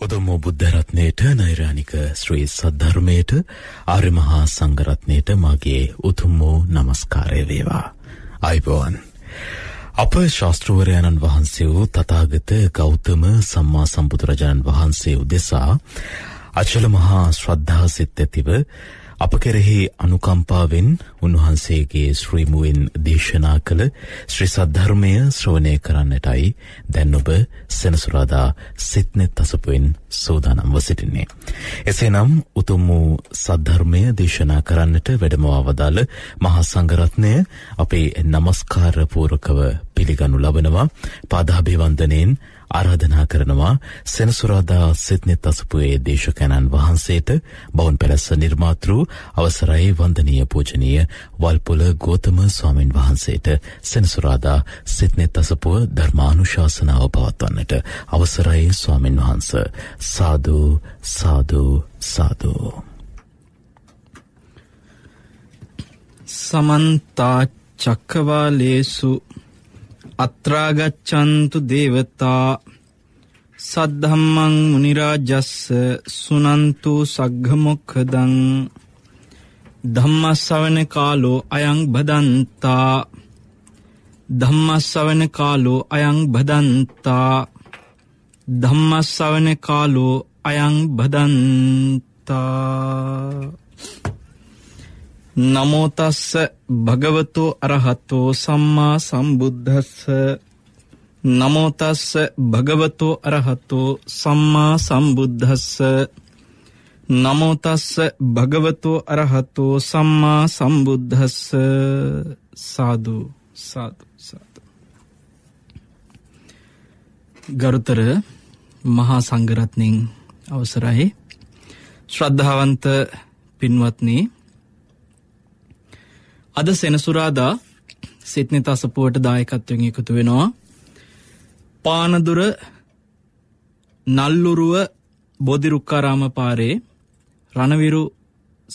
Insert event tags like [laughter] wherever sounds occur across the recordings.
උතුම් බුද්ධ රත්නයේට නෛර්යානික ශ්‍රී සද්ධර්මයට ආර්ය මහා සංඝ රත්නයේට මාගේ උතුම් නමස්කාරය වේවා. අයිබෝන්. අප ශාස්ත්‍රවරයන්න් වහන්සේ වූ තථාගත ගෞතම සම්මා සම්බුදුරජාණන් වහන්සේ උදෙසා අචල මහා ශ්‍රද්ධා සිත් ඇතිව අප කෙරෙහි අනුකම්පාවෙන් උන්වහන්සේගේ ශ්‍රීමුවෙන් දේශනා කළ ශ්‍රී සද්ධර්මය ශ්‍රවණය කරන්නටයි දැන් ඔබ සෙනසුරාදා සිත්නෙත් අසපුවෙන් සූදානම් ව සිටින්නේ. එසේනම් උතුම් වූ සද්ධර්මය දේශනා කරන්නට වැඩමවා වදාළ මහා සංඝරත්නය අපේ নমස්කාර පූර්වකව පිළිගනු ලබනවා. පාදාභිවන්දනෙන් ආරාධනා කරනවා සෙනසුරාදා සිද්නි තසපුවේ දේශකයන්න් වහන්සේට බවුන් පැලස්ස නිර්මාතෘ අවසරයි වන්දනීය පූජනීය වල්පොල ගෝතම ස්වාමින් වහන්සේට සෙනසුරාදා සිද්නි තසපුව ධර්මානුශාසනාව පවත්වන්නට අවසරයි ස්වාමින් වහන්ස සාදු සාදු සාදු සමන්තා චක්කවාලේසු අත්‍රාගච්ඡන්තු දේවතා සද්ධම්මං මුනි රාජස්ස සුනන්තු සග්ග මොක්ඛදං ධම්ම ශ්‍රවණ කාලෝ අයං බදන්තා ධම්ම ශ්‍රවණ කාලෝ අයං බදන්තා ධම්ම ශ්‍රවණ කාලෝ අයං බදන්තා නමෝ තස්ස භගවතෝ අරහතෝ සම්මා සම්බුද්ධස්ස නමෝ තස්ස භගවතෝ අරහතෝ සම්මා සම්බුද්ධස්ස නමෝ තස්ස භගවතෝ අරහතෝ සම්මා සම්බුද්ධස්ස සාදු සාදු සාදු ගරුතර මහා සංඝරත්නයන් අවසරයි ශ්‍රද්ධාවන්ත පින්වත්නි අද සෙනසුරාදා සිත්නෙත අසපුුවට දායකත්වෙන් එකතු වෙනවා. පානදුර නල්ලුරුව බොධිරුක්කාරාම පාරේ රණවිරු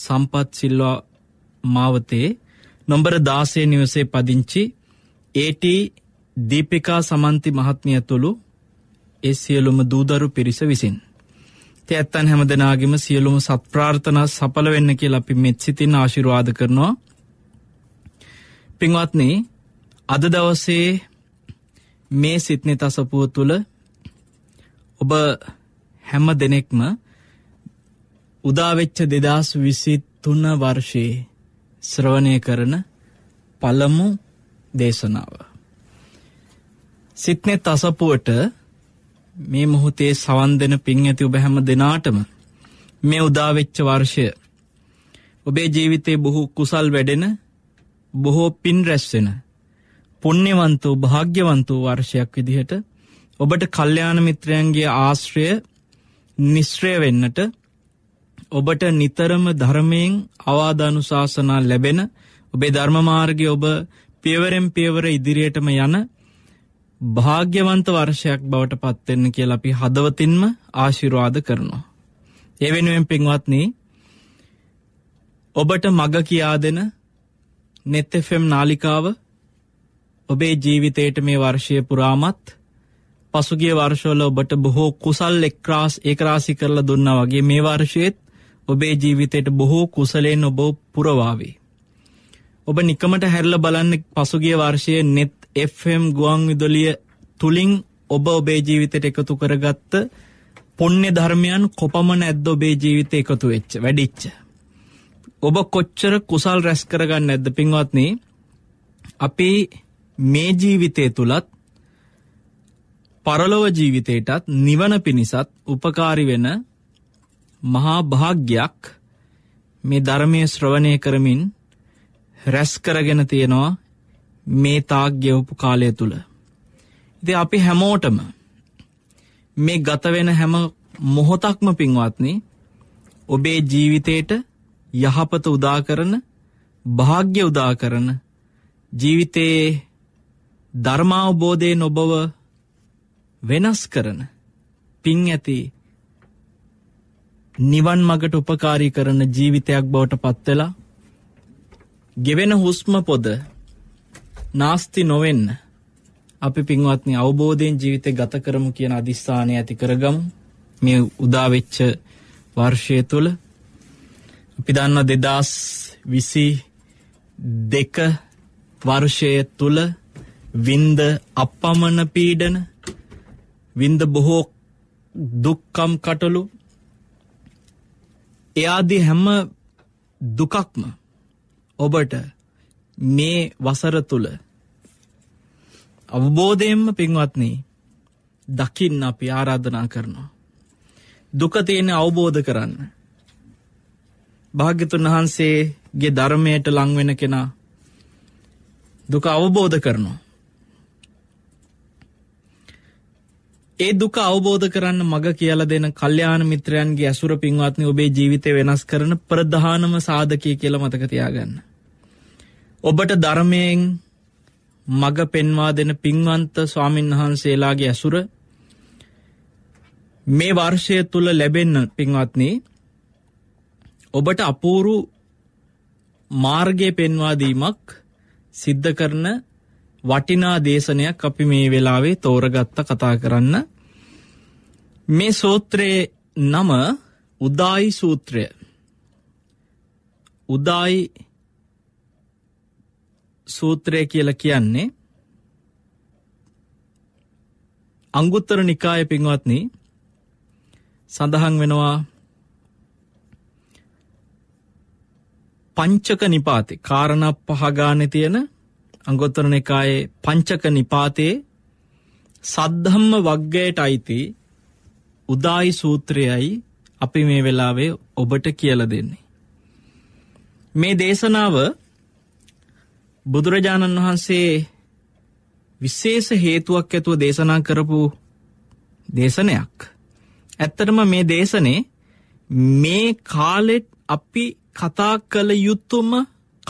සම්පත් සිල්වා මාවතේ නොම්බර දාසය නිවසේ පදිංචි ඒට දීපිකා සමන්ති මහත්මිය තුළු ඒ සියලුම දූදරු පිරිස විසින්. ඇත්තන් හැම දෙනාගම සියලුම සත් ප්‍රාර්ථනා සපල වෙන්න කිය අපි මෙත් සිතින් ආශිරවාද කරනවා පින්වත්නේ අද දවසේ මේ සිත්නෙ තසපුුව තුළ ඔබ හැම දෙනෙක්ම උදාවෙච්ච දෙදස් විසිත් තුන්න වර්ෂයේ ශ්‍රවණය කරන පළමු දේශනාව. සිත්නෙ තසපුුවට මේ මොහොතේ සවන් දෙන පින් ඇති ඔබ හැම දෙනාටම මේ උදාවෙච්ච වර්ෂය ඔබේ ජීවිතේ බොහු කුසල් වැඩෙන බොහෝ පින් රැස්වෙන පුණ්‍යවන්තෝ භාග්‍යවන්තෝ වර්ෂයක් විදිහට ඔබට කල්්‍යයාන මිත්‍රයන්ගේ ආශ්‍රය නිශ්‍රය වෙන්නට ඔබට නිතරම ධර්මයෙන් අවාධනු ශාසනා ලැබෙන ඔබේ ධර්මමාර්ගය ඔබ පියවරෙන් පියවර ඉදිරියටම යන භාග්‍යවන්ත වර්ෂයක් බවට පත්වෙන්න කියල අපි හදවතින්ම ආශිරවාද කරනවා. එවෙනුවෙන් පින්වත්නී ඔබට මග කියා දෙන නෙත්FM නාලිකාව ඔබේ ජීවිතයට මේ වර්ෂය පුරාමත් පසුගිය වර්ෂවල ඔබට බොහෝ කුසල් එක්රාස් ඒකරාසි කරලා දුන්නා වගේ මේ වර්ෂයේත් ඔබේ ජීවිතයට බොහෝ කුසලයෙන් ඔබ පුරවාවේ. ඔබ නිකමට හැරල බලන්න පසුගිය වර්ෂයේ net FM ගුවන් විදුලිය තුලින් ඔබ ඔබේ ජීවිතයට එකතු කරගත්ත පුණ්‍ය ධර්මයන් කොපමණ ඇද්ද ඔබේ ජීවිතේ එකතු වෙච්ච වැඩිච්ච ඔබ කොච්චර කුසල් රැස් කරගන්න ඇද්ද පින්වත්න අපි මේ ජීවිතය තුළත් පරලොව ජීවිතයටත් නිවන පිණිසත් උපකාරි වෙන මහා භාග්‍යයක් මේ ධර්මය ශ්‍රවණය කරමින් රැස් කරගෙන තියෙනවා මේ තාග්‍යවපු කාලය තුළ. ඉති අපි හැමෝටම මේ ගතවෙන හැම මොහොතක්ම පින්වත්නි ඔබේ ජීවිතයට යහපත උදා කරන වාග්ය උදා කරන ජීවිතයේ ධර්මාවබෝධයෙන් ඔබව වෙනස් කරන පිං ඇති නිවන් මගට උපකාරී කරන ජීවිතයක් බවට පත්වෙලා ගෙවෙන හුස්ම පොද නාස්ති නොවෙන්න අපි පින්වත්නි අවබෝධයෙන් ජීවිතය ගත කරමු කියන අධිස්ථානය ඇති කරගමු මේ උදාවෙච්ච වර්ෂය තුළ පිදන්න දෙදස් විසි දෙක වර්ෂය තුළ වින්ද අපපමණ පීඩන වින්ද බොහෝ දුක්කම් කටලු එයාදි හැම දුකක්ම ඔබට මේ වසර තුළ අවබෝධයෙන්ම පින්වත්නී දකින්න අපි ආරාධනා කරනවා. දුකතියෙන අවබෝධ කරන්න. භාග්‍යතුන් වහන්සේගේ ධර්මයට ලං වෙන කෙනා දුක අවබෝධ කරනවා. ඒ දුක අවබෝධ කරන්න මග කියලා දෙන කල්යාණ මිත්‍රයන්ගේ ඇසුර පින්වත්නි ඔබේ ජීවිතය වෙනස් කරන ප්‍රධානම සාධකය කියලා මතක තියාගන්න. ඔබට ධර්මයෙන් මග පෙන්වා දෙන පින්වන්ත ස්වාමින් වහන්සේලාගේ ඇසුර මේ වර්ෂය තුළ ලැබෙන්න පින්වත්න්නේ ඔබට අපූරු මාර්ගය පෙන්වාදීමක් සිද්ධ කරන වටිනා දේශනයක් අපි මේ වෙලාවේ තෝරගත්ත කතා කරන්න මේ සූත්‍රයේ නම උදායි සූත්‍රය උදායි සූත්‍රය කියල කියන්නේ අංගුත්තර නිකාය පින්වත්නී සඳහන් වෙනවා පංචක නිපාතේ කාරණා පහ ගානේ තියෙන අංගොත්තර නිකායේ පංචක නිපාතේ සද්ධම්ම වග්ගයට අයිති උදායි සූත්‍රයයි අපි මේ වෙලාවේ ඔබට කියල දෙන්නේ. මේ දේශනාව බුදුරජාණන් වහන්සේ විශේෂ හේතුවක් ඇතුව දේශනා කරපු දේශනයක්. ඇත්තටම මේ දේශනේ මේ කාලෙට් අපි කතා කළ යුත්තුම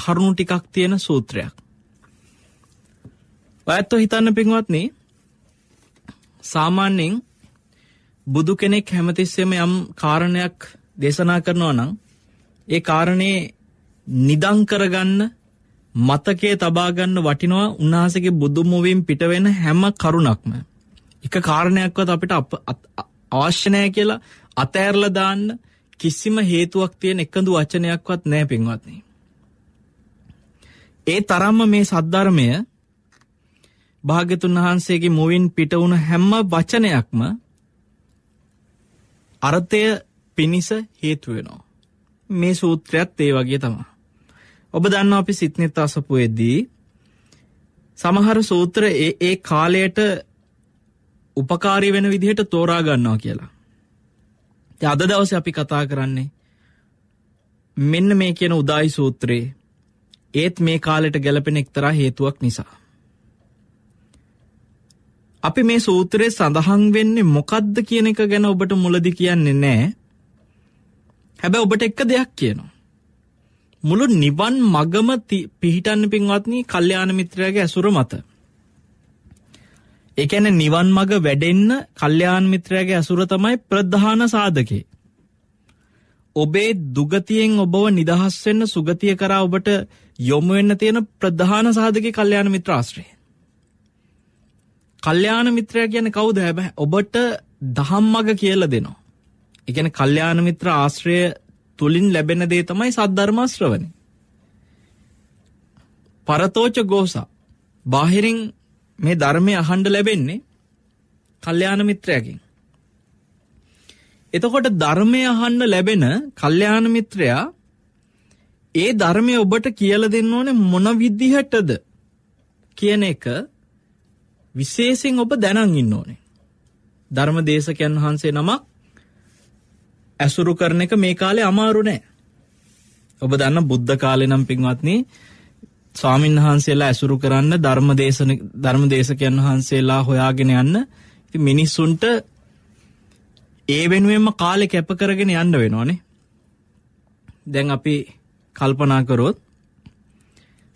කරුණු ටිකක් තියෙන සූත්‍රයක්. ඇත්ත හිතන්න පින්වත්න්නේ සාමාන්‍යෙන් බුදු කෙනෙක් හැමතිස්සෙම යම් කාරණයක් දේශනා කරනවා නං ඒ කාරණයේ නිදංකරගන්න මතකේ තබාගන්න වටිනවා උන්හසගේ බුදුමුවින් පිටවෙන හැම කරුණක්ම. එක කාරණයක්වත් අපිට අවශ්‍යනය කියලා අතෑරලදාන්න කිසිම හේතුවක් තියෙන එකඳු වචනයක්වත් නෑ පෙන්වත්න. ඒ තරම්ම මේ සද්ධර්මය භාගතුන් වහන්සේගේ මුවින් පිටවුණ හැම්ම වචනයක්ම අර්ථය පිණිස හේතුවෙනවා. මේ සූත්‍රයත් ඒ වගේ තමා. ඔබ දන්න අපි සිත්නෙත් අසපුයේදී සමහර සූත්‍ර ඒ කාලයට උපකාරී වෙන විදිහට තෝරා ගන්නවා කියලා. අද දවස අපි කතා කරන්නේ මෙන්න මේ කියන උදායි සූත්‍රයේ ඒත් මේ කාලෙට ගැලපෙන එක්තරා හේතුවක් නිසා. අපි මේ සූත්‍රයේ සඳහන් වෙන්නේ මොකද්ද කියන එක ගැන ඔබට මුලදි කියන්නේ නෑ. හැබැ ඔබට එක්ක දෙයක් කියනවා. මුළු නිවන් මගම පිහිටන්න පින්වත්නී කල්්‍යයාන මිත්‍රයාගේ ඇසුර මත. ඒ කියන්නේ නිවන් මඟ වැඩෙන්න කල්යාණ මිත්‍රයාගේ අසුර තමයි ප්‍රධාන සාධකේ. ඔබේ දුගතියෙන් ඔබව නිදහස් වෙන්න සුගතිය කරා ඔබට යොමු වෙන්න තියෙන ප්‍රධාන සාධකේ කල්යාණ මිත්‍ර ආශ්‍රය. කල්යාණ මිත්‍රයා කියන්නේ කවුද? හැබැයි ඔබට ධම්මග කියලා දෙනවා. ඒ කියන්නේ කල්යාණ මිත්‍ර ආශ්‍රය තුලින් ලැබෙන දේ තමයි සද්ධර්ම ශ්‍රවණය. පරතෝච ගෝසා බාහිරින් මේ ධර්මය අහන්ඩ ලැබෙන්නේ කල්්‍යයාන මිත්‍රයකින්. එතකොට ධර්මය අහන්න ලැබෙන කල්්‍යයාන මිත්‍රයා ඒ ධර්මය ඔබට කියල දෙන්න ඕන මොන විදිහටද කියන එක විශේසිෙන් ඔබ දැනන් ඉන්න ඕනේ. ධර්ම දේශකයන් වහන්සේ නමක් ඇසුරු කරන එක මේ කාලේ අමාරු නෑ. ඔබ දන්න බුද්ධ කාලෙ නම් පින්වත්න්නේ ස්වාමීන් වහන්සේලා ඇසුරු කරන්න ධර්මදේශන ධර්මදේශකයන් වහන්සේලා හොයාගෙන යන්න ඉතින් මිනිස්සුන්ට ඒ වෙනුවෙන්ම කාලෙ කැප කරගෙන යන්න වෙනවානේ දැන් අපි කල්පනා කරොත්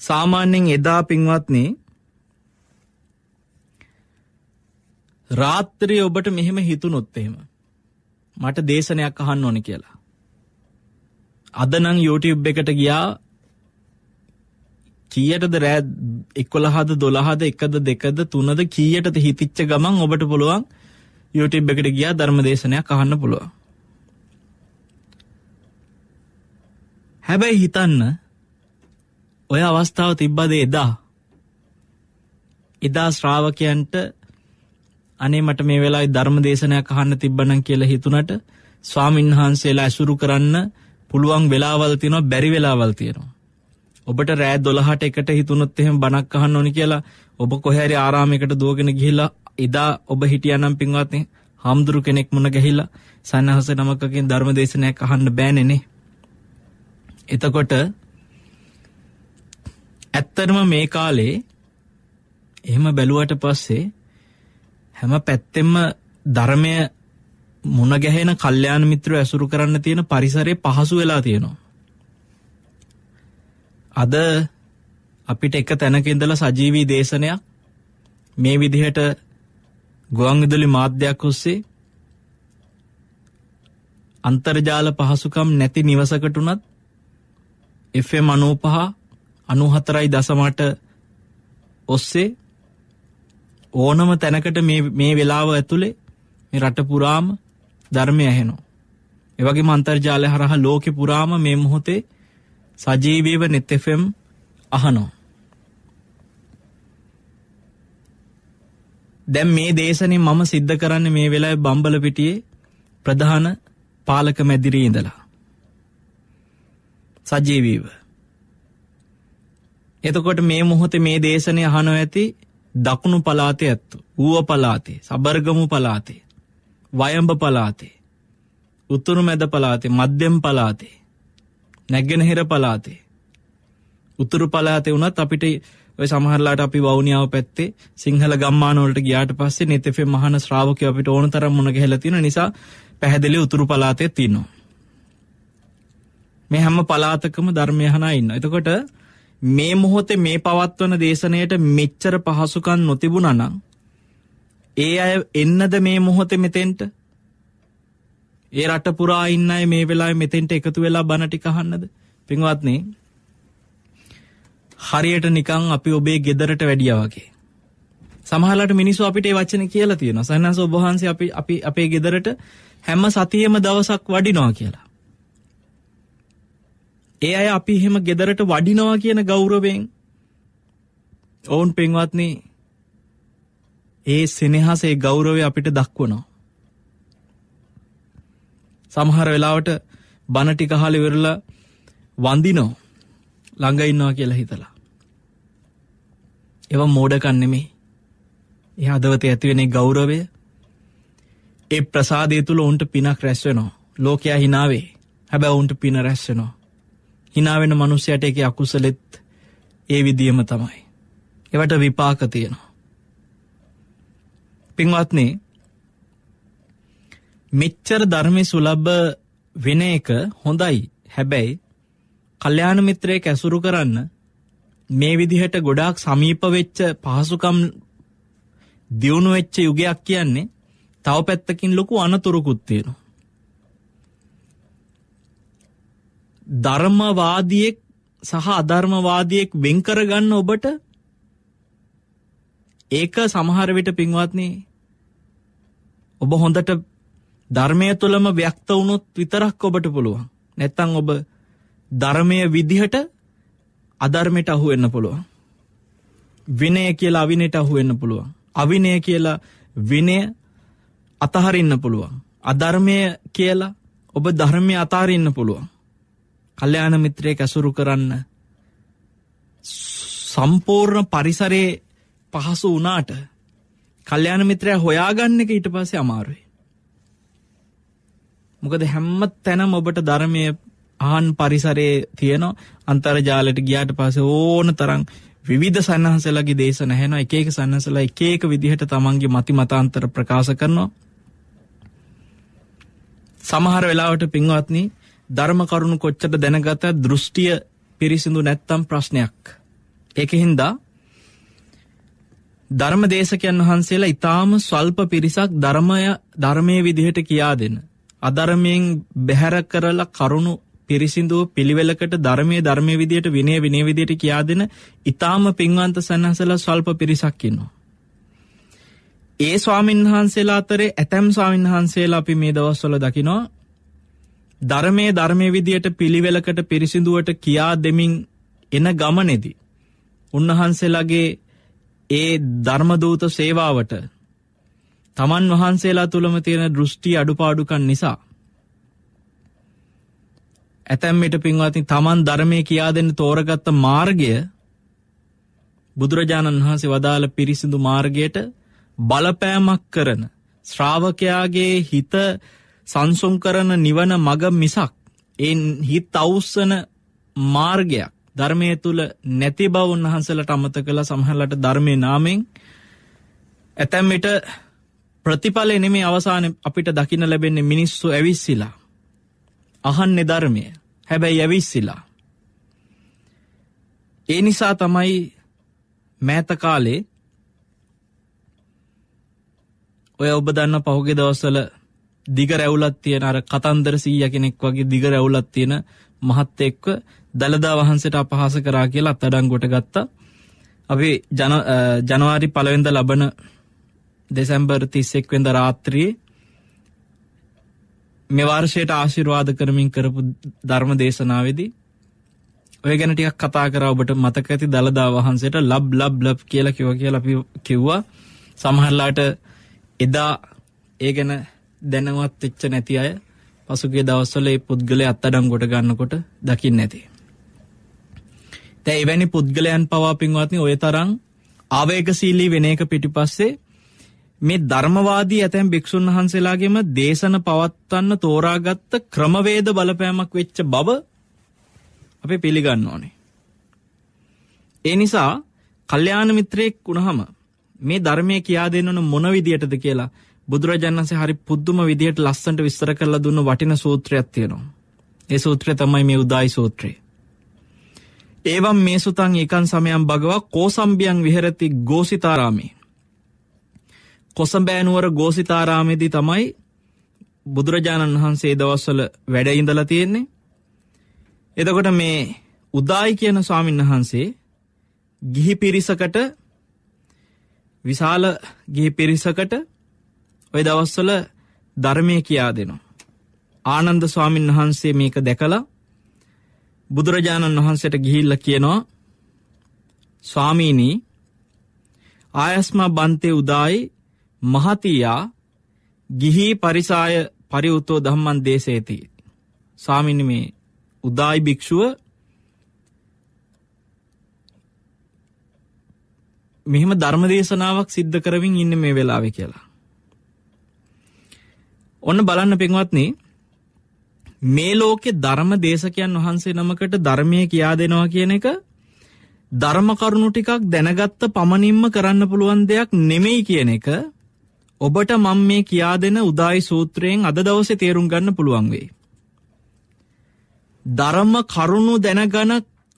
සාමාන්‍යයෙන් එදා පින්වත්නි රාත්‍රියේ ඔබට මෙහෙම හිතුනොත් එහෙම මට දේශනයක් අහන්න ඕනේ කියලා අද නම් YouTube එකට ගියා කීයටද රෑ 11ද 12ද 1ද 2ද 3ද කීයටද හිතිච්ච ගමන් ඔබට පුළුවන් YouTube එකට ගියා ධර්මදේශනයක් අහන්න පුළුවන්. හැබැයි හිතන්න ඔය අවස්ථාව තිබ්බද එදා එදා ශ්‍රාවකයන්ට අනේ මට මේ වෙලාවේ ධර්ම දේශනයක් අහන්න තිබ්බනම් කියලා හිතුණට ස්වාමින්වහන්සේලා ඇසුරු කරන්න පුළුවන් වෙලාවල් තියෙනවා බැරි වෙලාවල් තියෙනවා ඔබට රෑ 12ට එකට හිතුනොත් එහෙම බණක් අහන්න ඕනි කියලා ඔබ කොහේ හරි ආරාමයකට දුවගෙන ගිහිලා එදා ඔබ හිටියානම් පින්වත්නි හාමුදුරු කෙනෙක් මුණ ගැහිලා සන්නහස නමකකින් ධර්ම දේශනයක් අහන්න බෑනේනේ. එතකොට ඇත්තටම මේ කාලේ එහෙම බැලුවට පස්සේ හැම පැත්තෙම ධර්මය මුණ ගැහෙන කල්යාණ මිත්‍රව ඇසුරු කරන්න තියෙන පරිසරය පහසු වෙලා තියෙනවා. අද අපිට එක තැනක ඉඳලා සජීවී දේශනයක් මේ විදිහට ගුවන් විදුලි මාධ්‍යයක් ඔස්සේ අන්තර්ජාල පහසුකම් නැති නිවසකට උනත් FM 95 94.8 ඔස්සේ ඕනම තැනකට මේ මේ වෙලාව ඇතුලේ මේ රට පුරාම ධර්මය ඇහෙනවා. ඒ වගේම අන්තර්ජාලය හරහා ලෝකෙ පුරාම මේ මොහොතේ සජීවීව නෙතෙෆම් අහනෝ. දැම් මේ දේශනය මම සිද්ධ කරන්න මේ වෙලා බම්බල පිටියේ ප්‍රධාන පාලක මැදිරී ඉඳලා. සජීවීව. එතකොට මේ මොහොත මේ දේශනය හනෝ ඇති දකුණු පලාතය ඇත්තු ඌුව පලාතේ සබර්ගමු පලාතේ වයම්භ පලාතේ උත්තුරු මැද පලාතේ මධ්‍යම් පලාතේ නැග්ගෙනහිර පලාතේ. උතුරු පලාතේ වුණත් අපිට සමහරලාට අපි වවුනියාව පැත්තේ සිංහල ගම්මානවලට ගියාට පස්සේ නෙතෙෆේ මහන ශ්‍රාවකය අපිට ඕන තරම් මුණ ගැහලා තියෙන නිසා පැහැදිලි උතුරු පලාතේ තියෙනවා. මේ හැම පලාතකම ධර්මය හනා ඉන්න. එතකොට මේ මොහොතේ මේ පවත්වන දේශනයට මෙච්චර පහසුකම් නොතිබුණා නම් ඒ අය එන්නද මේ මොහොතේ මෙතෙන්ට? ඒ රට පුරා ඉන්න අය මේ වෙලාවේ මෙතෙන්ට එකතු වෙලා බණ ටික අහන්නද? පින්වත්නි හරියට නිකන් අපි ඔබේ ගෙදරට වැඩියා වගේ. සමහරලාට මිනිස්සු අපිට ඒ වචන කියලා තියෙනවා. සන්නස ඔබ වහන්සේ අපි අපි අපේ ගෙදරට හැම සතියෙම දවසක් වඩිනවා කියලා. ඒ අය අපි එහෙම ගෙදරට වඩිනවා කියන ගෞරවයෙන් ඔවුන් පින්වත්නි ඒ සෙනෙහසේ ගෞරවය අපිට දක්වනවා. සමහර වෙලාවට බණ ටික අහලා ඉවරලා වඳිනෝ ළඟ ඉන්නවා කියලා හිතලා. ඒවා මෝඩකම් නෙමෙයි. ඒ හදවතේ ඇතිවෙන ගෞරවය ඒ ප්‍රසාදය තුළ ඔවුන්ට පිනක් රැස්වෙනවා. ලෝකයා හිනාවේ හැබැ ඔවුන්ට පින රැස්වෙනවා. හිනාවෙන මනුස්සයට එක අකුසලෙත් ඒ විදියම තමයි. එවට විපාක තියෙනවා. පින්වත්නේ මෙච්චර ධර්මය සුලබ්බ වෙන එක හොඳයි හැබැයි කල්්‍යයාන මිත්‍රයෙක් ඇසුරු කරන්න මේ විදිහට ගොඩාක් සමීප වෙච්ච පහසුකම් දියුණු වෙච්ච යුගයක් කියන්නේ තව පැත්තකින් ලොකු අනතුරුකුත් තියෙනවා. ධර්මවාදියෙක් සහ අධර්මවාදියෙක් වෙන්කරගන්න ඔබට ඒක සමහර විට පින්වත්නේ ඔබ හොඳට ධර්මය තුළම ව්‍යක්ත වුණොත් විතරක් ඔබට පුළුවන්. නැත්තං ඔබ ධර්මය විදිහට අධර්මයට අහු වෙන්න පුළුවන්. විනය කියලා අවිනයට අහු වෙන්න පුළුවන්. අවිනය කියලා විනය අතහරින්න පුළුවන්. අධර්මය කියලා ඔබ ධර්මය අතාරන්න පුළුවන්. කල්්‍යයාන මිත්‍රයෙක් ඇසුරු කරන්න සම්පූර්ණ පරිසරයේ පහසු වනාට කල්්‍යයාන මිත්‍රය හොයාගන්න එක ඊට පස්සේ අමාරුයි. මොකද හැම්ම තැනම ඔබට ධර්මය ආන් පරිසරයේ තියෙන අන්තර්ජාලයට ගියාට පස්සේ ඕන තරම් විවිධ සන්නහසලගේ දේශන හැනවා එක එක සන්නසලා එක එක විදිහට තමන්ගේ මති මතාන්තර ප්‍රකාශ කරනවා සමහර වෙලාවට පින්වත්නි ධර්ම කරුණු කොච්චට දැනගත දෘෂ්ටිය පිරිසිදු නැත්තම් ප්‍රශ්නයක් ඒක හින්දා ධර්ම දේශකයන් වහන්සේලා ඉතාම ස්වල්ප පිරිසක් ධර්මය ධර්මය විදිහට කියා දෙන්න අධර්මයෙන් බැහැර කරලා කරුණු පිරිසිදු පිළිවෙලකට ධර්මය ධර්මය විදියට විනය විනේ විදියට කියා දෙෙන ඉතාම පින්වන්ත සැන්නහසල ස්වල්ප පිරිසක්කින්නවා. ඒ ස්වාමීන් වහන්සේලා අතරේ ඇතැම් ස්වාමීන් වහන්සේලා අපි මේ දවස්වල දකිනවා ධර්මය ධර්මය විදියට පිළිවෙලකට පිරිසිදුවට කියා දෙමින් එන ගමනෙදි. උන්වහන්සේලාගේ ඒ ධර්මදූත සේවාවට තමන් වහන්සේලා තුළම තියෙන දෘෂ්ටි අඩුපාඩුකන් නිසා. ඇතැම්මට පින්වාතින් තමන් ධර්මය කියා දෙන්න තෝරගත්ත මාර්ගය බුදුරජාණන් වහන්සේ වදාළ පිරිසිදු මාර්ගයට බලපෑමක් කරන ශ්‍රාවකයාගේ හිත සංසුම් කරන නිවන මග මිසක් එන් හිත් අවස්සන මාර්ගයක් ධර්මය තුළ නැති බව උන්වහන්සලට අමත කළ සමහලට ධර්මය නාමෙන් ඇතැම්මට ප්‍රතිඵල එනෙමේ අවසාන අපිට දකින ලැබෙන්නේ මිනිස්සු ඇවිස්සිලා. අහන්නෙ ධර්මය හැබැයි ඇවිස්සිලා. ඒ නිසා තමයි මෑතකාලේ ඔය ඔබ දන්න පහුගේ දවස්සල දිග රැවුලත් තියෙන අර කතන්දර සීය කෙනෙක් වගේ දිග රැවුලත් තියෙන මහත්ත එක්ව දළදා වහන්සට අපහාස කරා කියලා අත් අඩන් ගොට ගත්තා අපි ජනවාරි පළවෙන්ද ලබන දෙසැම්බර් 31 වෙනිදා රාත්‍රියේ මේ වර්ෂයට ආශිර්වාද කරමින් කරපු ධර්ම දේශනාවේදී ඔය ගැන ටිකක් කතා කරා ඔබට මතක ඇති දලදා වහන්සේට ලබ් ලබ් ලබ් කියලා කිව්වා කියලා අපි කිව්වා සමහරලාට එදා ඒ ගැන දැනවත් වෙච්ච නැති අය පසුගිය දවස්වල ඒ පුද්ගලයා අත්අඩංගුවට ගන්නකොට දකින්නේ නැති. දැන් එවැනි පුද්ගලයන් පවා පින්වත්නි ඔය තරම් ආවේගශීලී වෙන එක පිටිපස්සේ මේ ධර්මවාදී ඇතැම් භික්ෂුන් වහන්සේලාගේම දේශන පවත්වන්න තෝරාගත්ත ක්‍රමවේද බලපෑමක් වෙච්ච බව අපි පිළිගන්න ඕනේ. ඒ නිසා කල්යාණ මිත්‍රයෙක් වුණහම මේ ධර්මය කියා දෙන්න ඕන මොන විදියටද කියලා බුදුරජාණන් වහන්සේ හරි පුදුම විදියට ලස්සනට විස්තර කරලා දුන්න වටින සූත්‍රයක් තියෙනවා. ඒ සූත්‍රය තමයි මේ උදායි සූත්‍රය. ඒවම් මේ සුතන් ඒකන් සමයම් භගවා කෝසම්බියන් විහෙරති ගෝසිතාරාමේ කොසඹෑනුවර ගෝසිතාරාමේදී තමයි බුදුරජාණන් වහන්සේ දවස්වල වැඩ ඉඳලා තියෙන්නේ. එතකොට මේ උදායි කියන ස්වාමීන් වහන්සේ ගිහි පිරිසකට විශාල ගිහි පිරිසකට ওই දවස්වල ධර්මය කියා දෙනවා. ආනන්ද ස්වාමීන් වහන්සේ මේක දැකලා බුදුරජාණන් වහන්සේට ගිහිල්ලා කියනවා ස්වාමීනි ආයස්මා බන්තේ උදායි මහතියා ගිහි පරිසාය පරිවුත්තෝ ධම්මන් දේශේති. ස්වාමිනි මේ උදායි භික්ෂුව මෙහෙම ධර්ම දේශනාවක් සිද්ධ කරමින් ඉන්න මේ වෙලාවේ කියලා. ඔන්න බලන්න පින්වත්නි මේ ලෝකේ ධර්ම දේශකයන් වහන්සේ නමකට ධර්මය කියා දෙනවා කියන එක ධර්ම කරුණු ටිකක් දැනගත්ත පමණින්ම කරන්න පුළුවන් දෙයක් නෙමෙයි කියන එක ඔබට මම මේ කියා දෙන උදායි සූත්‍රයෙන් අද දවසේ තේරුම් ගන්න පුළුවන් වෙයි. ධර්ම කරුණු දැනගන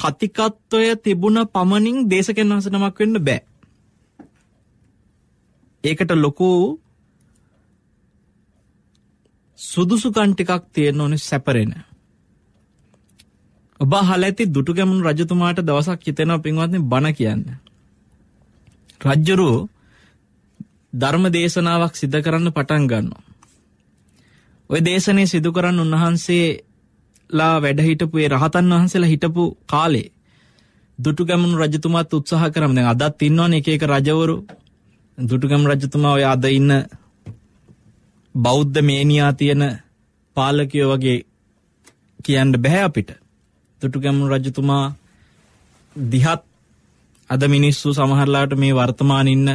කතිකත්වය තිබුණ පමණින් දේශකෙන් වසනමක් වෙන්න බෑ. ඒකට ලොකු සුදුසුකන් ටිකක් තියෙන ඕනි සැපරෙන. ඔබ හලඇති දුටුගැමුණු රජතුමාට දවසක් හිතෙනව පින්වත්න බණ කියන්න. රජ්ජරුවෝ ධර්ම දේශනාවක් සිද්ධ කරන්න පටන් ගන්නවා. ඔය දේශනය සිදු කරන්න උන්වහන්සේලා වැඩහිටපුේ රහතන් වහන්සේලා හිටපු කාලේ දුටුගැමුණු රජතුමාත් උත්සාහ කරම දැන් අදත් ඉන්නවනේ එක එක රජවරු දුටුගැමුණු රජතුමා ඔය අද ඉන්න බෞද්ධ මේනියා තියෙන පාලකයෝ වගේ කියන්න බෑ අපිට. දුටුගැමුණු රජතුමා දිහත් අද මිනිස්සු සමහරලාට මේ වර්තමාන ඉන්න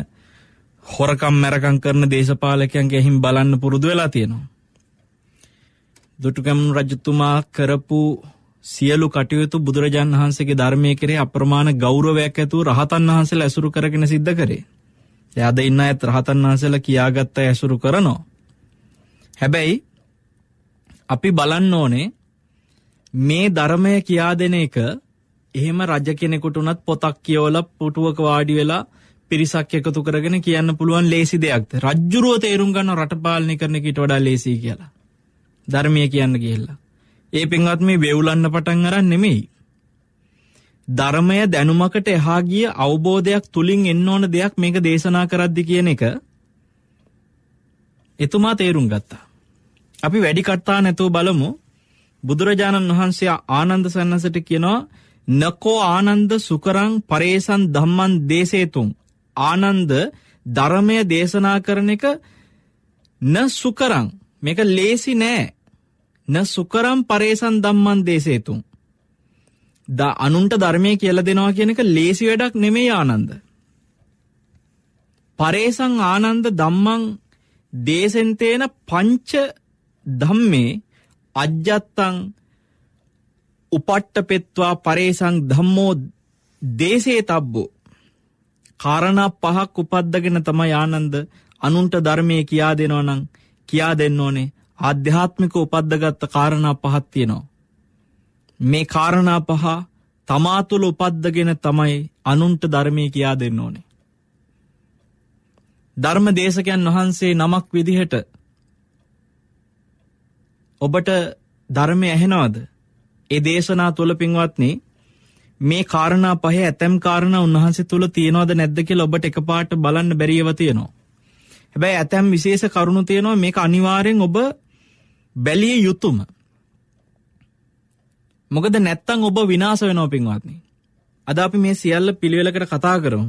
හොරකම් මැරකං කරන දේශපාලකයන්ගේ එහිම් බලන්න පුරුදු වෙලා තියෙනවා. දුටුගැමුණු රජතුමා කරපු සියලු කටයුතු බුදුරජාන් වහන්සේගේ ධර්මය කරේ අප්‍රමාණ ගෞරවයක් ඇතුව රහතන් වහන්සේලා ඇසුරු කරගෙන සිද්ධ කරේ. එයාද ඉන්න ඇත් රහතන් වහන්සේලා කියාගත්ත ඇසුරු කරනවා. හැබැයි අපි බලන්න ඕනේ මේ ධර්මය කියා දෙන එක එහෙම රජ කෙනෙකුට උනත් පොතක් කියවලා පුටුවක වාඩි වෙලා පිරිසක් එකතු කරගෙන කියන්න පුළුවන් ලේසි දෙයක්ද රජ්ජුරුව තේරුම් ගන්න රටපාලනය කරන කිට වඩා ලේසි කියලා ධර්මය කියන්න කියලා ඒ පින්වත් මේ වෙවුලන්න පටන් අරන් නෙමෙයි ධර්මය දැනුමකට එහා ගිය අවබෝධයක් තුලින් එන්න ඕන දෙයක් මේක දේශනා කරද්දි කියන එක එතුමා තේරුම් ගත්තා. අපි වැඩි කට්ටා නැතුව බලමු බුදුරජාණන් වහන්සේ ආනන්ද සන්නසට කියනවා නකෝ ආනන්ද සුකරං පරේසන් ධම්මන් දේශේතුම් ආනන්ද ධර්මය දේශනා කරන එක න සුකරං මේක ලේසි නෑ න සුකරම් පරේසන් ධම්මන් දේශේතුම් ද අනුන්ට ධර්මය කියල දෙනවා කියන එක ලේසි වැඩක් නෙමේ ආනන්ද පරේසං ආනන්ද දම්මං දේශෙන්තේන පංච ධම්මේ අජ්ජත්තං උපට්ට පෙත්වා පරේසං ධම්මෝ දේශේ තබ්බෝ කාරණා පහක් උපද්දගෙන තමයි ආනන්ද අනුන්ට ධර්මයේ කියා දෙනවා නම් කියා දෙන්න ඕනේ ආධ්‍යාත්මික උපද්දගත් කාරණා පහක් තියෙනවා. මේ කාරණා පහ තමා තුළ උපද්දගෙන තමයි අනුන්ට ධර්මයේ කියා දෙන්න ඕනේ. ධර්ම දේශකයන් වහන්සේ නමක් විදිහට ඔබට ධර්මය ඇහෙනවද? ඒ දේශනා තුළ පින්වත්නි මේ කාරණා පහ ඇතැම් කාරණා උන්වහන්සේ තුල තියෙනවද නැද්ද කියලා ඔබට එකපාරට බලන්න බැරිව තියෙනවා. හැබැයි ඇතැම් විශේෂ කරුණු තියෙනවා මේක අනිවාර්යෙන් ඔබ බැලිය යුතුම. මොකද නැත්තම් ඔබ විනාශ වෙනවා පින්වත්නි. අද අපි මේ සියල්ල පිළිවෙලකට කතා කරමු.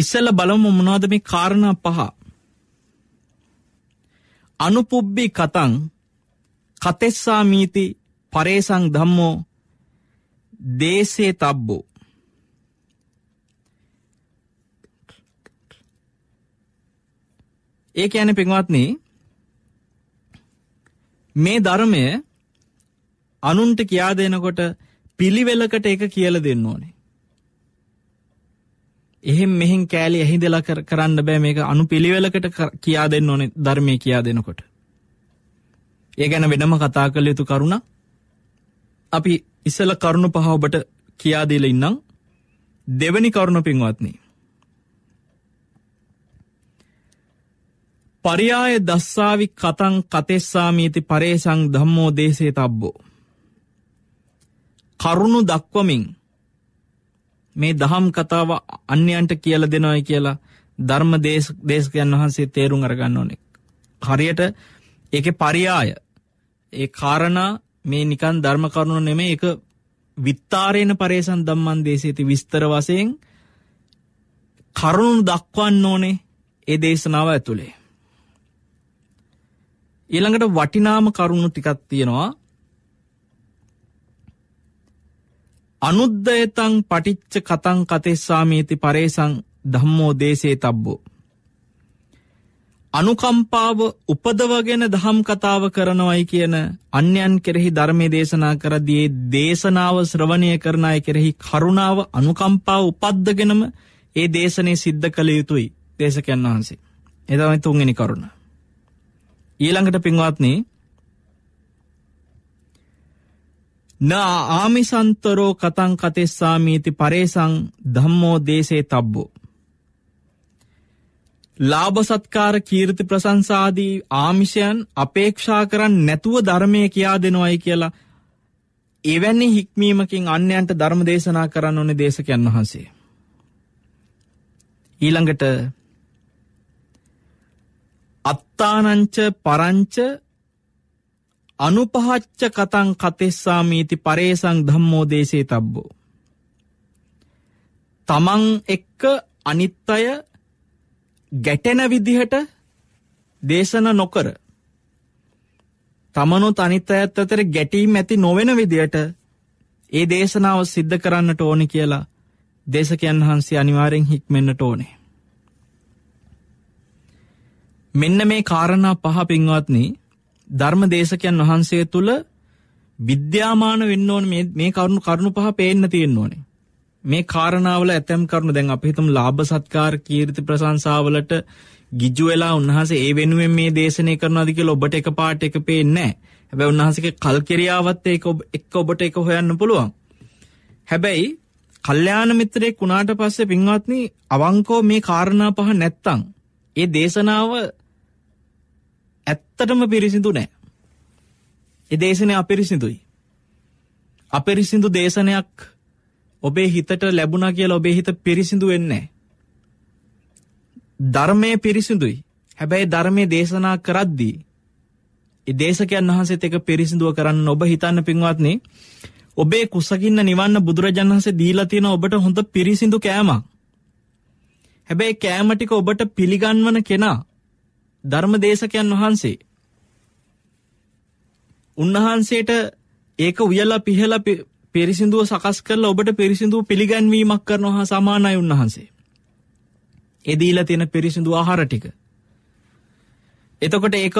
ඉස්සෙල්ලා බලමු මොනවද මේ කාරණා පහ. අනුපුබ්බි කතං කතෙස්සා මීති පරේසං ධම්මෝ දේශේ තබ්බෝ ඒ ඇන පෙන්වත්න මේ ධර්මය අනුන්ට කියා දෙනකොට පිළිවෙලකට එක කියල දෙන්න ඕනේ. එහෙම මෙහෙන් කෑලි ඇහිදලා කරන්න බෑ මේක අනු පිළිවෙලකට කියා දෙන්න ඕනේ ධර්මය කියා දෙනකොට. ඒ ගැන වෙනම කතා කළ යුතු කරුණ අපි ඉසල කරුණු පහ ඔබට කියාදීල ඉන්නම් දෙවැනි කරුණ පින්වත්නී. පරියාය දස්සාවි කතං කතෙස්සාමීති පරේසං ධම්මෝ දේශේ තබ්බෝ. කරුණු දක්වමින් මේ දහම් කතාව අන්‍යන්ට කියල දෙනොයි කියලා ධර්ම දේශකයන් වහන්සේ තේරුම් අරගන්න ඕනෙක්. හරියට ඒක පරියාය ඒ කාරණා මේ නිකන් ධර්ම කරුණ නෙමේ එක විත්තාරේන පරේසන් ධම්මන් දේශේති විස්තර වශයෙන් කරුණු දක්වන්න ඕනේ ඒ දේශනාව ඇතුළේ. ඊළඟට වටිනාම කරුණු ටිකක් තියෙනවා. අනුද්දයතං පටිච්ච කතං කතෙස්සාමීති පරේසං ධම්මෝ දේශේ තබ්බෝ අනුකම්පාව උපදවගෙන දහම් කතාව කරනවයි කියන අන්‍යයන් කෙරෙහි ධර්මයේ දේශනා කරදී ඒ දේශනාව ශ්‍රවණය කරන අය කෙරෙහි කරුණාව අනුකම්පාව උපද්දගෙනම ඒ දේශනේ සිද්ධ කළ යුතුයි දේශකයන් වහන්සේ. ඒ තමයි තුන්වෙනි කරුණ. ඊළඟට පින්වත්නි නා ආමිසන්තරෝ කතං කතෙස්සාමීති පරේසං ධම්මෝ දේසේ තබ්බෝ ලාභ සත්කාර කීර්ති ප්‍රශංසාදී ආමිෂයන් අපේක්ෂා කරන්නේ නැතුව ධර්මය කියා දෙනවයි කියලා එවැනි හික්මීමකින් අන්‍යයන්ට ධර්ම දේශනා කරන්න ඕනේ දේශකයන් වහන්සේ. ඊළඟට අත්තානංච පරංච අනුපහච්ච කතං කතෙස්සාමීති පරේසං ධම්මෝදේශේ තබ්බෝ. තමන් එක්ක අනිත් අය ගැටෙන විදිහට දේශන නොකර තමනු තනිත ඇත් අතර ගැටීම් ඇති නොවෙන විදියට ඒ දේශනාව සිද්ධ කරන්නට ඕනි කියලා දේශකයන් වහන්සේ අනිවාරෙන් හික්මෙන්න්නට ඕනේ. මෙන්න මේ කාරණා පහ පින්වත්නි ධර්ම දේශකයන් වහන්සේ තුළ විද්‍යාමාන වෙන්න ඕන මේ කරුණු කරුණු පහ පේන්න තියෙන්න ඕනේ. මේ කාරණාවල ඇතැම් කරුණු දැන් අපි හිතමු ලාභ සත්කාර කීර්ති ප්‍රශංසාවලට ගිජු වෙලා උන්වහන්සේ ඒ වෙනුවෙන් මේ දේශනය කරනවාද කියලා ඔබට එකපාරට එක පේන්නේ නැහැ. හැබැයි උන්වහන්සේගේ කල්කිරියාවත් ඒක එක්ක ඔබට එක හොයන්න පුළුවන්. හැබැයි කල්යාණ මිත්‍රයෙක් වුණාට පස්සේ පින්වත්නි අවංකෝ මේ කාරණා පහ නැත්තම් ඒ දේශනාව ඇත්තටම පිරිසිදු නැහැ. ඒ දේශනය අපිරිසිදුයි. අපිරිසිදු දේශනයක් ඔබේ හිතට ලැබුණා කියලා ඔබේ හිත පිරිසිදු වෙන්නේ. ධර්මය පිරිසිදුයි. හැබැයි ධර්මය දේශනා කරද්දී. දේශකයන් වහන්සේත් එක පිරිසිදුව කරන්න ඔබ හිතන්න පින්වත්න්නේ. ඔබේ කුසකින්න නිවන්න බුදුරජන් වහන්සේ දීලතින ඔබට හොඳ පිරිසිදු කෑමක්. හැබැයි කෑමටික ඔබට පිළිගන්වන කෙනා ධර්ම දේශකයන් වහන්සේ. උන්වහන්සේට ඒක උයලා පිහලා පිරිසිදුව සකස් කරලා ඔබට පිරිසිදුව පිළිගැන්වීමක් කරනවා හා සමානයි උන්වහන්සේ. එදීලා තියෙන පිරිසිදු ආහාර ටික. එතකොට ඒක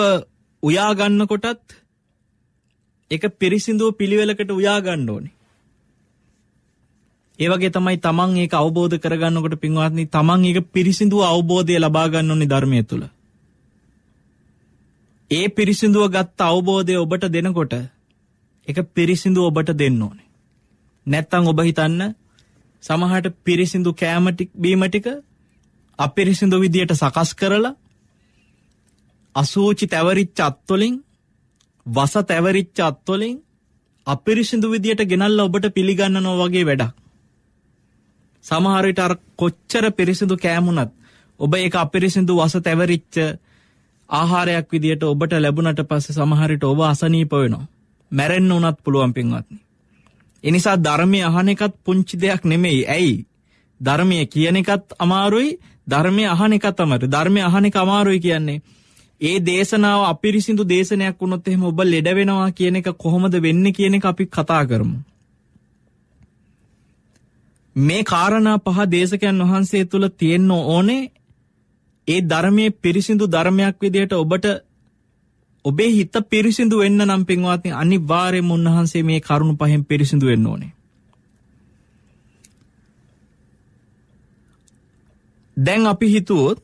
උයාගන්නකොටත් එක පිරිසිදුව පිළිවෙලකට උයාගන්න ඕනේ. ඒවගේ තමයි තමන් ඒක අවබෝධ කරගන්නකොට පින්වත්නි තමන් ඒක පිරිසිදුව අවබෝධය ලබාගන්න ඕනි ධර්මය තුළ. ඒ පිරිසිදුව ගත්ත අවබෝධය ඔබට දෙනකොට එක පිරිසිදු ඔබට දෙන්න ඕනේ. නැත්තම් ඔබ හිතන්න සමහරට පිරිසිදු කෑම ටික බීම ටික අපිරිසිදු විදියට සකස් කරලා අසූචි තැවරිච්ච අත්වලින් වස තැවරිච්ච අත්වලින් අපිරිසිදු විදියට ගෙනල්ලා ඔබට පිළිගන්නනෝ වගේ වැඩක්. සමහර විට අර කොච්චර පිරිසිදු කෑමුණත් ඔබ ඒක අපිරිසිදු වස තැවරිච්ච ආහාරයක් විදියට ඔබට ලැබුණට පස්සේ සමහර විට ඔබ අසනීප වෙනවා. මැරෙන්න උනත් පුළුවන් පින්වත්නි. එනිසා ධර්මය අහන එකත් පුංචි දෙයක් නෙමෙයි. ඇයි? ධර්මය කියන එකත් අමාරුයි, ධර්මය අහන එකත් අමාරුයි. ධර්මය අහන එක අමාරුයි කියන්නේ ඒ දේශනාව අපිරිසිදු දේශනයක් වුණොත් එහෙම ඔබ ලෙඩ වෙනවා කියන එක කොහොමද වෙන්නේ කියන එක අපි කතා කරමු. මේ කාරණා පහ දේශකයන් වහන්සේ තුල තියෙන්න ඕනේ ඒ ධර්මයේ පිරිසිදු ධර්මයක් විදිහට ඔබට ඔබේ හිත පිරිසිදු වෙන්න නම් පින්වාති අනිවාර්යෙන්ම උන්වහන්සේ මේ කරුණු පහෙන් පිරිසිදු වෙන්න ඕනේ. දැන් අපි හිතුවොත්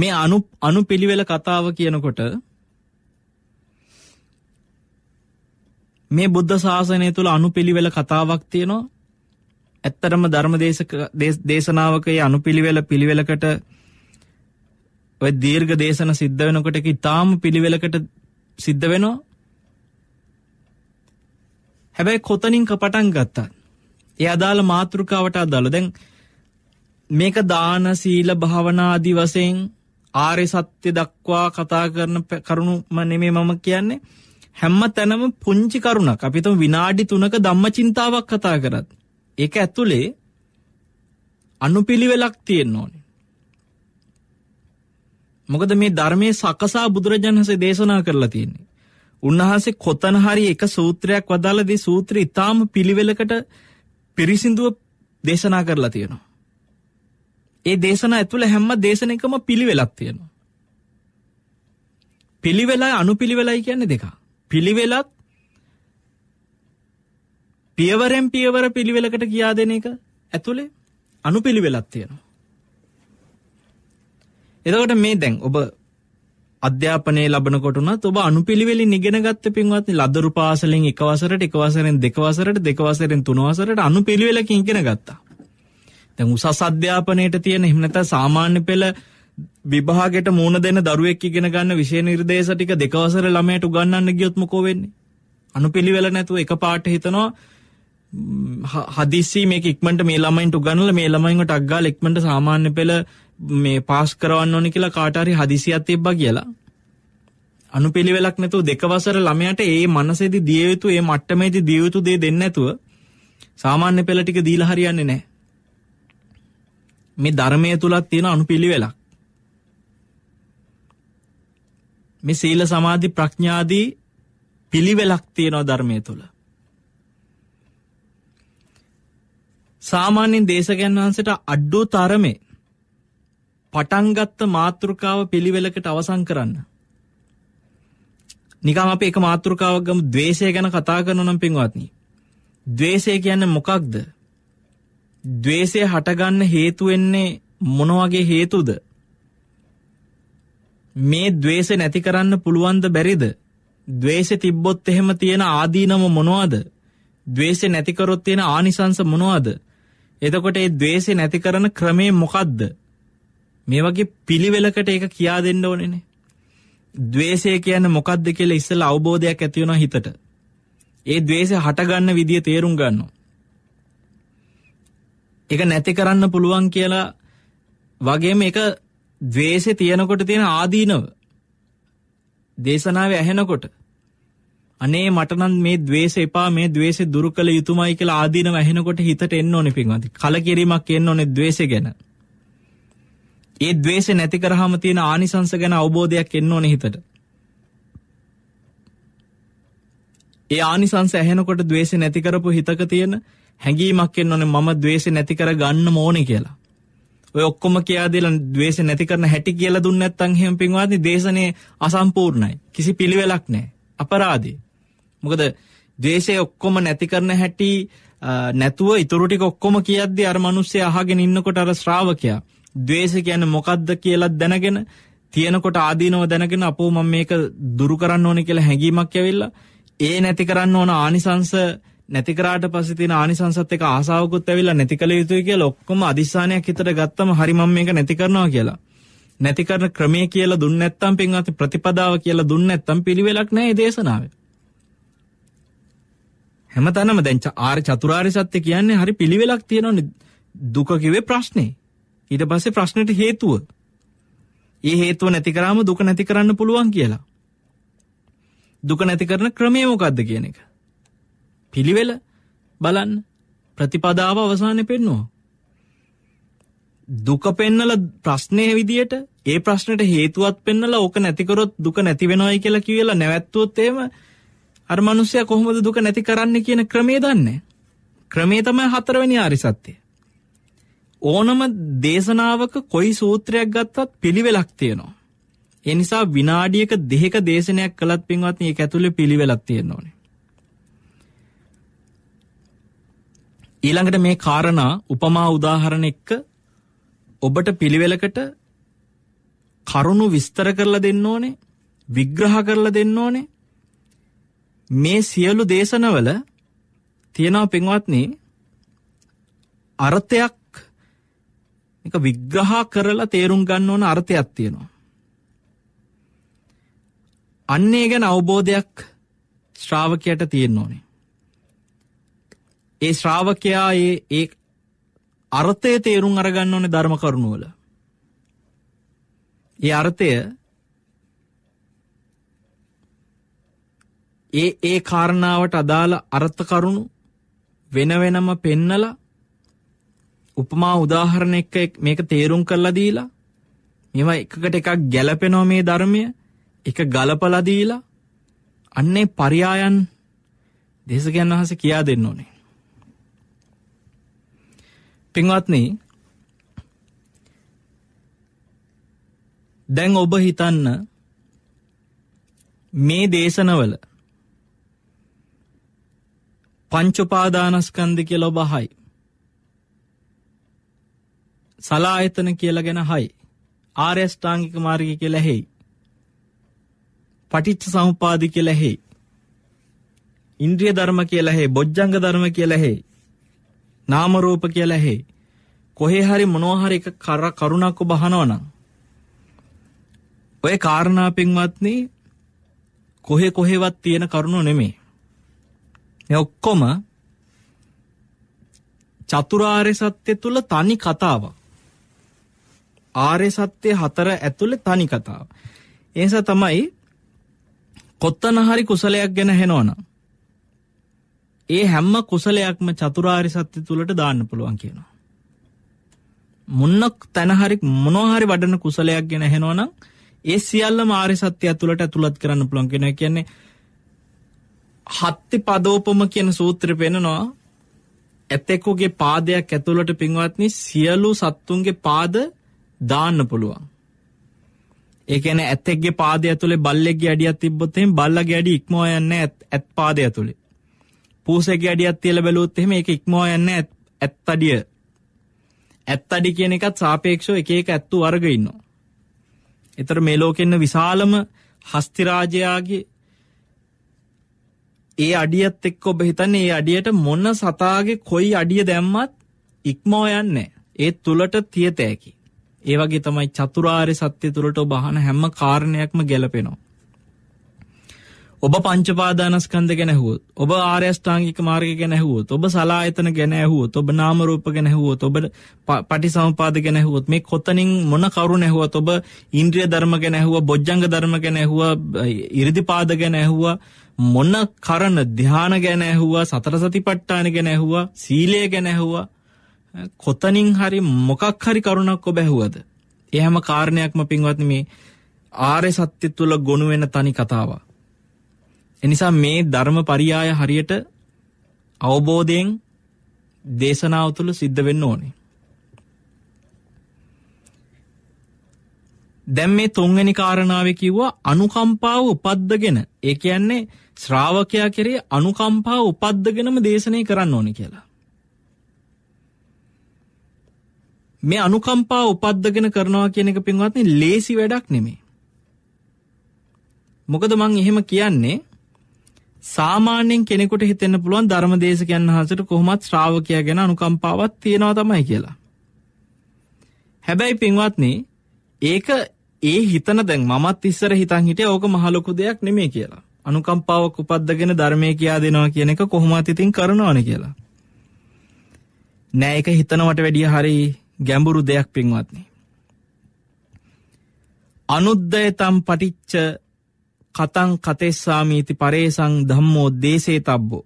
මේ අනු අනු පිළිවෙල කතාව කියනකොට මේ බුද්ධ ශාසනය තුළ අනු පිළිවෙල කතාවක් තියෙනවා ඇත්තරම ධර්ම දේශනාවකයේ අනු පිළිවෙල පිළිවෙලකට ඔය දීර්ඝ දේශන සිද්ධ වෙනකොට ඒක ඊටාම පිළිවෙලකට සිද්ධ වෙනවා. හැබැයි කොතනින් කපටන් ගත්තත් ඒ අදාළ මාතෘකාවට අදාළ දැන් මේක දාන සීල භාවනා ආදි වශයෙන් ආර්ය සත්‍ය දක්වා කතා කරන කරුණුම නෙමෙයි මම කියන්නේ හැම තැනම පුංචි කරුණක් අපි තම විනාඩි 3ක ධම්මචින්තාවක් කතා කරත් ඒක ඇතුලේ අනුපිළිවෙලක් තියෙන්න ඕනේ මොකද මේ ධර්මය සකසා බුදුරජන්හසේ දේශනා කරලා තියන්නේ. උන්වහන්සේ කොතන හරි එක සූත්‍රයක් වදාලදී සූත්‍ර ඉතාම පිළිවෙලකට පිරිසිදුව දේශනා කරලා තියෙනවා. ඒ දේශන ඇතුළ හැම්ම දේශනකම පිළිවෙලක් තියෙනවා. පිළිවෙලා අනු පිළිවෙලයි කියන්න දෙක. පිළිවෙලත් පියවරෙන් පියවර පිළිවෙලකට කියා දෙන එක ඇතුළේ අනු පිළිවෙලත් තියෙනවා. එතකට මේ දැන් ඔබ අධ්‍යාපනය ලබනකොටනත් ඔබ අනුපිළිවෙලි නිගෙනගත්ත පින්වත්නි ලදරු පාසලෙන් එකවසරට එකවසරෙන් දෙකවසරට දෙකවසරෙන් තුනවසරට අනුපිළිවෙලක ඉගෙන ගත්තා. දැන් උසස් අධ්‍යාපනයට තියෙන එහෙම නැත්නම් සාමාන්‍ය පෙළ විභාගයට මූණ දෙන දරුවෙක් ඉගෙන ගන්න විෂය නිර්දේශ ටික දෙකවසර ළමයට උගන්වන්න ගියොත් මොකෝ වෙන්නේ? අනුපිළිවෙල නැතුව එකපාරට හිතනවා හදිසි මේ ඉක්මට මේ ළමයින්ට උගන්නල මේ ළමයින්ට අක්ගාල එක්මට සාමාන්‍ය පෙළ මේ පාස් කරවන්න ඕනි කියලා කාටාරි හදිසියක් තිබ්බා කියලා අනු පිළිවෙලක් නැතුව දෙකවසර ළමයට ඒ මනසේදි දියයුතු ඒ මට්ටමේදි දියයුතු දේ දෙන්න නැතුව සාමාන්‍ය පෙළ ටික දීලා හරියන්නේ නැහැ. මේ ධර්මය තුලත් තියෙන අනු පිළිවෙලක්. මේ සීල සමාධි ප්‍රඥාදී පිළිවෙලක් තියෙනවා ධර්මය තුළ. සාමාන්‍යයෙන් දේශකයන් වහන්සට අඩ්ඩෝ තරමේ පටන්ගත්ත මාතෘකාව පිළිවෙලකට අවසන් කරන්න. නිකම් අප එක මාතෘකාවක්ගම දවේශය ගැන කතා කරන නම් පින්වත්නි. දවේශය කියන්න මොකක්ද. දවේශය හටගන්න හේතුවෙන්නේ මොනවගේ හේතුද. මේ දවේශ නැති කරන්න පුළුවන්ද බැරිද. දවේශ තිබ්බොත් එහෙම තියෙන ආදීනම මොනවාද. දවේශය නැතිකරොත් තියෙන ආනිසංස මොනවාද. එතකොට ඒ දවේශය නැති කරන ක්‍රමේ මොකක්ද. මේ වගේ පිළිවෙලකට ඒක කියා දෙන්න ඕනෙනේ. ද්වේෂය කියන්නේ මොකක්ද කියලා ඉස්සෙල්ලා අවබෝධයක් ඇති වෙනවා හිතට. ඒ ද්වේෂය හටගන්න විදිය තේරුම් ගන්නවා. ඒක නැති කරන්න පුළුවන් කියලා වගේම ඒක ද්වේෂය තියෙනකොට තියෙන ආදීනව දේශනාවේ ඇහෙනකොට අනේ මටනම් මේ දවේශ එපා මේ දවේශ දුරු කළ යුතුමයි කියලා ආදීන වැහෙනකොට හිතට එන්න ඕනෙ පින්වති කලකිරීමක් එන්න ඕනෙ දවේශ ගැන ඒ ද්වේෂ නැති කරාම තියෙන ආනිසංස ගැන අවබෝධයක් එන්න ඕනේ හිතට. ඒ ආනිසංස ඇහෙනකොට ද්වේෂ නැති කරපු හිතක තියෙන හැඟීමක් එන්න ඕනේ මම ද්වේෂ නැති කර ගන්න ඕනේ කියලා. ඔය ඔක්කොම කියා දෙලා ද්වේෂ නැති කරන හැටි කියලා දුන්න නැත්නම් එහෙම පින්වත්නි දේශනේ අසම්පූර්ණයි. කිසි පිළිවෙලක් නැහැ. අපරාධේ. මොකද ද්වේෂය ඔක්කොම නැති කරන හැටි නැතුව ඉතුරු ටික ඔක්කොම කියද්දි අර මිනිස්සයා අහගෙන ඉන්නකොට අර ශ්‍රාවකයා ද්වේෂ කියන්නේ මොකද්ද කියලා දැනගෙන තියෙනකොට ආදීනව දැනගෙන අපෝ මම මේක දුරු කරන්න ඕනේ කියලා හැඟීමක් ඇවිල්ලා ඒ නැති කරන්න ඕන ආනිසංශ නැති කරාට පස්සේ තියෙන ආනිසංශත් එක්ක ආසාවකුත් ඇවිල්ලා නැති කළ යුතුයි කියලා ඔක්කොම අදිස්ථානයක් හිතට ගත්තම හරි මම මේක නැති කරනවා කියලා. නැති කරන ක්‍රමය කියලා දුන්නේ නැත්නම් පින්වත් ප්‍රතිපදාව කියලා දුන්නේ නැත්නම් පිළිවෙලක් නැහැ මේ දේශනාවේ. හැමතැනම දැන් ආර්ය චතුරාර්ය සත්‍ය කියන්නේ හරි පිළිවෙලක් තියෙනවනේ දුක කිව්වේ ප්‍රශ්නේ. ඊට පස්සේ ප්‍රශ්නට හේතුව. ඒ හේතුව නැති කරාම දුක නැති කරන්න පුළුවන් කියලා. දුක නැති කරන ක්‍රමය මොකද්ද කියන එක. පිළිවෙල බලන්න ප්‍රතිපදාව අවසානය පෙන්නවා. දුක පෙන්නල ප්‍රශ්නය විදියට ඒ ප්‍රශ්නට හේතුවත් පෙන්නල ඕක නැතිකරොත් දුක නැතිවෙනයි කියලා කියලා නැවැත්වොත්තේම අර්මනුසය කොහොමද දුක නැති කරන්න කියන ක්‍රමේ දන්නේ. ක්‍රමේ තමයි හතරවැනි ආරිසත්‍යය. ඕනම දේශනාවක කොයි සූත්‍රයක් ගත්තත් පිළිවෙලක් තියෙනවා. එනිසා විනාඩියක දෙහෙක දේශනයක් කළත් පින්වත් ඒ ඇතුළේ පිළිවෙලක් තියෙන්න ඕනේ. ඊළඟට මේ කාරණා උපමා උදාහරණ එක්ක ඔබට පිළිවෙලකට කරුණු විස්තර කරලා දෙන්න ඕනේ විග්‍රහ කරලා දෙන්න ඕනේ මේ සියලු දේශනවල තියෙනවා පින්වත්නි අර්ථයක් එක විග්‍රහ කරලා තේරුම් ගන්න ඕන අර්ථයක් තියෙනවා. අන්නේ ගැන අවබෝධයක් ශ්‍රාවකයට තියෙන්න ඕනේ. ඒ ශ්‍රාවකයා ඒ අර්ථය තේරුම් අරගන්න ඕනේ ධර්ම කරුණුවල. ඒ අර්ථය ඒ ඒ කාරණාවට අදාළ අර්ථ කරුණු වෙන වෙනම පෙන්නලා උපමා උදාහරණ එක්ක මේක තේරුම් කරලා දීලා මේවා එකකට එකක් ගැලපෙනවා මේ ධර්මය එක ගලපලා දීලා අන්නේ පරයායන් දේශකයන් වහන්සේ කියා දෙන්න ඕනේ. පින්වත්නි දැන් ඔබ හිතන්න මේ දේශනවල පංච උපාදානස්කන්ධ කියලා ඔබ අහයි. සලායතන කියල ගැන හයි ආර්යෂ්ඨාංගික මාර්ගය කියල හෙයි පටිච්ච සහපාදි කියල හෙයි ඉන්ද්‍රිය ධර්ම කියල හේ බොජ්ජංග ධර්ම කියල හෙයි නාමරූප කියල හෙයි කොහේ හරි මොනෝහරි එක කර කරුණක්කු බහනවනම් ඔය කාරණා පෙන්වත්න කොහෙ කොහෙවත් තියෙන කරුණු නෙමේ ඔක්කොම චතුරාර්ය සත්‍ය තුළ තනි කතාවක් ආර්ය සත්‍ය හතර ඇතුළේ තනි කතාව. ඒ නිසා තමයි කොත්තන හරි කුසලයක් ගැන හෙනවනම් ඒ හැම කුසලයක්ම චතුරාර්ය සත්‍ය තුලට දාන්න පුළුවන් කියනවා. මොන්න තැන හරි මොනවා හරි වඩන කුසලයක් ගැන හෙනවනම් ඒ සියල්ලම ආර්ය සත්‍ය ඇතුළට ඇතුළත් කරන්න පුළුවන් කියනවා. කියන්නේ හත්ති පදෝපම කියන සූත්‍රය පෙන්නනවා ඇතෙකුගේ පාදයක් ඇතුළට පින්වත්නි සියලු සත්තුන්ගේ පාද දාන්න පුළුවන්. ඒකන ඇත්තෙක්ගේ පාදය තුළේ බල්ලෙක් අඩියත් තිබොත්තෙම බල්ලගේ අඩි ඉක්මෝ යන්න ඇත් පාදය තුළේ පූසගේ අඩියත් තියල බැලුත්තෙම එක ඉක්මෝ යන්න ඇත් අඩිය ඇත් අඩි කියන එකත් සාපේක්ෂෝ එක එක ඇත්තු වර්ග ඉන්නවා. එතර මේ ලෝකෙන්න විශාලම හස්තිරාජයාගේ ඒ අඩියත් එක්ක ඔබ හිතන්නේ ඒ අඩියට මොන්න සතාගේ කොයි අඩිය දැම්මත් ඉක්මෝ යන්නේ ඒ තුළට තියතෑකි. ඒ වගේ තමයි චතුරාර්ය සත්‍ය තුළට ඔබ අහන හැම කාරණයක්ම ගැලපෙනවා. ඔබ පංචපාදානස්කන්ධ ගැන ඇහුවොත්, ඔබ ආර්ය අෂ්ටාංගික මාර්ගය ගැන ඇහුවොත්, ඔබ සලායතන ගැන ඇහුවොත්, ඔබ නාම රූප ගැන ඇහුවොත්, ඔබ පටිසමුපාද ගැන ඇහුවොත්, මේ කොතනින් මොන කරුණ ඇහුවත් ඔබ ඉන්ද්‍රිය ධර්ම ගැන ඇහුවා, බොජ්ජංග ධර්ම ගැන ඇහුවා, 이르දිපාද ගැන ඇහුවා, මොන කරන ධානා ගැන ඇහුවා, සතර සතිපට්ඨාන ගැන ඇහුවා, සීලය ගැන ඇහුවා කොතනින් හරි මොකක් හරි කරුණක් ඔබ ඇහුවද ඒ හැම කාරණයක්ම පින්වත්නි මේ ආර්ය සත්‍ය තුල ගොනු වෙන තනි කතාවක් එනිසා මේ ධර්ම පරියාය හරියට අවබෝධයෙන් දේශනාව තුළ සිද්ධ වෙන්න ඕනේ. දැන් මේ තුන්වෙනි කාරණාව කිව්වා අනුකම්පාව උපද්දගෙන ඒ කියන්නේ ශ්‍රාවකයා කෙරේ අනුකම්පාව උපද්දගෙනම දේශනය කරන්න ඕනේ කියලා. මේ අනුකම්පා උපද්දගෙන කරනවා කියන එක පින්වත්නි ලේසි වැඩක් නෙමේ. මොකද මං එහෙම කියන්නේ සාමාන්‍යයෙන් කෙනෙකුට හිතෙන්න පුළුවන් ධර්මදේශකයන් වහන්සේට කොහොමත් ශ්‍රාවකයා ගැන අනුකම්පාවක් තියෙනවා තමයි කියලා. හැබැයි පින්වත්නි ඒක ඒ හිතන දැන් මමත් ඉස්සර හිතන් හිටියේ ඕක මහ ලොකු දෙයක් නෙමෙයි කියලා. අනුකම්පාවක් උපද්දගෙන ධර්මයේ කියා දෙනවා කියන එක කොහොමත් ඉතින් කරනවනේ කියලා. නෑ ඒක හිතනවට වැඩිය හරියි ගැඹුරු දෙයක් පින්වත්න. අනුද්ධයතම් පටිච්ච කතං කතෙස්සාමීති පරේසං ධම්මෝ දේශේ තබ්බෝ.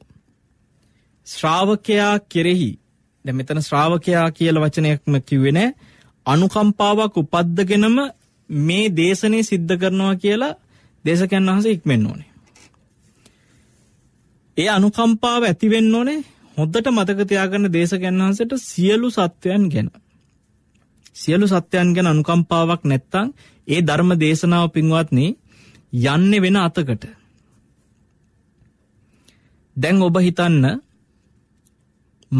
ශ්‍රාවකයා කෙරෙහි දැ මෙතන ශ්‍රාවකයා කියල වචනයක්ම කිවෙන අනුකම්පාවක් උපද්දගෙනම මේ දේශනය සිද්ධ කරනවා කියලා දේශකයන් වහස ඉක්මෙන් ඕනේ. ඒ අනුකම්පාව ඇතිවෙන්න ඕනේ හොද්දට මතකතියාගන්න දේශකයන් වහන්සට සියලු සත්වයන් ගැෙන. සියලු සත්‍යයන් ගැන අනුකම්පාවක් නැත්තං ඒ ධර්ම දේශනාව පින්වත්නි යන්නේ වෙන අතකට. දැන් ඔබ හිතන්න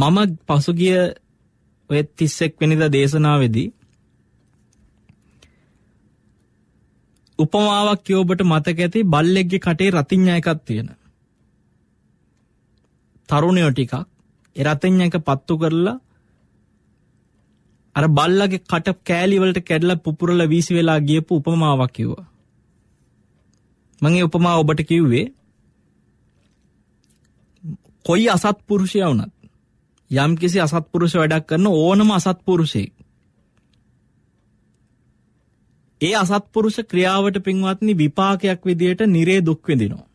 මම පසුගිය ඔය තිස්සෙක් වෙනිද දේශනාවේදී උපමාවක් කියෝබට මතක ඇති බල්ලෙක්ගේ කටේ රතිඤ්ඤා එකක් තියෙන. තරුණයෝ ටිකක් ඒ රතිඤ්ඤා එක පත්තු කරලා අර බල්ලගේ කට කෑලිවලට කැඩලා පුපුරල වීසි වෙලා ගියපු උපමාවක් කිව්වා. මගේ උපමා ඔබට කිව්වේ කොයි අසත්පුරුෂය වුණත් යම් කිසි අසත්පුරුෂ වැඩක් කරන ඕනම අසත්පුරුෂයෙක් ඒ අසත්පුරුෂ ක්‍රියාවට පින්වත්නි විපාකයක් විදියට නිරේ දුක් විඳිනවා.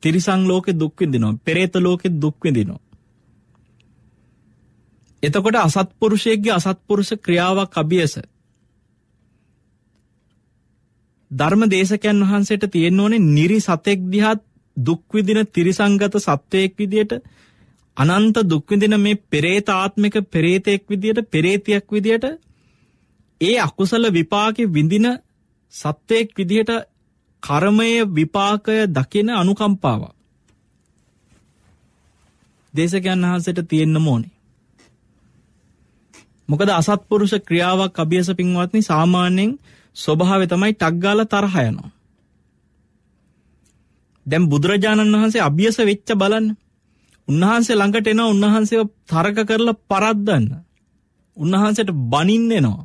තිරිසන් ලෝකේ දුක් විඳිනවා. පෙරේත ලෝකේ දුක් විඳිනවා. එතකොට අසත්පුරුෂයගේ අසත්පුරුෂ ක්‍රියාවක් අභියස ධර්ම දේශකයන් වහන්සේට තියෙන්න්න ඕනේ නිරි සතෙක් දිහත් දුක්විදින තිරිසංගත සත්වයෙක් විදියට අනන්ත දුක්විදින මේ පෙරේත ආත්මික පෙරේතයෙක් විදියට පෙරේතියක් විදියට ඒ අකුසල විපාක විඳින සත්වයෙක් විදිහට කරමය විපාකය දකින අනුකම්පාව. දේශකයන් වහන්සට තියෙන්න්න මෝනේ මොකද අසත්පුරුෂ ක්‍රියාවක් අභියස පින්වත්නි සාමාන්‍යයෙන් ස්වභාවය තමයි ටක් ගාලා තරහ යනවා. දැන් බුදුරජාණන් වහන්සේ අභියස වෙච්ච බලන්න. උන්වහන්සේ ළඟට එනවා උන්වහන්සේව තරක කරලා පරද්දන්න. උන්වහන්සේට බනින්න එනවා.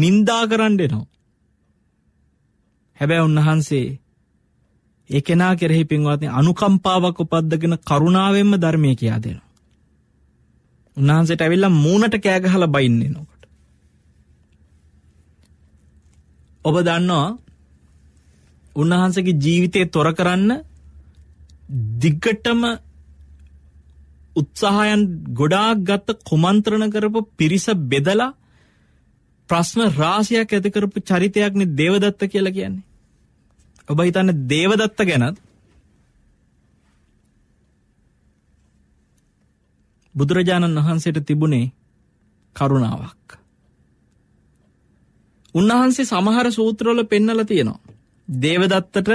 නිඳා කරන්න එනවා. හැබැයි උන්වහන්සේ ඒ කෙනා කෙරෙහි පින්වත්නි අනුකම්පාවක් උපද්දගෙන කරුණාවෙන්ම ධර්මය කියා දෙනවා. උන්වහන්සේට ඇවිල්ලා මූණට කෑ ගහලා බයින්න එනකොට. ඔබ දන්නවා උන්වහන්සේගේ ජීවිතේ තොර කරන්න දිග්ගටම උත්සාහයන් ගොඩාක් ගත්ත කුමන්ත්‍රණ කරපු පිරිස බෙදලා ප්‍රශ්න රාශියක් ඇතිකරපු චරිතයක්න දේවදත්ත කියලා කියන්නේ. ඔබ හිතන්න දේවදත්ත ගැනත් බුදුරජාණන් වහන්සේට තිබුණේ කරුණාවක්. උන්වහන්සේ සමහර සූත්‍රවල පෙන්නල තියෙනවා. දේවදත්තට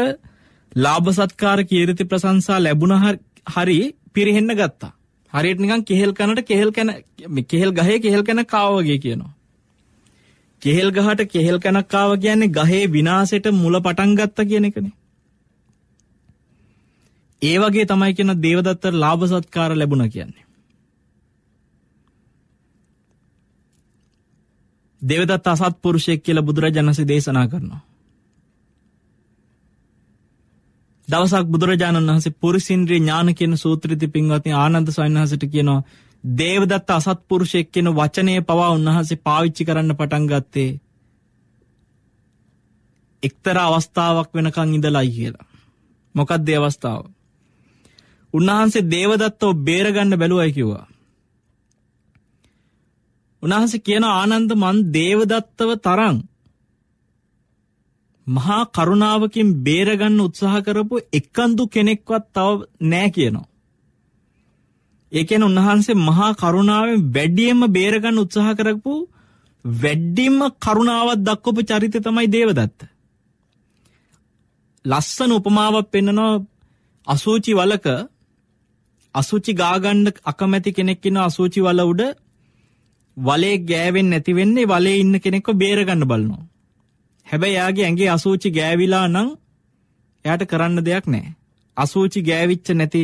ලාභ සත්කාර කීර්ති ප්‍රශංසා ලැබුණා හරි පිරිහෙන්න ගත්තා. හරියට නිකන් කෙහෙල් කනට කෙහෙල් කන කෙහෙල් ගහේ කෙහෙල් කන කාව වගේ කියනවා. කෙහෙල් ගහට කෙහෙල් කනක් ආව කියන්නේ ගහේ විනාශයට මුල පටන් ගත්තා කියන එකනේ. ඒ වගේ තමයි කියන දේවදත්තට ලාභ සත්කාර ලැබුණා කියන්නේ. දෙවදත් අසත්පුරුෂයෙක් කියලා බුදුරජාණන්සේ දේශනා කරනවා. දවසක් බුදුරජාණන් වහන්සේ පුරිසින්ද්‍රිය ඥාන කියන සූත්‍රයේදී පින්වත්නි ආනන්ද ස්වාමීන් වහන්සේට කියනවා දේවදත්ත අසත්පුරුෂයෙක් කියන වචනය පවා උන්වහන්සේ පාවිච්චි කරන්න පටන් ගත්තේ එක්තරා අවස්ථාවක් වෙනකන් ඉඳලයි කියලා. මොකක්ද ඒ අවස්ථාව? උන්වහන්සේ දේවදත්තව බේරගන්න බැලුවයි කිව්වා. උන්වහන්සේ කියන ආනන්ද මන් දේවදත්තව තරම් මහා කරුණාවකින් බේරගන්න උත්සාහ කරපු එක්කන්දු කෙනෙක්වත් තව නෑ කියනවා. ඒ කියන්නේ උන්වහන්සේ මහා කරුණාවෙන් වැඩියෙන්ම බේරගන්න උත්සාහ කරපු වැඩිම කරුණාවක් දක්වපු චරිතය තමයි දේවදත්ත. ලස්සන උපමාවක් පෙන්නනවා අසූචි වලක අසුචි ගාගන්න අකමැති කෙනෙක් ඉන්න අසූචි වල උඩ වලේ ගෑවෙන් නැති වෙන්නේ වලේ ඉන්න කෙනෙක්ව බේරගන්න බලනවා. හැබැයි යාගේ ඇඟේ අසූචි ගෑවිලා නම් එයාට කරන්න දෙයක් නැහැ. අසූචි ගෑවිච්ච නැති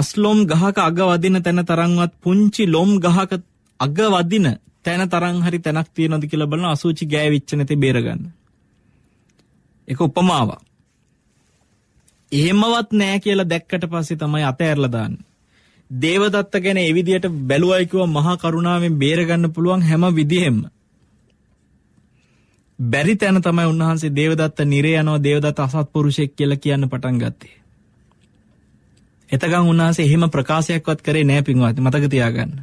අස්ලොම් ගහක අග වදින තැන තරම්වත් පුංචි ලොම් ගහක අග වදින තැන තරම් හරි තැනක් තියෙනවද කියලා බලන අසූචි ගෑවිච්ච නැති බේරගන්න. ඒක උපමාවක්. එහෙමවත් නැහැ කියලා දැක්කට පස්සේ තමයි අතෑරලා දාන්නේ. දේවදත්ත ගැන ඒ විදියට බැලුවයි කිව්ව මහා කරුණාවෙන් බේරගන්න පුළුවන් හැම විදිහෙම. බැරි තැන තමයි උන්වහන්සේ දේවදත්ත නිරේ යනවා දේවදත්ත අසත්පුරුෂයෙක් කියලා කියන්න පටන් ගත්තේ. එතකන් උන්වහන්සේ එහෙම ප්‍රකාශයක්වත් කරේ නෑ පින්වත් මතක තියාගන්න.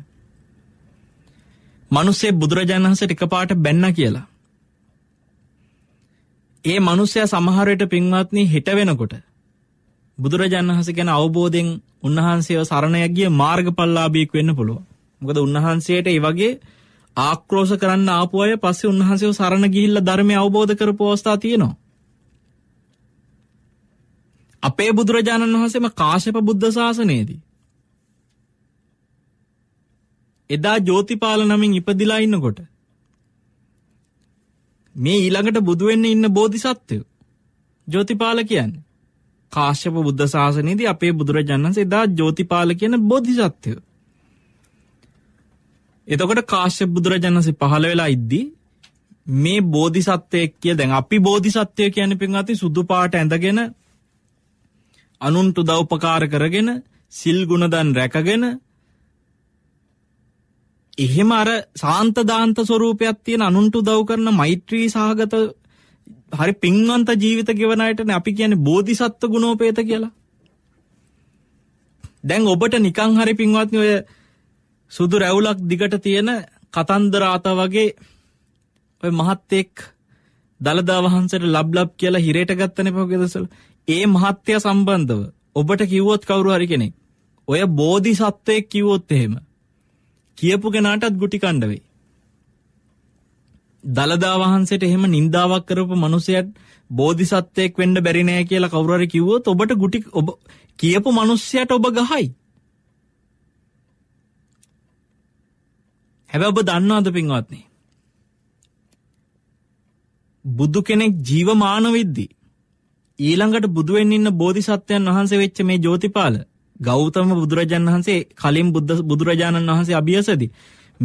මිනිස්සේ බුදුරජාණන් වහන්සේට එකපාරට බැන්න කියලා. ඒ මිනිස්සයා සමහර විට පින්වත්නි හිට වෙනකොට බුදුරජාණන් වහන්සේ ගැන අවබෝධයෙන් උන්වහන්සේව සරණය ගිය මාර්ගඵලලාභියෙක් වෙන්න පුළුවන්. මොකද උන්වහන්සේට ඒ වගේ ආක්‍රෝෂ කරන්න ආපු අය පස්සේ උන්වහන්සේව සරණ ගිහිල්ලා ධර්මය අවබෝධ කරපු අවස්ථා තියෙනවා. අපේ බුදුරජාණන් වහන්සේම කාශ්‍යප බුද්ධ ශාසනයේදී එදා ජෝතිපාල නමින් ඉපදිලා ඉන්නකොට මේ ඊළඟට බුදු වෙන්න ඉන්න බෝධිසත්වයෝ ජෝතිපාල කියන්නේ කාශ්‍යප බුද්ධ ශාසනයේදී අපේ බුදුරජාණන් වහන්සේ එදා ජෝතිපාල කියන බෝධිසත්වය. එතකොට කාශ්‍යප බුදුරජාණන් වහන්සේ පහළ වෙලා ඉද්දී මේ බෝධිසත්වයෙක් කිය දැන් අපි බෝධිසත්වය කියන පින්වත්නි සුදු පාට ඇඳගෙන අනුන්ට උදව්පකාර කරගෙන සිල් ගුණදන් රැකගෙන එහෙම අර සාන්ත දාන්ත ස්වරූපයක් තියෙන අනුන්ට උදව් කරන මෛත්‍රී සහගත හරි පින්වන්ත ජීවිත ගෙවන අයටනේ අපි කියන්නේ බෝධිසත්ව ගුණෝපේත කියලා. දැන් ඔබට නිකන් හරි පින්වත්නි ඔය සුදු රැවුලක් දිගට තියෙන කතන්දර ආතා වගේ ඔය මහත්ෙක් දලදා වහන්සේට ලබ්ලබ් කියලා හිරේට ගත්තනේ පොගෙදසල. ඒ මහත්ය සම්බන්ධව ඔබට කිව්වොත් කවුරු හරි කෙනෙක් ඔය බෝධිසත්වයෙක් කිව්වොත් එහෙම කියපු කෙනාටත් ගුටි කණ්ඩ වෙයි. දලදා වහන්සේට එහෙම නින්දාවක් කරපු මිනිසයාට බෝධිසත්වයෙක් වෙන්න බැරි නෑ කියලා කවුරු හරි කිව්වොත් ඔබට ගුටි ඔබ කියපු මිනිසයාට ඔබ ගහයි. හැබැයි ඔබ දන්නවද පින්වත්නි? බුදු කෙනෙක් ජීවමාන වෙද්දී ඊළඟට බුදු වෙන්න ඉන්න බෝධිසත්වයන් වහන්සේ වෙච්ච මේ ජෝතිපාල ගෞතම බුදුරජාණන් වහන්සේ කලින් බුද්ධ බුදුරජාණන් වහන්සේ අභියසදී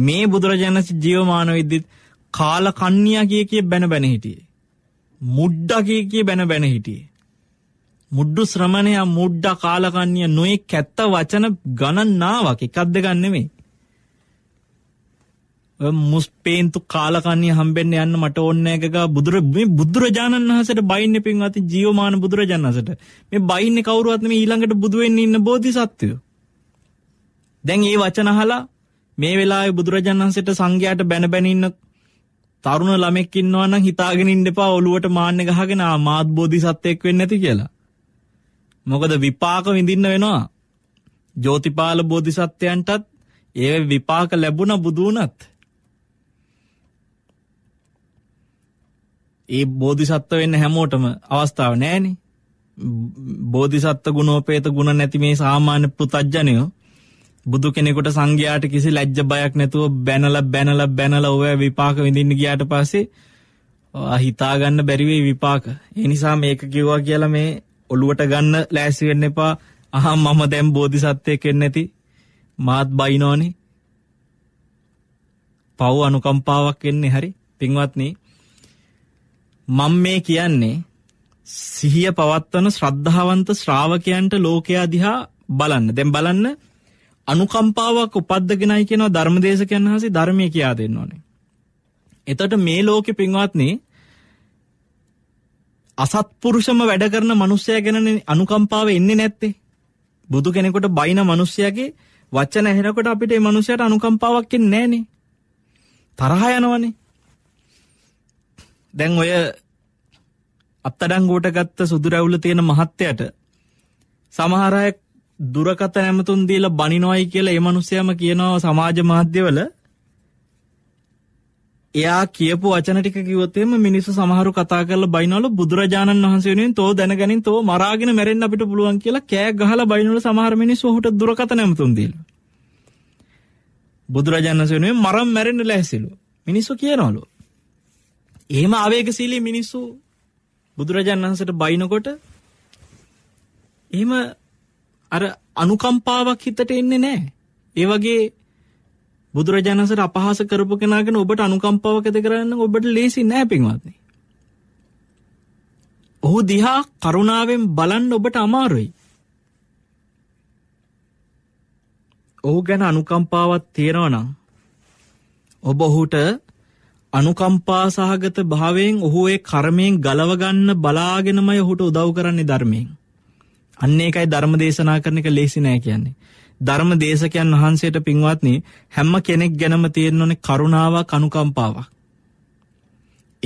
මේ බුදුරජාණන් ජීවමාන වෙද්දිත් කාල කන්නියා කිය කිය බැන බැන හිටියේ. මුඩ්ඩා කිය කිය බැන බැන හිටියේ. මුඩ්ඩු ශ්‍රමණයා මුඩ්ඩා කාලකන්නිය නොයෙක් කැත්ත වචන ගණන්නාවක් එකක් දෙකක් නෙමෙයි. මුස්පේන්තු කාලකන්නිය හම්බෙන්න යන්න මට ඕන්න එකක බුදුර මේ බුදුරජාණන් වහන්සේට බයින්නේ පින්වත් ජීවමාන බුදුරජාණන් වහන්සේට. මේ බයින්නේ කවුරුවත් මේ ඊළඟට බුදු වෙන්න ඉන්න බෝධිසත්වයෝ. දැන් මේ වචන අහලා මේ වෙලාවේ බුදුරජාණන් වහන්සේට සංඝයාට බැන බැන ඉන්න තරුණ ළමෙක් ඉන්නවා නම් හිතාගෙන ඉන්න එපා ඔළුවට මාන්න ගහගෙන ආ මාත් බෝධිසත්වෙක් වෙන්නේ නැති කියලා. මොකද විපාක විඳින්න වෙනවා. ජෝතිපාල බෝධිසත්වයන්ටත් ඒ විපාක ලැබුණ බුදු වුණත්. ඒ බෝධිසත්ව වෙන්න හැමෝටම අවස්ථාව නෑනේ. බෝධිසත්ව ගුණෝපේත ගුණ නැති මේ සාමාන්‍ය පෘතජ්ජනයෝ බුදු කෙනෙකුට සංඝයාට කිසි ලැජ්ජ බයක් නැතුව බැනලා බැනලා බැනලා ඔය විපාක විඳින්න ගියාට පස්සේ හිතා ගන්න බැරි වෙයි විපාක. ඒ නිසා මේක කිව්වා කියලා මේ ඔළුවට ගන්න ලෑස්ති වෙන්න එපා. අහා මම දැන් බෝධිසත්වයෙක් වෙන්න ඇති. මාත් බයිනෝනේ. පව් අනුකම්පාවක් එන්නේ හරි. පින්වත්නි මම මේ කියන්නේ සිහිය පවත්වන ශ්‍රද්ධාවන්ත ශ්‍රාවකයන්ට ලෝකයා දිහා බලන්න. දැන් බලන්න අනුකම්පාවක් උපද්දගෙනයි කියනවා ධර්මදේශකයන් වහන්සේ ධර්මය කියා දෙන්න ඕනේ. එතකොට මේ ලෝකෙ පින්වත්නි අසත්පුරුෂම වැඩ කරන මිනිස්සයා ගැන අනුකම්පාව එන්නේ නැත්තේ. බුදු කෙනෙකුට බයින මිනිස්සයාගේ වචන ඇහෙනකොට අපිට මේ මිනිස්සයාට අනුකම්පාවක් එන්නේ නැහනේ. තරහ යනවනේ. දැන් ඔය අත්තඩංගුවට ගත්ත සුදු රැවුල තියෙන මහත්තයට සමහර අය දුරකත ඇමතුම් දීලා බනිනොයි කියලා ඒ මිනිස්සයම කියනවා සමාජ මාධ්‍යවල. එයා කියපු වචන ටික කිව්වොත් එimhe මිනිස්සු සමහරු කතා කරලා බයිනවලු බුදුරජාණන් වහන්සේ වෙනුවෙන් තෝ දැනගනින් තෝ මරාගෙන මැරෙන්න අපිට පුළුවන් කියලා කෑග ගහලා බයිනවලු සමහර මිනිස්සු ඔහුට දුරකතන ඇමතුම් දීලා. බුදුරජාණන් වහන්සේ වෙනුවෙන් මරම් මැරෙන්න ලැහැසිලු. මිනිස්සු කියනවලු. එහෙම ආවේගශීලී මිනිස්සු බුදුරජාණන් වහන්සේට බයිනකොට එහෙම අර අනුකම්පාවක් හිතට එන්නේ නැහැ. ඒ වගේ බුදුරජාණන්සට අපහාස කරපු කෙනාගෙන ඔබට අනුකම්පාවක් ඇති කරන්න ඔබට ලේසි නෑ පින්වත්නි. ඔහු දිහා කරුණාවෙන් බලන්න ඔබට අමාරුයි. ඔහු ගැන අනුකම්පාවක් තියෙනවා නම් ඔබ ඔහුට අනුකම්පා සහගත භාවයෙන් ඔහු ඒ කර්මයෙන් ගලව ගන්න බලාගෙනමයි ඔහුට උදව් කරන්නේ ධර්මයෙන්. අන්න ඒකයි ධර්ම දේශනා කරන එක ලේසි නෑ කියන්නේ. ධර්ම දේශකයන් වහන්සේට පින්වත්නි හැම කෙනෙක් ගැනම තියෙන්න ඕනේ කරුණාවක් අනුකම්පාවක්.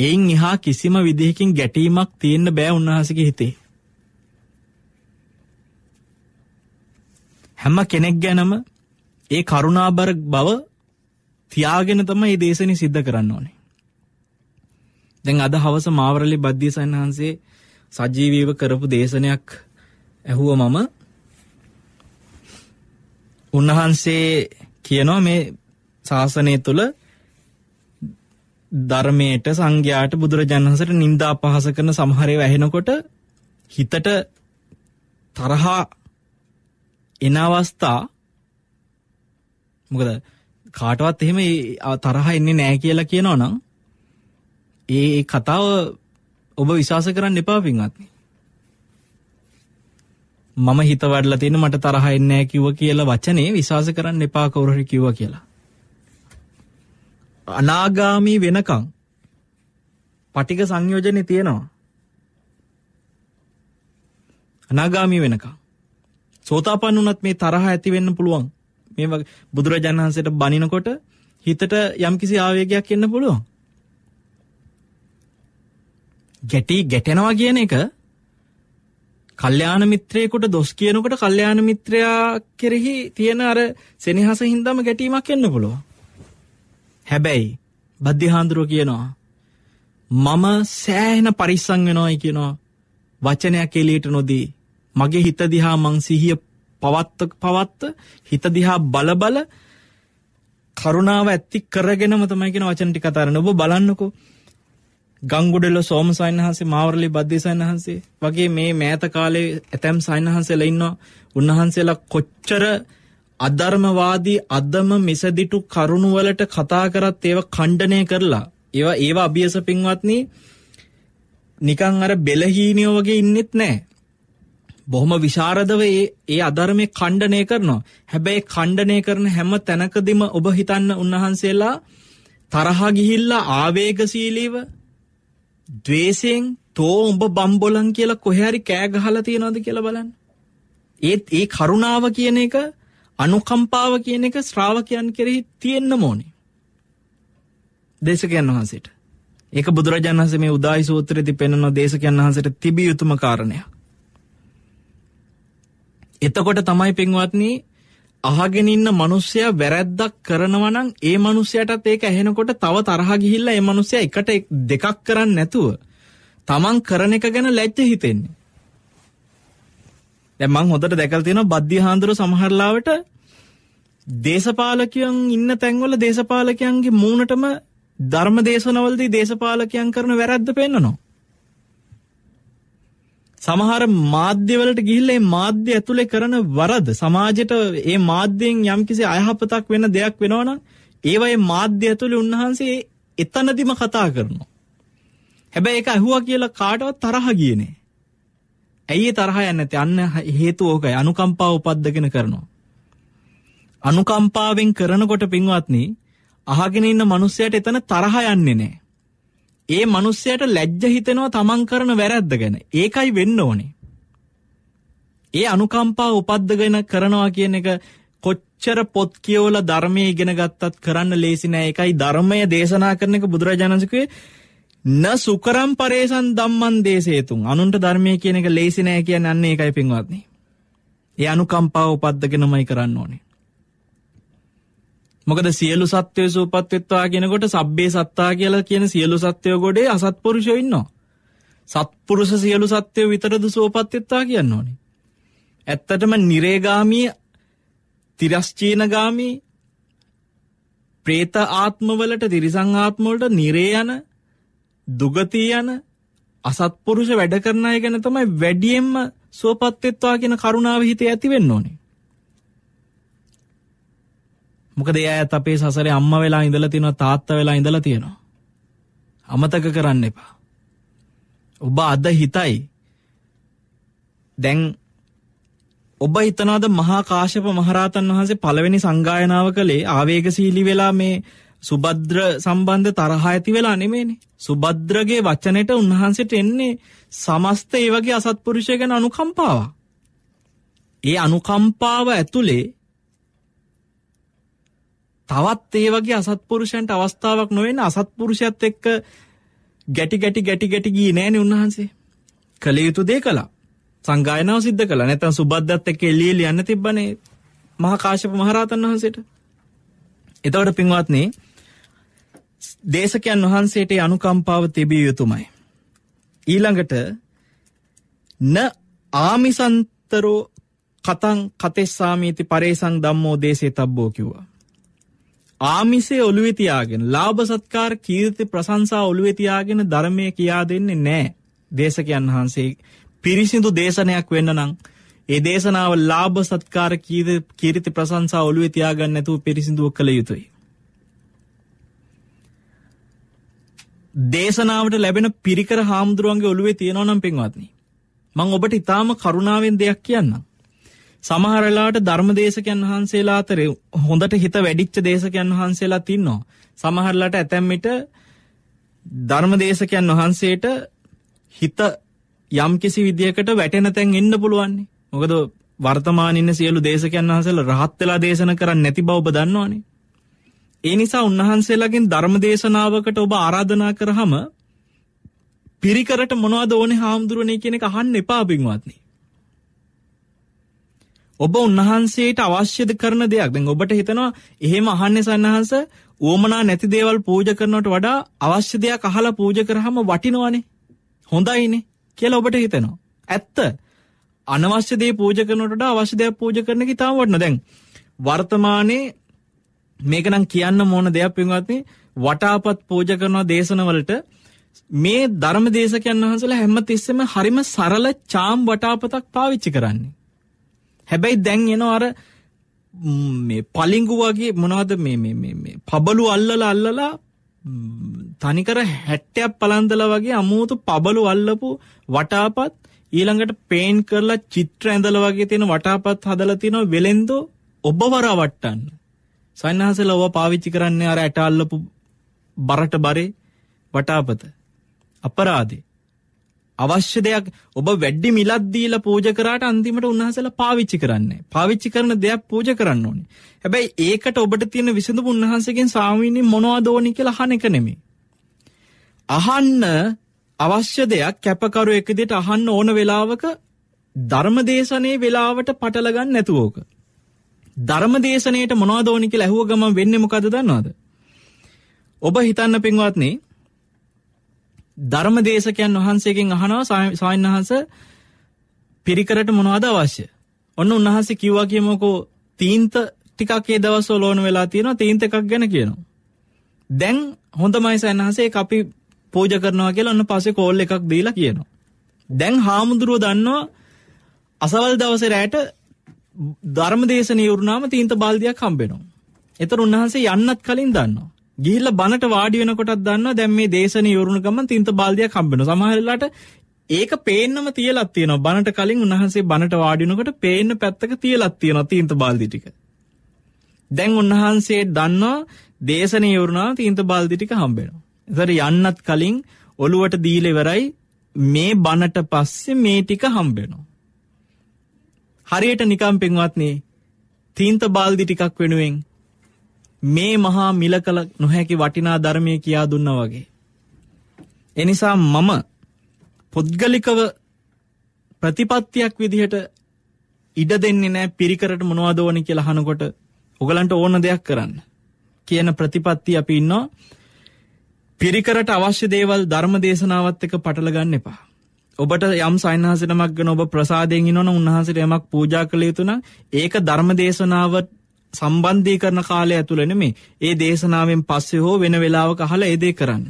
එයින් එහා කිසිම විදිහකින් ගැටීමක් තියෙන්න බෑ උන්වහන්සේගේ හිතේ. හැම කෙනෙක් ගැනම ඒ කරුණාබර බව තියාගෙන තම ඒ දේශනය සිද්ධ කරන්න ඕනේ. දැන් අද හවස මාවරලි බද්ධිය සන්හන්සේ සජීවීව කරපු දේශනයක් ඇහුව මම උන්වහන්සේ කියනවා මේ ශාසනය තුළ ධර්මයට සංඝයාට බුදුරජාණන්සට නින්දා පහස කරන සමහරය වැහෙනකොට හිතට තරහා එන අවස්ථා මොකද කාටවත් එහෙම තරහ එන්නේ නෑ කියලා කියනවා නම් ඒ කතාව ඔබ විශවාස කරන්න එපා පින්වත්නි. මම හිත වඩලා තියෙන මට තරහ එන්නේ නැහැ කිව්ව කියලා වචනේ විශ්වාස කරන්න එපා කවුරු හරි කිව්වා කියලා. අනාගාමී වෙනකන් පටික සංයෝජනේ තියෙනවා. අනාගාමී වෙනකන් සෝතාපන්න වුණත් මේ තරහ ඇති වෙන්න පුළුවන්. මේ වගේ බුදුරජාණන් වහන්සේට බණිනකොට හිතට යම්කිසි ආවේගයක් එන්න පුළුවන්. ගැටි ගැටෙනවා කියන එක කල්යාණ මිත්‍රයෙකුට දොස් කියනකොට කල්යාණ මිත්‍රයා කෙරෙහි තියෙන අර සෙනෙහස හින්දාම ගැටීමක් එන්න පුළුවන්. හැබැයි බද්ධහාඳුරෝ කියනවා මම සෑහෙන පරිස්සම් වෙනවායි කියනවා වචනයක් එළියට නොදී මගේ හිත දිහා මං සිහිය පවත්ත පවත්ත හිත දිහා බල බල කරුණාව ඇති කරගෙනම තමයි කියන වචන ටික අතාරින්න ඔබ බලන්නකෝ ගංගුඩෙල සෝම සයින්හන්සේ මාවරලි බද්ධසයින් වහන්සේ වගේ මේ මෑත කාලේ ඇතැම් සයින්හන්සේලා ඉන්නවා උන්වහන්සේලා කොච්චර අධර්මවාදී අදම මිසදිටු කරුණුවලට කතා කරත් ඒව කණ්ඩනය කරලා ඒවා ඒවා අභියස පින්වත්නි නිකං අර බෙලහීනියෝ වගේ ඉන්නෙත් නෑ බොහොම විශාරදව ඒ ඒ අධර්මය කණ්ඩනය කරනවා හැබැයි කණ්ඩනය කරන හැම තැනකදිම ඔබ හිතන්න උන්වහන්සේලා තරහා ගිහිල්ලා ආවේගශීලීව ද්වේෂයෙන් තෝ උඹ බම්බොලන් කියලා කොහේ හරි කෑ ගහලා තියනවද කියලා බලන්න. ඒත් ඒ කරුණාව කියන එක අනුකම්පාව කියන එක ශ්‍රාවකයන් කෙරෙහි තියෙන්න ඕනේ. දේශකයන් වහන්සේට. ඒක බුදුරජාණන් වහන්සේ මේ උදායි සූත්‍රයේදී පෙන්වන දේශකයන් වහන්සේට තිබිය යුතුම කාරණයක්. එතකොට තමයි පින්වත්නි අහගෙන ඉන්න මිනිස්සයා වැරද්දක් කරනවා නම් ඒ මිනිස්සයාටත් ඒක ඇහෙනකොට තව තරහ ගිහිල්ලා ඒ මිනිස්සයා එකට දෙකක් කරන්නේ නැතුව තමන් කරන එක ගැන ලැජ්ජ හිතෙන්නේ. දැන් මං හොඳට දැකලා තියෙනවා බද්ධි හාමුදුරුවෝ සමහරලාවට දේශපාලකයන් ඉන්න තැන්වල දේශපාලකයන්ගේ මූණටම ධර්ම දේශනවලදී දේශපාලකයන් කරන වැරද්ද පෙන්නනවා. සමහර මාධ්‍යවලට ගිහිල්ලා මේ මාධ්‍ය ඇතුලේ කරන වරද සමාජයට මේ මාධ්‍යයෙන් යම්කිසි අයහපතක් වෙන දෙයක් වෙනවා නම් ඒවයේ මාධ්‍ය ඇතුලේ උන්වහන්සේ එතනදිම කතා කරනවා. හැබැයි ඒක අහුවා කියලා කාටවත් තරහ ගියේ නෑ. ඇයි ඒ තරහ යන්නේ නැත්තේ? අන්න හේතුව ඕකයි. අනුකම්පාව උපද්දගෙන කරනවා. අනුකම්පාවෙන් කරනකොට පින්වත්නි අහගෙන ඉන්න මිනිස්සයාට එතන තරහ යන්නේ නෑ. ඒ මිනිස්සයාට ලැජ්ජ හිතෙනවා තමන් කරන වැරැද්ද ගැන. ඒකයි වෙන්න ඕනේ. ඒ අනුකම්පාව උපද්දගෙන කරනවා කියන එක කොච්චර පොත් කියවලා ධර්මයේ ඉගෙන ගත්තත් කරන්න ලේසි නෑ. ඒකයි ධර්මය දේශනා කරන එක බුදුරජාණන් වහන්සේ න සුකරම් පරේසන් ධම්මන් දේශේතුන්. අනුන්ට ධර්මයේ කියන එක ලේසි නෑ කියන්නේ අන්න ඒකයි පින්වත්නි. ඒ අනුකම්පාව උපද්දගෙනමයි කරන්න ඕනේ. මොකද සියලු සත්‍යය සූපත්වෙත්වා කියෙනකොට සබ්බේ සත්තා කියලා කියන සියලු සත්‍යය ගොඩේ අසත්පුරුෂය ඉන්නවා. සත්පුරුෂ සියලු සත්‍යය විතරද සූපත්්‍යත්තා කියන්න ඕනි. ඇත්තටම නිරේගාමී තිරස්චීනගාමී ප්‍රේත ආත්මවලට තිරිසං ආත්මවලට නිරේ යන දුගතිය යන අසත්පුරුෂ වැඩ කරන අය ගැන තමයි වැඩියෙන්ම සුවපත්වෙත්වා කියන කරුණාව හිතේ ඇතිවෙන්න ඕනේ. මොකද ඒ අයත් අපේ සසරේ අම්මා වෙලා ඉඳලා තියෙනවා තාත්තා වෙලා ඉඳලා තියෙනවා. අමතක කරන්න එපා. ඔබ අද හිතයි දැන් ඔබ හිතනවාද මහා කාශ්‍යප මහරහතන් වහන්සේ පළවෙනි සංගායනාව කළේ ආවේගශීලී වෙලා මේ සුබද්‍ර සම්බන්ධ තරහ ඇති වෙලා නෙමේනේ. සුබද්‍රගේ වචනෙට උන්වහන්සේට එන්නේ සමස්ත ඒ වගේ අසත්පුරුෂය ගැන අනුකම්පාවක්. ඒ අනුකම්පාව ඇතුලේ තවත් ඒ වගේ අසත්පුරුෂයන්ට අවස්ථාවක් නොවෙන අසත්පුරුෂයත් එක්ක ගැටි ගැටි ගැටි ගැටි ගියේ නෑනේ උන්වහන්සේ. කළ යුතු දේ කළා. සංගායනාව සිද්ධ කළා. නැත්නම් සුබද්දත් එක්ක එළියෙ ලියන්න තිබ්බනේ මහා කාශ්‍යප මහරහතන් වහන්සේට. එතකොට පින්වත්නි දේශකයන් වහන්සේට අනුකම්පාව තිබිය යුතුමයි. ඊළඟට න ආමිසන්තරෝ කතං කතෙස්සාමීති පරේසං ධම්මෝ දේශේ තබ්බෝ කිව්වා. ආමිසේ ඔළුවේ තියාගෙන ලාභ සත්කාර කීර්ති ප්‍රශංසා ඔළුවේ තියාගෙන ධර්මය කියා දෙන්නේ නැහැ. දේශකයන් වහන්සේ පිරිසිදු දේශනයක් වෙන්න නම් ඒ දේශනාව ලාභ සත්කාර කීර්ති ප්‍රශංසා ඔළුවේ තියාගන්න නැතුව පිරිසිදුව කළ යුතුයි. දේශනාවට ලැබෙන පිරිකර හාමුදුරුවන්ගේ ඔළුවේ තියෙනවා නම් පින්වත්නි. මං ඔබට ඉතාම කරුණාවෙන් දෙයක් කියන්නම්. සමහරලාට ධර්මදේශකයන් වහන්සේලා අතරේ හොඳට හිත වැඩිච්ච දේශකයන් වහන්සේලා තින්නවා. සමහරලාට ඇතැම්මිට ධර්මදේශකයන් වහන්සේට හිත යම් කිසි විදිහකට වැටෙන තැන් එන්න පුළුවන්නේ. මොකද වර්තමානින්න සියලු දේශකයන් වහන්සේලා රහත් වෙලා දේශන කරන්නේ නැති බව ඔබ දන්නවනේ. ඒ නිසා උන්වහන්සේලාගෙන් ධර්මදේශනාවකට ඔබ ආරාධනා කරාම පිරිකරට මොනවද ඕනේ හාමුදුරනේ කියන එක අහන්න එපා බින්වත්නි. ඔබ උන්වහන්සේට අවශ්‍යද කරන දෙයක් දැන් ඔබට හිතනවා එහෙම අහන්නේ සන්නහස ඕමනා නැති දේවල් පූජ කරනවට වඩා අවශ්‍ය දෙයක් අහලා පූජ කරාම වටිනවනේ හොඳයිනේ කියලා ඔබට හිතෙනවා ඇත්ත අනවශ්‍ය දේ පූජ කරනවට වඩා අවශ්‍ය දේක් පූජ කරන එක ඉතාම වටිනවා දැන් වර්තමානයේ මේක නම් කියන්න ඕන දෙයක් පින්වත්නි වටාපත් පූජ කරන දේශනවලට මේ ධර්ම දේශකයන් වහන්සේලා හැම තිස්සෙම හරිම සරල චාම් වටාපතක් පාවිච්චි කරන්නේ හැබැයි දැන් එනවා අර මේ පලිංගු වගේ මොනවද මේ මේ මේ මේ පබලු අල්ලලා අල්ලලා තනිකර හැට්ටයක් පලන්දල වගේ අමූතු පබලු අල්ලපු වටාපත් ඊළඟට පේන් කරලා චිත්‍ර ඇඳල වගේ තියෙන වටාපත් හදලා තිනවා වෙලෙන්දෝ ඔබ වරවට්ටන්න. සන්නහසලා ඔබ පාවිච්චි කරන්නේ අර ඇට අල්ලපු බරට බරේ වටාපත. අපරාදේ. අවශ්‍ය දෙයක් ඔබ වැඩි මිලක් දීලා පූජා කරාට අන්තිමට උන්වහන්සේලා පාවිච්චි කරන්නේ. පාවිච්චි කරන දේක් පූජා කරන්න ඕනේ. හැබැයි ඒකට ඔබට තියෙන විසඳුම උන්වහන්සේගෙන් ස්වාමීනි මොනවද ඕනි කියලා අහන එක නෙමෙයි. අහන්න අවශ්‍ය දෙයක් කැපකරු එක විදිහට අහන්න ඕන වෙලාවක ධර්මදේශනයේ වෙලාවට පටලගන්න නැතුව ඕක. ධර්මදේශනයේට මොනවද ඕනි කියලා ඇහුව ගමන් වෙන්නේ මොකද දන්නවද? ඔබ හිතන්න පින්වත්නි ධර්මදේශකයන් වහන්සේකෙන් අහනවා ස්වාමීන් වහන්ස පිරිකරට මොනවද අවශ්‍ය? ඔන්න උන්වහන්සේ කිව්වා කියමුකෝ තීන්ත ටිකක් ඒ දවස්වල ඕන වෙලා තියෙනවා තීන්ත එකක් ගැන කියනවා. දැන් හොඳමයි සන්නහසේ අපි පූජ කරනවා කියලා ඔන්න පස්සේ කෝල් එකක් දීලා කියනවා. දැන් හාමුදුරුව දන්නවා අසවල් දවසේ රැට ධර්මදේශනීය වුණාම තීන්ත බාල්දියක් හම්බෙනවා. ඒතර උන්වහන්සේ යන්නත් කලින් දන්නවා. ගිහිල්ලා බනට වාඩි වෙනකොටත් දන්නවා දැන් මේ දේශනේ ඉවරුන ගමන් තින්ත බාල්දියක් හම්බෙනවා. සමහර වෙලාවට ඒක පේන්නම තියලා තියෙනවා. බනට කලින් උන්වහන්සේ බනට වාඩි වෙනකොට පේන්න පැත්තක තියලා තියෙනවා තින්ත බාල්දි ටික. දැන් උන්වහන්සේ දන්නවා දේශනේ ඉවරුනා තින්ත බාල්දි ටික හම්බෙනවා. ඒතර යන්නත් කලින් ඔළුවට දීලා ඉවරයි මේ බනට පස්සේ මේ ටික හම්බෙනවා. හරියට නිකම් පින්වත්නි තීන්ත බාල්දි ටිකක් වෙනුවෙන් මේ මහා මිල කළ නොහැකි වටිනා ධර්මය කියා දුන්නා වගේ. එනිසා මම පුද්ගලිකව ප්‍රතිපත්තියක් විදිහට ඉඩ දෙන්නේ නෑ පිරිකරට මොනවද ඕනි කියලා අහනකොට ඔගලන්ට ඕන දෙයක් කරන්න කියන ප්‍රතිපත්තිය අපි ඉන්නවා පිරිකරට අවශ්‍ය දේවල් ධර්ම දේශනාවත් එක පටලගන්න එපා. ඔබට යම් සයින්හසනමක් ගැන ඔබ ප්‍රසාදයෙන් ඉන්නවනම් උන්වහන්සේට යමක් පූජා කළ යුතු නම් ඒක ධර්ම දේශනාවට සම්බන්ධී කරන කාලය ඇතුළන මේ ඒ දේශනාවෙන් පස්සෙ හෝ වෙන වෙලාවක හල එදේ කරන්න.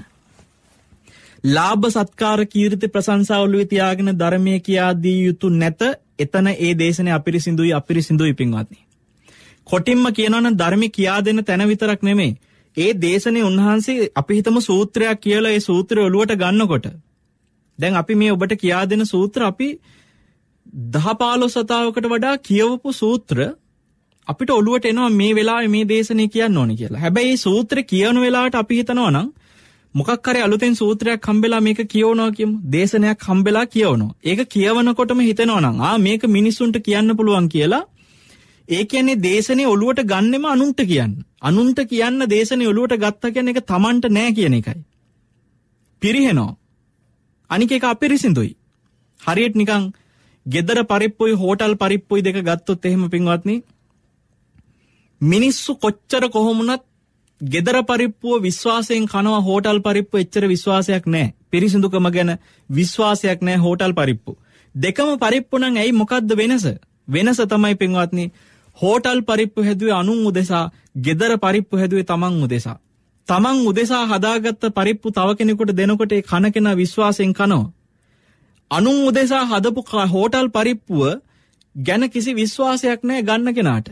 ලාබ සත්කාර කීර්ති ප්‍රසංසාවලුව තියාගෙන ධර්මය කියාදී යුතු නැත එතන ඒ දේශන අපිරිසිදුයි අපිරිසිදුයි පින්වත්න්නේ. කොටින්ම කියනවන ධර්මි කියා දෙන තැන විතරක් නෙමේ. ඒ දේශනය උන්වහන්සේ අපිහිතම සූත්‍රයක් කියලා ඒ සූත්‍රය ඔලුවට ගන්නකොට. දැන් අපි මේ ඔබට කියා දෙන සූත්‍ර අපි දහපාලො සතාවකට වඩා කියවපු සූත්‍ර අපිට ඔලුවට එනවා මේ වෙලාවේ මේ දේශනේ කියන්න ඕනේ කියලා. හැබැයි සූත්‍ර කියවන වෙලාවට අපි හිතනවා නම් මොකක් හරි අලුතෙන් සූත්‍රයක් හම්බෙලා මේක කියවනවා කියමු. දේශනයක් හම්බෙලා කියවනවා. ඒක කියවනකොටම හිතනවා නම් ආ මේක මිනිස්සුන්ට කියන්න පුළුවන් කියලා ඒ කියන්නේ දේශනේ ඔලුවට ගන්නෙම අනුන්ට කියන්න. අනුන්ට කියන්න දේශනේ ඔලුවට ගත්තා කියන එක Tamanට නෑ කියන එකයි. පිරිහෙනවා. අනික එක අපිරිසිඳුයි. හරියට නිකන් gedara parippoy hotel parippoy දෙක ගත්තොත් එහෙම පින්වත්නි මිනිස්සු කොච්චර කොහොමුණත් ගෙදර පරිප්පුුව විශ්වාසයෙන් කනව හෝටල් පරිප්පු එච්චර විශ්වාසයක් නෑ පිරිසිදුකම ගැන විශ්වාසයක් නෑ හෝටල් පරිප්පු. දෙකම පරිප්පුනං ඇයි මොකක්ද වෙනස වෙනස තමයි පෙන්වත්නි හෝටල් පරිප්පු හැදුවේ අනුන් උදෙසා ගෙදර පරිප්පු හැදුවේ තමන් උදෙසා. තමන් උදෙසා හදාගත්ත පරිප්පු තව කෙනෙකුට දෙනකොට කන කෙන විශ්වාසයෙන් කනවා. අනුන් උදෙසා හදපු හෝටල් පරිප්පුුව ගැන කිසි විශ්වාසයක් නෑ ගන්න කෙනාට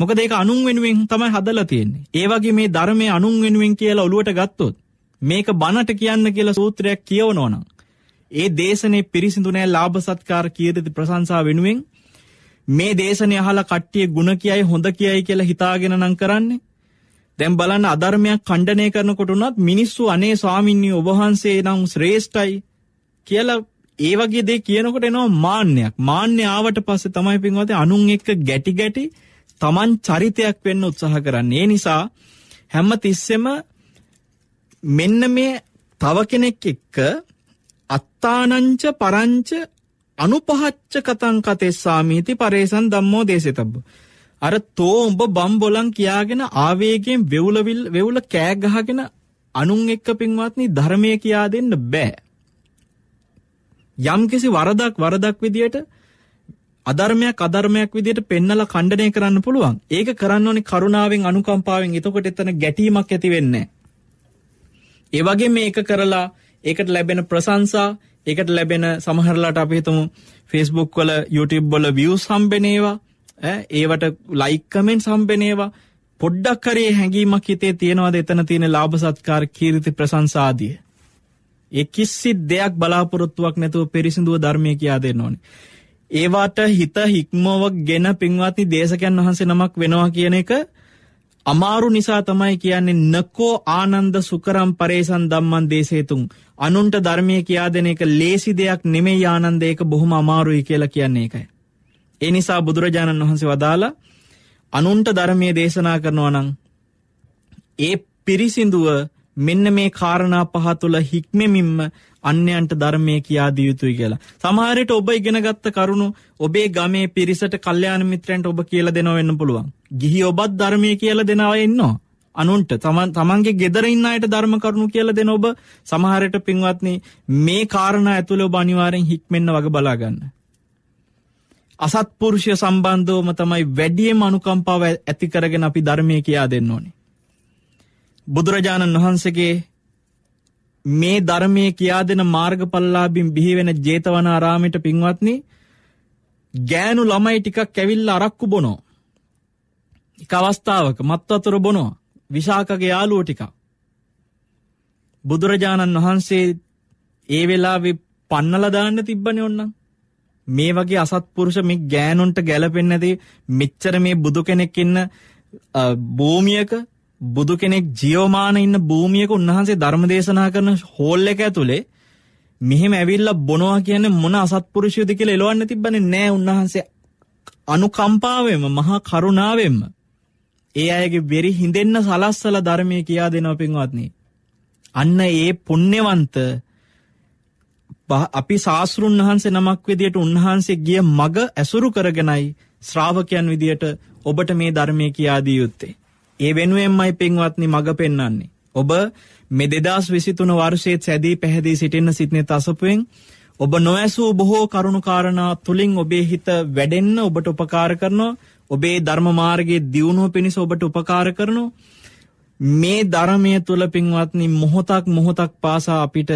මොකද ඒක අනුන් වෙනුවෙන් තමයි හදලා තියෙන්නේ. ඒ වගේ මේ ධර්මයේ අනුන් වෙනුවෙන් කියලා ඔලුවට ගත්තොත් මේක බනට කියන්න කියලා සූත්‍රයක් කියවනවා නම් ඒ දේශනේ පිරිසිදු නෑ ලාභ සත්කාර කීර්ති ප්‍රශංසා වෙනුවෙන් මේ දේශනේ අහලා කට්ටිය ಗುಣ කියයි හොඳ කියයි කියලා හිතාගෙන නම් කරන්නේ. දැන් බලන්න අධර්මයක් ඛණ්ඩනය කරනකොට උනත් මිනිස්සු අනේ ස්වාමින්වහන්සේ ඔබ වහන්සේ නම් ශ්‍රේෂ්ඨයි කියලා ඒ වගේ දේ කියනකොට එනවා මාන්නයක්. මාන්නය ආවට පස්සේ තමයි පින්වතේ අනුන් එක්ක ගැටි ගැටි තමන් චරිතයක් වෙන්න උත්සාහ කරන්නේ. ඒ නිසා හැම තිස්සෙම මෙන්න මේ තව කෙනෙක් එක්ක අත්තානංච පරංච අනුපහච්ච කතං කතෙස්සාමීති පරේසන් ධම්මෝ දේශිතබ්බ. අර තෝ උඹ බම්බොලන් කියාගෙන ආවේගයෙන් වෙවුලවිල් වෙවුල කෑ ගහගෙන අනුන් එක්ක පින්වත්නි ධර්මය කියා දෙන්න බෑ. යම්කිසි වරදක් වරදක් විදියට අධර්මයක් අධර්මයක් විදිහට පෙන්නලා ඛණ්ඩණය කරන්න පුළුවන්. ඒක කරන්න ඕනේ කරුණාවෙන් අනුකම්පාවෙන්. එතකොට එතන ගැටීමක් ඇති වෙන්නේ ඒ වගේ මේක කරලා ඒකට ලැබෙන ප්‍රශංසා ඒකට ලැබෙන සමහරලාට අපි හිතමු ෆේස්බුක් වල YouTube වල views හම්බෙනේවා ඒවට ලයික් කමෙන්ට්ස් හම්බෙනේවා පොඩ්ඩක් කරේ හැඟීමක් හිතේ තියෙනවාද එතන තියෙන ලාභ සත්කාර කීර්ති ප්‍රශංසාදිය ඒ කිසි දෙයක් බලාපොරොත්තුවක් නැතුව පිරිසිදුව ධර්මය කියා දෙන්න ඕනේ ඒවාට හිත හික්මවගෙන පින්වත්නි දේශකයන් වහන්සේ නමක් වෙනවා කියන එක අමාරු නිසා තමයි කියන්නේ නකෝ ආනන්ද සුකරම් පරේසන් ධම්මන් දේශේතුන් අනුන්ට ධර්මය කියා දෙන එක ලේසි දෙයක් නෙමෙයි ආනන්ද ඒක බොහොම අමාරුයි කියලා කියන්නේ ඒකයි. ඒ නිසා බුදුරජාණන් වහන්සේ වදාලා අනුන්ට ධර්මයේ දේශනා කරනවා නම් ඒ පිරිසිදුව මෙන්න මේ කාරණා පහ තුළ හික්මෙමින්ම අන්‍යයන්ට ධර්මය කියා දිය යුතුයි කියලා. සමහර විට ඔබ ඉගෙනගත්ත කරුණු ඔබේ ගමේ පිරිසට, කල්යාණ මිත්‍රයන්ට ඔබ කියලා දෙනව වෙන්න පුළුවන්. ගිහි ඔබත් ධර්මය කියලා දෙන අය ඉන්නවා. අනුන්ට තමන් තමන්ගේ ගෙදර ඉන්න අයට ධර්ම කරුණු කියලා දෙන ඔබ සමහරට පින්වත්නි මේ කාරණා ඇතුළේ ඔබ අනිවාර්යෙන් හික්මෙන්න වග බලා ගන්න. අසත්පුරුෂය සම්බන්ධවම තමයි වැඩියෙන් අනුකම්පාව ඇති කරගෙන අපි ධර්මයේ කියා දෙන්න ඕනේ. බුදුරජාණන් වහන්සගේ මේ ධර්මය කියා දෙන මාර්ගපල්ලාබින් බිහිවෙන ජේතවනාරාමිට පින්වත්නි ගෑනු ළමයි ටිකක් කැවිල්ල අරක්කු බොනෝ. එක අවස්ථාවක මත්වතුර බොනෝ විශාකගේ යාලුව ටික. බුදුරජාණන් වහන්සේ ඒ වෙලාවෙ පන්නලදාන්න තිබ්බන ඔන්න. මේ වගේ අසත්පුරුෂ මේ ගෑනුන්ට ගැලපෙන්නදී මෙච්චර මේ බුදු කෙනෙක් ඉන්න භූමියක බුදු කෙනෙක් ජියෝමාන ඉන්න භූමියක උන්වහන්සේ ධර්ම දේශනා කරන හෝල් එක ඇතුලේ මෙහෙම ඇවිල්ලා බොනවා කියන්නේ මොන අසත්පුරුෂයද කියලා එලවන්න තිබ්බනේ නෑ උන්වහන්සේ අනුකම්පාවෙන්ම මහා කරුණාවෙන්ම ඒ අයගේ වෙරි හිඳෙන්න සලස්සලා ධර්මයේ කියා දෙනවා පින්වත්නි. අන්න ඒ පුණ්‍යවන්ත අපි ශාස්ත්‍රුන් වහන්සේ නමක් විදියට උන්වහන්සේ ගිය මග ඇසුරු කරගෙනයි ශ්‍රාවකයන් විදියට ඔබට මේ ධර්මයේ කියා දිය යුත්තේ. ඒ වෙනුවෙන්මයි පින්වත්නි මඟ පෙන්වන්නේ. ඔබ මේ 2023 වර්ෂයේ සැදී පැහැදී සිටින්න සිටින තසපුවෙන් ඔබ නොඇසූ බොහෝ කරුණු කාරණා තුලින් ඔබේ හිත වැඩෙන්න ඔබට උපකාර කරනවා. ඔබේ ධර්ම මාර්ගයේ දියුණුව පිණිස ඔබට උපකාර කරනවා. මේ ධර්මය තුල පින්වත්නි මොහොතක් මොහොතක් පාසා අපිට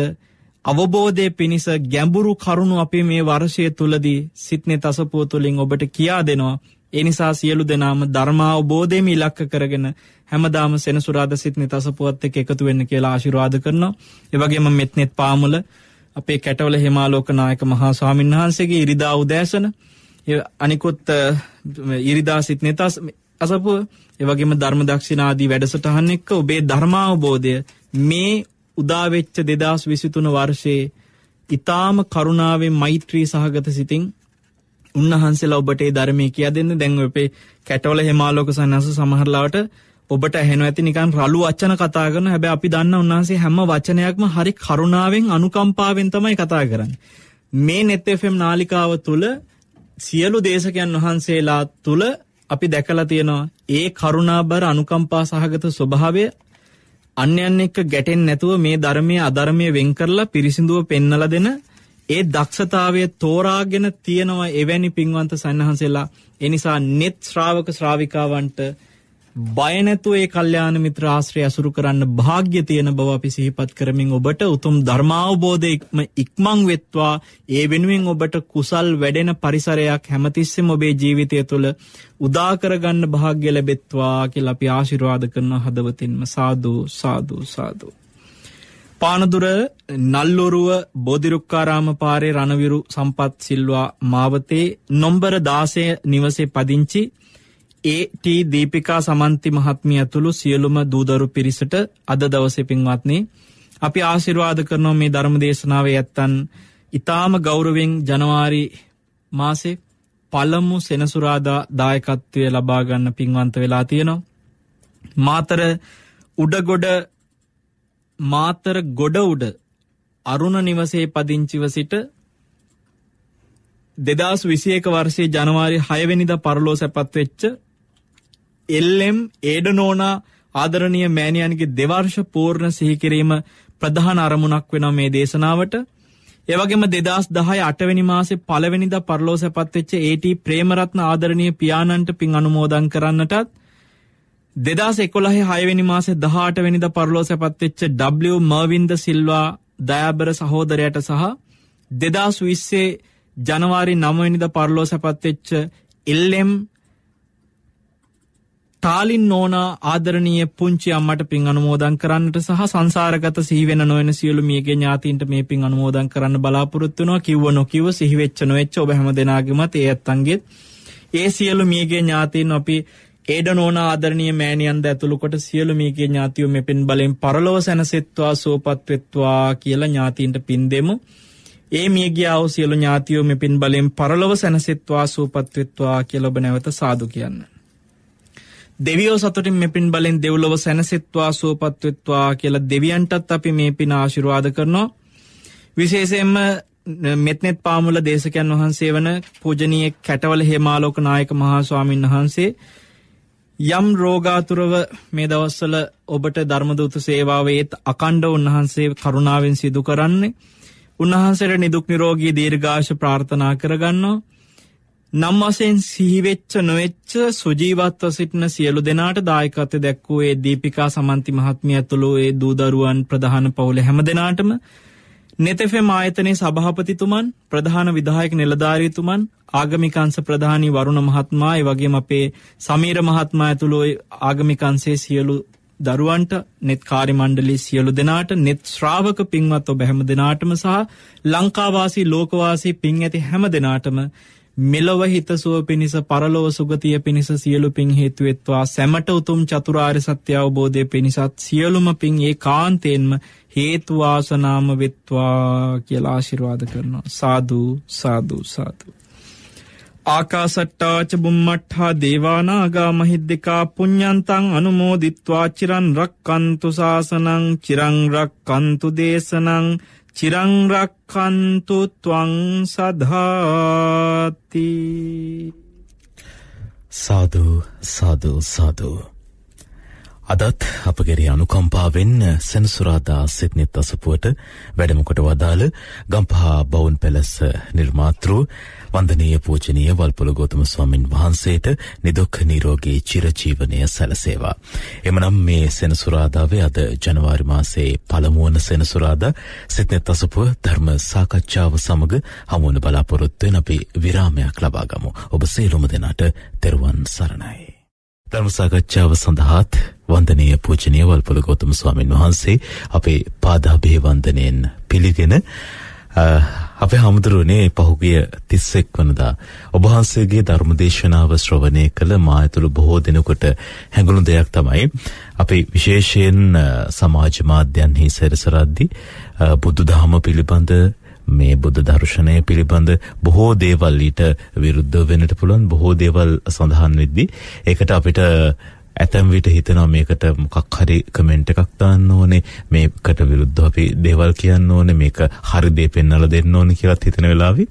අවබෝධය පිණිස ගැඹුරු කරුණු අපි මේ වර්ෂය තුලදී සිත්නේ තසපුව තුලින් ඔබට කියා දෙනවා ඒ නිසා සියලු දෙනාම ධර්මා අවබෝධයම ඉලක්ක කරගෙන හැමදාම සෙනසුරාදා සිත්නේ තසපුවත් එක්ක එකතු වෙන්න කියලා ආශිර්වාද කරනවා. ඒ වගේම මෙත්නෙත් පාමුල අපේ කැටවල හිමාලෝක නායක මහා ස්වාමීන් වහන්සේගේ ඉරිදා උදෑසන අනිකුත් ඉරිදා සිත්නේ තස අසපුව ඒ වගේම ධර්ම දක්ෂිනාදී වැඩසටහන් එක්ක ඔබේ ධර්මාවබෝධය මේ උදාවෙච්ච 2023 වර්ෂයේ ඊටාම කරුණාවෙන් මෛත්‍රී සහගත සිතින් උන්වහන්සේලා ඔබට ඒ ධර්මය කියා දෙන්න දැන් ඔපේ කැටවල හිමාලෝක සන්නස සමහරලාවට ඔබට ඇහෙනවා ඇති නිකන් රළු වචන කතා කරන හැබැයි අපි දන්න උන්වහන්සේ හැම වචනයක්ම හරි කරුණාවෙන් අනුකම්පාවෙන් තමයි කතා කරන්නේ. මේ net fm නාලිකාව තුල සියලු දේශකයන් වහන්සේලා තුල අපි දැකලා තියෙනවා ඒ කරුණාබර අනුකම්පා සහගත ස්වභාවය අන්‍යයන් එක්ක ගැටෙන්නේ නැතුව මේ ධර්මයේ අධර්මයේ වෙන් කරලා පිරිසිදුව පෙන්වලා දෙන ඒ දක්ෂතාවය තෝරාගෙන තියෙනවා එවැනි පින්වන්ත සන්නහන්සෙලා එනිසා නෙත් ශ්‍රාවක ශ්‍රාවිකාවන්ට බයනැතුව ඒ කල්්‍යාන මිත්‍ර ආශ්‍රය ඇසුරු කරන්න භාග්‍ය තියෙන බව අපි සිහිපත් කරමින් ඔබට උතුම් ධර්මාවබෝධයක්ම ඉක්මං වෙත්වා ඒ වෙනුවෙන් ඔබට කුසල් වැඩෙන පරිසරයක් හැමතිස්සෙම ඔබේ ජීවිතය තුළ උදාකරගන්න භාග්‍ය ලැබෙත්වා කියල අපි ආශිරවාද කරන හදවතින්ම සාධූ සාධූ සාධූ පානදුර නල්ලොරුව බෝධිරුක්කාරාම පාරේ රණවිරු සම්පත් සිල්වා මාවතේ නොම්බර දාසය නිවසේ පදිංචි ඒට දීපිකා සමන්ති මහත්මිය ඇතුළු සියලුම දූදරු පිරිසට අද දවසේ පින්වත්නේ අපි ආශිරවාද කරනෝ මේ ධර්ම දේශනාවේ ඇත්තන් ඉතාම ගෞරවෙන් ජනවාරි මාසේ පළමු සෙනසුරාදා දායකත්වය ලබාගන්න පින්වන්ත වෙලා තියෙනවා. මාතර උඩගොඩ මාතර ගොඩ උඩ අරුණ නිවසේ පදිංචිව සිට දෙදස් විසියක වර්ෂයේ ජනවාරි හයවෙනිද පරලෝ සැපත්වෙච්ච එල්ලෙම් ඒඩ නෝනා ආදරණය මෑණියන්ගේ දෙවර්ෂ පූර්ණ සිහිකිරීම ප්‍රධාන අරමුණක් වෙන මේ දේශනාවට එවගේම දෙදස් දහය අටවැනි මාසේ පළවෙනිද පරලෝ සැපත්වෙච්ච ඒට ප්‍රේමරත්න ආදරණය පියාණන්ට පින් අනුමෝදන් කරන්නටත් දෙදස් එකොළහේ හයවැනි මාසේ දහට වැනිද පරලෝ සැපත්වෙච්ච ඩ්ලු මර්වින්ද සිල්වා දයාබර සහෝදරයට සහ දෙදස් විස්සේ ජනවාරි නමවැනිද පරලෝ සැපත්වෙච්ච එල්ලෙම් තාලින් නෝනා ආදරණය පුංචි අම්මට පින් අනුමෝදන් කරන්නට සහ සංසාරගත සීවෙන නොවන සියලු මියගේ ඥාතීන්ට මේ පින් අනුමෝදන් කරන්න බලාපොරොත්තුනවා කිව්ව නොකිව සිහිවෙච්ච නොවෙච්ච ඔබ හැම දෙනාගමත් ඒ ඇත්තන්ගෙත් ඒ සියලු මියගේ ඥාතීන් අපි ඒඩ නෝන ආදරණීය මෑණියන්ද ඇතුළු කොට සියලු මීගේ ඥාතියෝ මෙපෙන් බලෙන් පරලොව සැනසෙත්වා සුවපත් වෙත්වා කියලා ඥාතීන්ට පින් දෙමු. ඒ මියගිය ආව සියලු ඥාතියෝ මෙපෙන් බලෙන් පරලොව සැනසෙත්වා සුවපත් වෙත්වා කියලා ඔබ නැවත සාදු කියන්න. දෙවියෝ සතුටින් මෙපින් බලෙන් දෙව්ලොව සැනසෙත්වා සුවපත් වෙත්වා කියලා දෙවියන්ටත් අපි මේ පින ආශිර්වාද කරනවා. විශේෂයෙන්ම මෙත්නෙත් පාමුල දේශකයන් වහන්සේ වන පූජනීය කැටවල හේමාලෝක නායක මහා ස්වාමින් වහන්සේ යම් රෝගාතුරව මේ දවස්වල ඔබට ධර්මදූත සේවාවේත් අකණ්ඩ උන්වහන්සේ කරුණාවෙන් සිදු කරන්නේ උන්වහන්සේට නිදුක් නිරෝගී දීර්ඝාෂ ප්‍රාර්ථනා කරගන්නවා නම් වශයෙන් සිහිවෙච්ච නොවෙච්ච සුජීවත්ව සිටින සියලු දෙනාට දායකත්වය දැක්වූ ඒ දීපිකා සමන්ති මහත්මිය ඇතුළු ඒ දූ දරුවන් ප්‍රධාන පවුල හැම දෙනාටම නෙතෙෆෙම් ආයතනයේ සභාපතිතුමන් ප්‍රධාන විධායක නිලධාරීතුමන් ආගමිකංශ ප්‍රධානී වරුණ මහත්මයා ඒ වගේම අපේ සමීර මහත්මයා ඇතුළු ආගමිකංශයේ සියලු දරුවන්ට net කාර්ය මණ්ඩලයේ සියලු දෙනාට net ශ්‍රාවක පින්වත් ඔබ හැම දෙනාටම සහ ලංකාවාසී ලෝකවාසී පින් ඇති හැම දෙනාටම මෙලොව හිතසුව පිණිස පරලොව සුගතිය පිණිස සියලු පින් හේතු වෙත්වා සැමට උතුම් චතුරාර්ය සත්‍ය අවබෝධය පිණිසත් සියලුම පින් ඒ කාන්තේන්ම හේතු වාසනාම වෙත්වා කියලා ආශිර්වාද කරනවා සාදු සාදු සාදු ආකාසට්ටාච බුම්මට්හා දේවානාගා මහිද්දිකා පුඤ්ඤන්තං අනුමෝදිත්වා චිරන් රක්칸තු සාසනං චිරන් රක්칸තු දේශනං චිරන් රක්칸තු ත්වං සදාති සාදු සාදු සාදු අදත් අපගේරේ අනුකම්පාවෙන් සෙනසුරාදා සිද්නිත් අසපුවට වැඩමකොට වදාළ ගම්පහා බවුන් පැලස්ස නිර්මාතෘ වන්දනීය පූජනීය වල්පොළ ගෞතම ස්වාමින් වහන්සේට නිදුක් නිරෝගී චිරජීවනය සැලසේවා. එමනම් මේ සෙනසුරාදාවේ අද ජනවාරි මාසයේ පළමු වන සෙනසුරාදා සිතෙත් අසපුව ධර්ම සාකච්ඡාව සමග හමු වන බලාපොරොත්තු වෙන අපි විරාමයක් ලබා ගමු. ඔබ සියලුම දෙනාට තෙරුවන් සරණයි. ධර්ම සාකච්ඡාව සඳහාත් වන්දනීය පූජනීය වල්පොළ ගෞතම ස්වාමින් වහන්සේ අපේ පාදාභේ වන්දනයෙන් පිළිගෙන අපේ හමුදුරුවනේ පහුගිය 31 වනදා ඔබ වහන්සේගේ ධර්මදේශනාව ශ්‍රවණය කළ මායතුළු බොහෝ දිනකට හැඟුණු දෙයක් තමයි අපි විශේෂයෙන් සමාජ මාධ්‍යන්හි සැරසරද්දී බුදුදහම පිළිබඳ මේ බුද්ධ දර්ශනය පිළිබඳ බොහෝ දේවල් ඊට විරුද්ධ වෙන්නට පුළුවන් බොහෝ දේවල් සඳහන් වෙද්දී ඒකට අපිට ඇතැම් විට හිතනවා මේකට මොකක් හරි කමෙන්ට් එකක් දාන්න ඕනේ මේකට විරුද්ධව අපි දේවල් කියන්න ඕනේ මේක හරි දේ පෙන්වලා දෙන්න ඕනේ කියලාත් හිතන වෙලාවෙ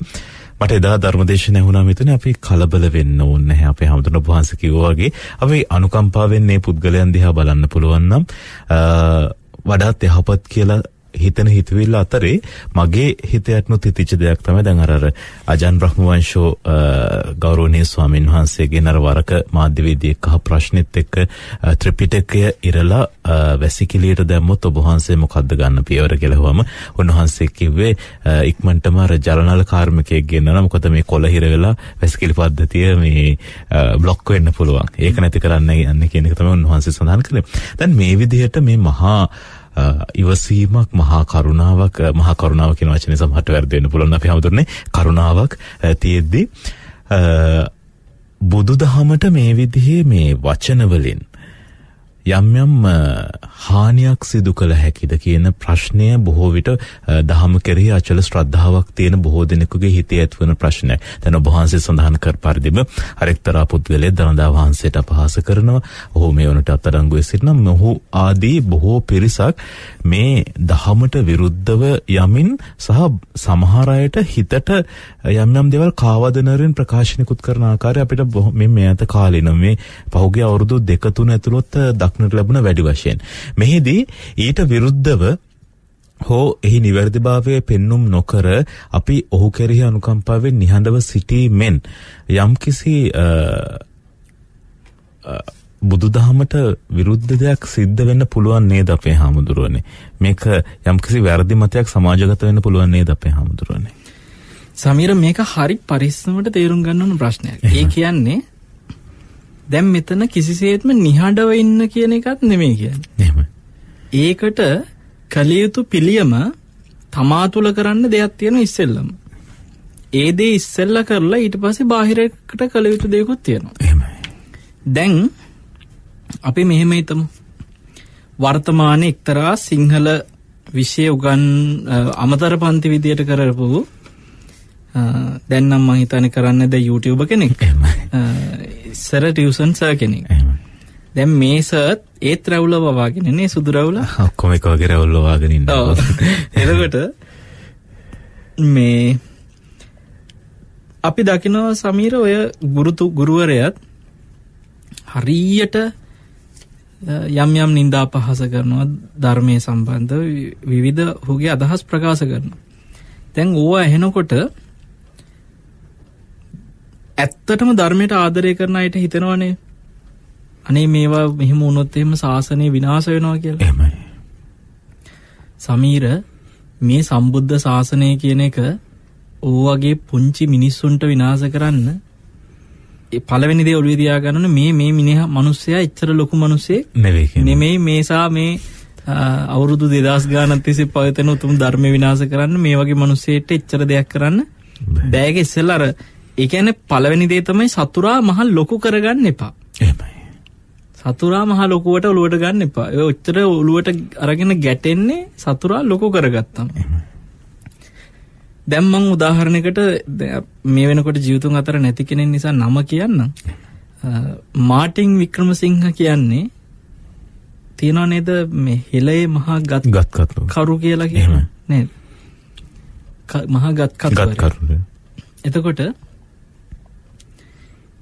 මට එදා ධර්මදේශනය වුණා මිතුනේ අපි කලබල වෙන්න ඕනේ නැහැ අපේ හැමතැනම වහන්සේ කිව්වා වගේ අපි අනුකම්පාවෙන් මේ පුද්ගලයන් දිහා බලන්න පුළුවන් නම් වඩාත් යහපත් කියලා හිතෙන හිතවිල්ල අතරේ මගේ හිතයටනුත් හිතිච්ච දෙයක් තමයි දැන් අර අජන් බ්‍රහ්මවංශෝ ගෞරවනීය ස්වාමින් වහන්සේගේ නර වරක මාධ්‍යවේදියෙක් අහ ප්‍රශ්නෙත් එක්ක ත්‍රිපිටකය ඉරලා වැසිකිළියට දැම්මොත් ඔබ වහන්සේ මොකද්ද ගන්න පියවර කියලාවම උන්වහන්සේ කිව්වේ ඉක්මනටම අර ජලනල කාර්මිකයෙක් ගෙන්නන මොකද මේ කොළහිර වෙලා වැසිකිළි පද්ධතිය මේ බ්ලොක් වෙන්න පුළුවන්. ඒක නැති කරන්න යන්නේ කියන එක තමයි උන්වහන්සේ සඳහන් කළේ. දැන් මේ විදිහට මේ මහා ඉවසීමක් මහා කරුණාවක් මහා කරුණාව කියන වචනේ සමහරට වැරදි වෙන්න පුළුවන් අපි හැමදෙන්නේ කරුණාවක් තියෙද්දි බුදුදහමට මේ විදිහේ මේ වචන වලින් යම් යම් හානියක් සිදු කළ හැකිද කියන ප්‍රශ්නය බොහෝ විට දහම කෙරෙහි අචල ශ්‍රද්ධාවක් තියෙන බොහෝ දෙනෙකුගේ හිතේ ඇතිවන ප්‍රශ්නය. දැන් ඔබ වහන්සේ සඳහන් කර පරිදිම අරෙක්තරා පුද්ගලයෙක් දනදා වහන්සේට අපහාස කරනවා. ඔහු මේ වනට අත්අඩංගුවේ සිටිනම් මොහු ආදී බොහෝ පිරිසක් මේ දහමට විරුද්ධව යමින් සහ සමහර අයට හිතට යම් යම් දේවල් කාවදනරින් ප්‍රකාශනිකුත් කරන ආකාරය අපිට මේ මෑත කාලේ නම් මේ පහුගිය අවුරුදු දෙක තුන ඇතුළත දක්නට ලැබුණ වැඩි වශයෙන්. මෙහිදී ඊට විරුද්ධව හෝ එහි නිවැරදිභාවය පෙන්눔 නොකර අපි ඔහු කෙරෙහි අනුකම්පාවෙන් නිහඬව සිටීමෙන් යම්කිසි බුදුදහමට විරුද්ධ දෙයක් සිද්ධ වෙන්න පුළුවන් නේද අපේ හාමුදුරුවනේ මේක යම්කිසි වැරදි මතයක් සමාජගත වෙන්න පුළුවන් නේද අපේ හාමුදුරුවනේ සමීර මේක හරි පරිස්සමට තේරුම් ගන්න ඕන ප්‍රශ්නයක්. ඒ [laughs] කියන්නේ දැන් මෙතන කිසිසේත්ම නිහඬව ඉන්න කියන එකත් නෙමෙයි කියන්නේ. එහෙම. ඒකට කලියුතු පිළියම තමා තුල කරන්න දෙයක් තියෙන ඉස්සෙල්ලම. ඒ දේ ඉස්සෙල්ලා කරලා ඊට පස්සේ බාහිරකට කලියුතු දේකුත් තියෙනවා. එහෙමයි. දැන් අපි මෙහෙම හිතමු. වර්තමානයේ එක්තරා සිංහල විෂය උගන් අමතර පන්ති විදියට කරපු දැන් නම් මං හිතන්නේ කරන්නේ ද YouTube කෙනෙක්. ඉස්සර ටියවසන් සර් කෙනෙක් දැම් මේ සර්ත් ඒත් රැවුල වවාගෙනන්නේ සුදුරවුල [laughs] ඔක්කොම එකවාගේ රැවුල්ල වාගෙනින් එරකට මේ අපි දකිනවා සමීර ඔය ගුරුතු ගුරුවරයත් හරීයට යම් යම් නින්දා පහස කරනවා ධර්මය සම්බන්ධ විවිධ හුගේ අදහස් ප්‍රකාශ කරන තැන් ඕවා ඇහෙනකොට ඇත්තටම ධර්මයට ආදරය කරන අයට හිතෙනවනේ අනේ මේවා මෙහෙම වුණොත් එහෙම ශාසනය විනාශ වෙනවා කියලා. එහෙමයි. සමීර මේ සම්බුද්ධ ශාසනය කියන එක ඕවගේ පුංචි මිනිස්සුන්ට විනාශ කරන්න පළවෙනි දේ ඔළුවේ තියා ගන්න මේ මේ මිනිහ මිනිස්සයා එච්චර ලොකු මිනිස්සෙක් නෙවෙයි නෙමෙයි මේසා මේ අවුරුදු 2000 ගානක් තිස්සේ පවතින උතුම් ධර්ම විනාශ කරන්න මේ වගේ මිනිස්සෙට එච්චර දෙයක් කරන්න බෑගේ ඉස්සෙල්ලා අර ඒකැන පළවෙනි දේ තමයි සතුරා මහ ලොකු කරගන්න එපා එමයි සතුරා මහ ලොකුවට ඔලුවට ගන්න එපා ඔච්චර ඔලුවට අරගෙන ගැටෙන්නේ සතුරා ලොකු කරගත්තම දැම්මං උදාහරණකට මේ වෙනකොට ජීවතුන් අතර නැති කෙනෙන් නිසා නම කියන්න මාටිං වික්‍රමසිංහ කියන්නේ තියෙනවා නේද මේ හෙලේ මහා ගත් ගත්කත් කරු කියලා කියන නේද මහා ගත්කත් කරු එතකොට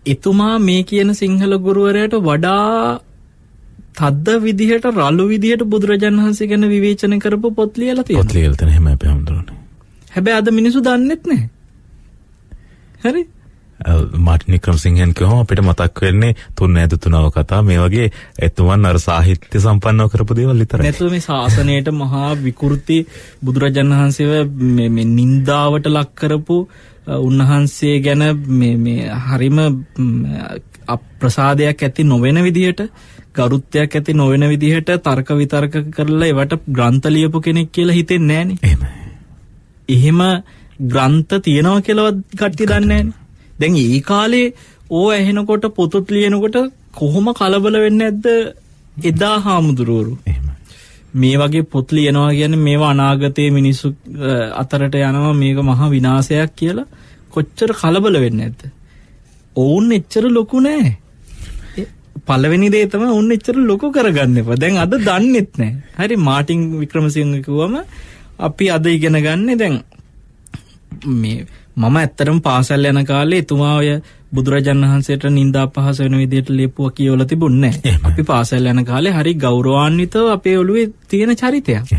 එතුමා මේ කියන සිංහල ගුරුවරයට වඩා තද්ද විදිහට රලු විදිහට බුදුරජන් වහන්සේ ගැන විවේචන කරපු පොත් ලියලා තියෙනවා. පොත් ලියලා තියෙන හැම පැහැමුදුරනේ. හැබැයි අද මිනිස්සු දන්නෙත් නැහැ. හරි? මාටින් වික්‍රමසිංහන් කියවම අපිට මතක් වෙන්නේ තුන් ඈත තුනව කතා මේ වගේ එතුමන් අර සාහිත්‍ය සම්පන්නව කරපු දේවල් විතරයි. නැතුව මේ ශාසනයට මහා විකෘති බුදුරජාණන් වහන්සේව මේ මේ නින්දාවට ලක් කරපු උන්වහන්සේ ගැන මේ මේ හරිම අප්‍රසාදයක් ඇති නොවන විදිහට ගරුත්වයක් ඇති නොවන විදිහට තර්ක විතර්ක කරලා ඒවට ග්‍රන්ථ ලියපු කෙනෙක් කියලා හිතෙන්නේ නැහනේ. එහෙම. එහෙම ග්‍රන්ථ තියෙනවා කියලාවත් කට්ටිය දන්නේ නැහනේ. දැන් ඒ කාලේ ඕ ඇහෙනකොට පොතොත් ලියනකොට කොහොම කලබල වෙන්න ඇද්ද එදා හාමුදුරුවරු මේ වගේ පොත් ලියනවා ගැන මේවා අනාගතයේ මිනිස්සු අතරට යනවා මේක මහා විනාසයක් කියලා කොච්චර කලබල වෙන්න ඇත්ත ඔවුන් එච්චර ලොකු නෑ පලවෙනි දේතම ඔන්න එච්චර ලොකු කරගන්න එප දැන් අද දන්නෙත් නෑ හරි මාටිං වික්‍රමසිංහකුවම අපි අද ඉගෙන ගන්න දැන් මේ මම ඇත්තරම් පාසල් යන කාලේ එතුමා ඔය බුදුරජන් වහන්සේට නින්දා පහස වෙන විදියට ලේපුව කියවල තිබුන්නේ අපි පාසල් යන කාලේ හරි ගෞරවාන්විතව අපේ ඔළුවේ තියෙන චරිතයක්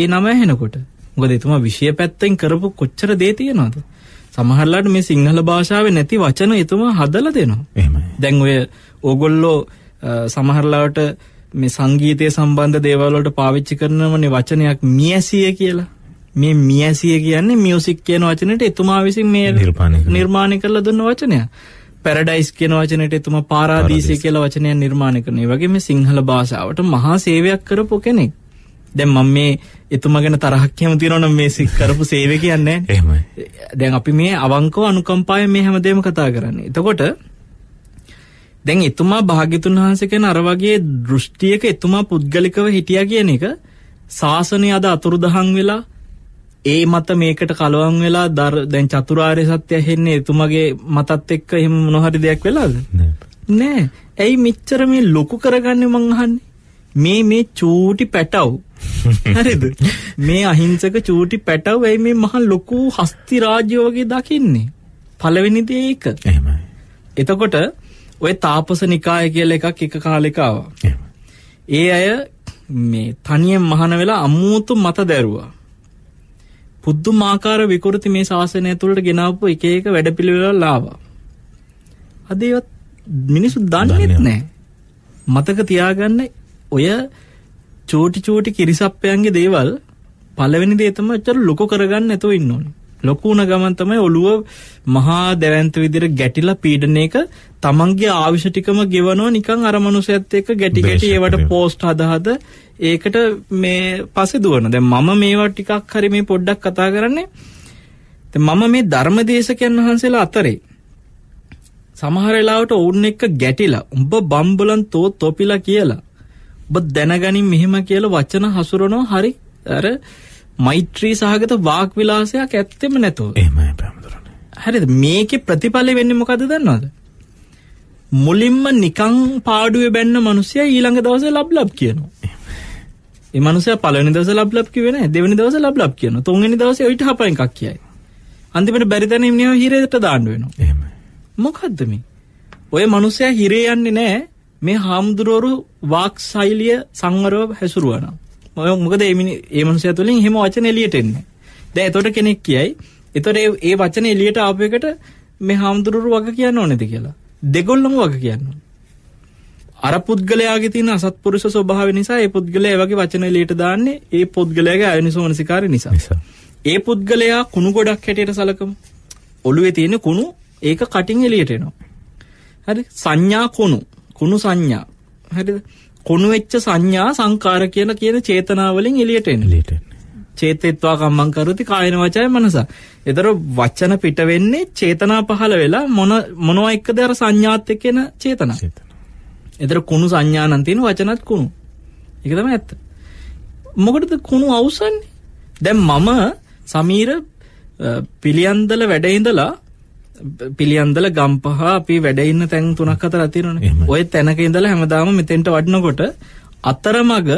ඒ නම ඇහෙනකොට මොකද එතුමා විෂය පැත්තෙන් කරපු කොච්චර දේ තියෙනවද සමහරලාට මේ සිංහල භාෂාවේ නැති වචන එතුමා හදලා දෙනවා දැන් ඔය ඕගොල්ලෝ සමහරලාට මේ සංගීතය සම්බන්ධ දේවල්වලට පාවිච්චි කරනවනේ වචනයක් මියැසිය කියලා මේ මියසිය කියන්නේ මියසික් කියන වචනට එතුමා විසින් මේ නිර්මාණය කරලා දුන්න වචනය. පැරඩයිස් කියන වචනයට එතුම පාරාදීසය කියලා වචනය නිර්මාණ කරනේ වගේ මේ සිංහල භාෂාවට මහා සේවයක් කරපු කෙනෙක්. දැන් මම මේ එතුමා ගැන තරහක් හැම තියෙනවනම් මේ සික් කරපු සේවය කියන්නේ එහෙමයි. දැන් අපි මේ අවංකව අනුකම්පාවෙන් මේ හැමදේම කතා කරන්නේ. එතකොට දැන් එතුමා භාග්‍යතුන් වහන්සේ කියන අර වගේ දෘෂ්ටියක එතුමා පුද්ගලිකව හිටියා කියන එක සාසනය අද අතුරුදහන් වෙලා ඒ මත මේකට කලවම් වෙලා දැන් චතුරාර්ය සත්‍ය ඇහෙන්නේ එතුමගේ මතත් එක්ක එහෙම මොනහරි දෙයක් වෙලාද? නෑ. ඇයි මෙච්චර මේ ලොකු කරගන්නේ මං අහන්නේ? මේ මේ චූටි පැටව්. [laughs] හරිද? මේ අහිංසක චූටි පැටව් ඇයි මේ මහ ලොකු හස්ති රාජ්‍ය වගේ දකින්නේ? පළවෙනි දේ ඒක. එහෙමයි. එතකොට ඔය තාපස නිකාය කියලා එකක් එක කාලෙක ආවා. ඒ අය මේ තනියෙන් මහාන වෙලා අමුතු මත දැරුවා. පුද්දුමාකාර විකෘති මේ ශාසනය තුළට ගෙනාපු එක එක වැඩපිළිවෙල ලාවා. අද ඒවත් මිනිසු දන්නෙත් නෑ. මතක තියාගන්න ඔය චූටි චූටි කිරිසප්පයන්ගේ දේවල් පළවෙනි දේ තමයි ඔච්චර ලොකු කරගන්න නැතුව ඉන්න ඕනේ. ලොකුණ ගමන් තමයි ඔළුව මහා දැවැන්ත විදිහට ගැටිලා පීඩන එක තමන්ගේ ආවිෂ ටිකම ගෙවනවා නිකන් අර මනුස්සයත් එක්ක ගැටි ගැටි ඒවට පෝස්ට් හද හද ඒකට මේ පස්සේ දුවන. දැන් මම මේවා ටිකක් හරි මේ පොඩ්ඩක් කතා කරන්නේ. දැන් මම මේ ධර්මදේශකයන් වහන්සේලා අතරේ සමහර වෙලාවට ඔවුන් එක්ක ගැටිලා උඹ බම්බලන් තෝ තොපිලා කියලා ඔබ දැනගනින් මෙහෙම කියලා වචන හසුරනවා හරි අර මෛත්‍රී සහගත වාක් විලාසයක් ඇත්තෙම නැතුව එහමයි පැමුදුරන හරි මේකෙ ප්‍රතිඵලය වෙන්න මොකද දන්නවාද මුලින්ම නිකං පාඩුව බැන්න මනුසය ඊළඟ දවස ලබ් ලබ් කියනවා මනුස පලන දස ලබ් ලබ් කිවෙන දෙවනි දවස ලබ් ලබ් කියන තුන්ගනි දවස ට හපයි එකක් කියයි අන්තිමට බැරිතන නිව හිරයට දාණ්ඩුවෙන මොකක්දම ඔය මනුසය හිරේ යන්නේ නෑ මේ හාමුදුරුවරු වාක් සෛලිය සංවරව හැසුරුවනම් ඔය මොකද එමිනි ඒ මනුස්සයා තුලින් එහෙම වචන එළියට එන්නේ. දැන් එතකොට කෙනෙක් කියයි එතකොට ඒ වචන එළියට ආපු එකට මේ හාමුදුරුවෝ වග කියන්න ඕනේද කියලා. දෙගොල්ලම වග කියන්න ඕනේ. අර පුද්ගලයාගේ තියෙන අසත්පුරුෂ ස්වභාවය නිසා ඒ පුද්ගලයා වගේ වචන එළියට දාන්නේ ඒ පුද්ගලයාගේ අයනිසෝමනසිකාරය නිසා. ඒ පුද්ගලයා කුණු ගොඩක් හැටියට සලකමු. ඔළුවේ තියෙන කුණු ඒක කටින් එළියට එනවා. හරි සංඥා කුණු කුණු සංඥා හරිද කුණු වෙච්ච සංඥා සංකාර කියන කියන චේතනාවලින් එළියට එන. එළියට එන. චේතෙත්වා කම්මං කරති කායන වචය මනස. ඒතර වචන පිට වෙන්නේ චේතනා පහළ වෙලා මොන මොනවා එක්කද අර සංඥාත් එක්ක එන චේතනා. ඒතර කුණු සංඥා නම් තියෙන වචනත් කුණු. ඒක තමයි ඇත්ත. මොකටද කුණු අවසන්නේ? දැන් මම සමීර පිළියන්දල වැඩ ඉඳලා පිළියන්දල ගම්පහ අපි වැඩඉන්න තැන් තුනක් අතර අතිරන ඔය තැනක ඉඳල හැමදාම මෙතෙන්ට වඩනකොට අතරමග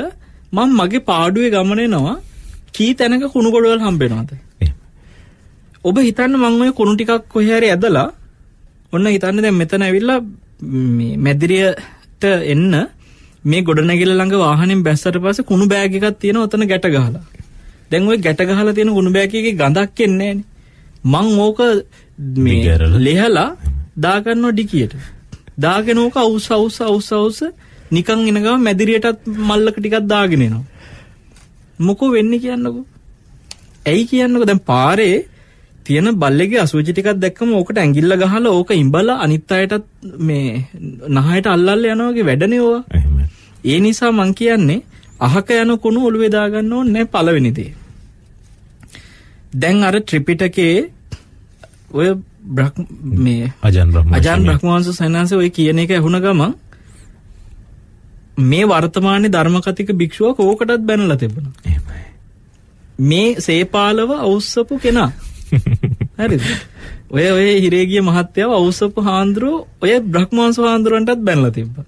මං මගේ පාඩුවේ ගමනේ නවා කී තැනක කුණු ගොඩවල් හම්බෙනවාද ඔබ හිතන්න මං ඔය කුණු ටිකක් කොහරි ඇදලා ඔන්න හිතන්න දැ මෙතන ඇවිල්ලා මැදිරියට එන්න මේ ගොඩනැගිල ළඟ වාහනෙන් බැස්සට පස කුණු බෑගිකක් තියෙන ඔතන ගැට ගහලා දැන් ඔය ගැට ගහලා තියෙන කුණු බෑගිකේ ගඳක් එන්නේ මං ඕක මේ ලෙහලා දාගන්නවා ඩිකියට. දාගෙන ඕක අවුස අවුස අවුස අවුස නිකන් එන ගම මැදිරියටත් මල්ලක ටිකක් දාගෙන එනවා. මොකෝ වෙන්නේ කියන්නකෝ. ඇයි කියන්නකෝ දැන් පාරේ තියෙන බල්ලෙගේ අසුචි ටිකක් දැක්කම ඕකට ඇඟිල්ල ගහලා ඕක ඉඹලා අනිත් අයටත් මේ නහයට අල්ලල්ල යනවා වගේ වැඩනේ ඕවා. ඒ නිසා මං කියන්නේ අහක යන කුණු ඔළුවේ දාගන්න ඕනේ පළවෙනි දේ. දැන් අර ත්‍රිපිටකයේ ඔය බ්‍රහ් මේ අජන් බ්‍රහ්ම අජන් බ්‍රහ්මවන්ස සන්හන්සේ ඔය කියන එක ඇහුණ ගමන් මේ වර්තමාන්‍ය ධර්මකතික භික්ෂුවක් ඕකටත් බැනල තිබුණ මේ සේපාලව අවස්සපු කෙනා [laughs] හරි ඔය ඔය හිරේගිය මහත්තයාව අවස්සපු හාන්දුරුව ඔය බ්‍රහ්මාන්ස හාන්දුරුවන්ටත් බැනල තිබ්බා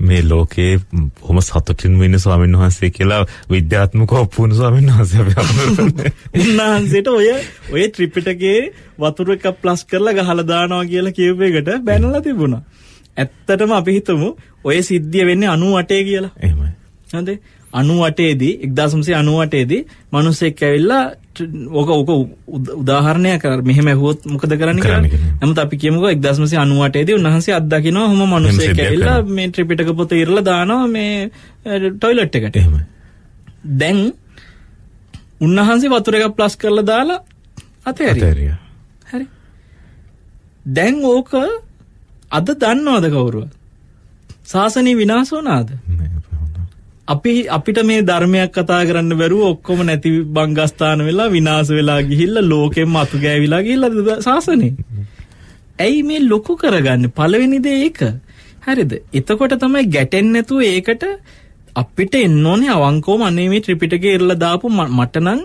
මේ ලෝකේ බොහොම සතුටින් වෙන ස්වාමීන් වහන්සේ කියලා විද්‍යාත්මකව පුණු ස්වාමීන් වහන්සේ අපි හඳුන්වන්නේ. උන්වහන්සේට ඔය ඔය ත්‍රිපිටකයේ වතුර එක ප්ලස් කරලා ගහලා දානවා කියලා කියූප එකට බැනලා තිබුණා. ඇත්තටම අපි හිතමු ඔය සිද්ධිය වෙන්නේ 98 කියලා. එහෙමයි. හරිද? අනුවටේදී එක්දාසම්සේ අනුවටේදී මනුස්සෙක් ඇවිල්ලා ඕක ඕක උදාහරණයක් කර මෙහෙම ඇහුවොත් මොකද කරන්න කියලා. නමුත් අපි කියමුකෝ 1998 දී උන්වහන්සේ අත්දකිනවා ඔහොම මිනිස්සෙක් ඇවිල්ලා මේ ත්‍රිපිටක පොත ඉරලා දානවා මේ টয়ලට් එකට. එහෙම. දැන් උන්වහන්සේ වතුර එකක් ප්ලස් කරලා දාලා අතහැරියා. හරි. දැන් ඕක අද දන්නවද කවුරුවත්? සාසනය විනාශ වුණාද? නෑ. අපි අපිට මේ ධර්මයක් කතා කරන්න බැරුව ඔක්කොම නැති බංගස්ථාන වෙලා විනාශ වෙලා ගිහිල්ලා ලෝකෙම අතු ගෑවිලා ගිහිල්ලා සාසනේ. ඇයි මේ ලොකු කරගන්නේ? පළවෙනි දේ ඒක. හරිද? එතකොට තමයි ගැටෙන්නේ නැතුව ඒකට අපිට එන්න ඕනේ අවංකවම අනේ මේ ත්‍රිපිටකය ඉරලා දාපු මට නම්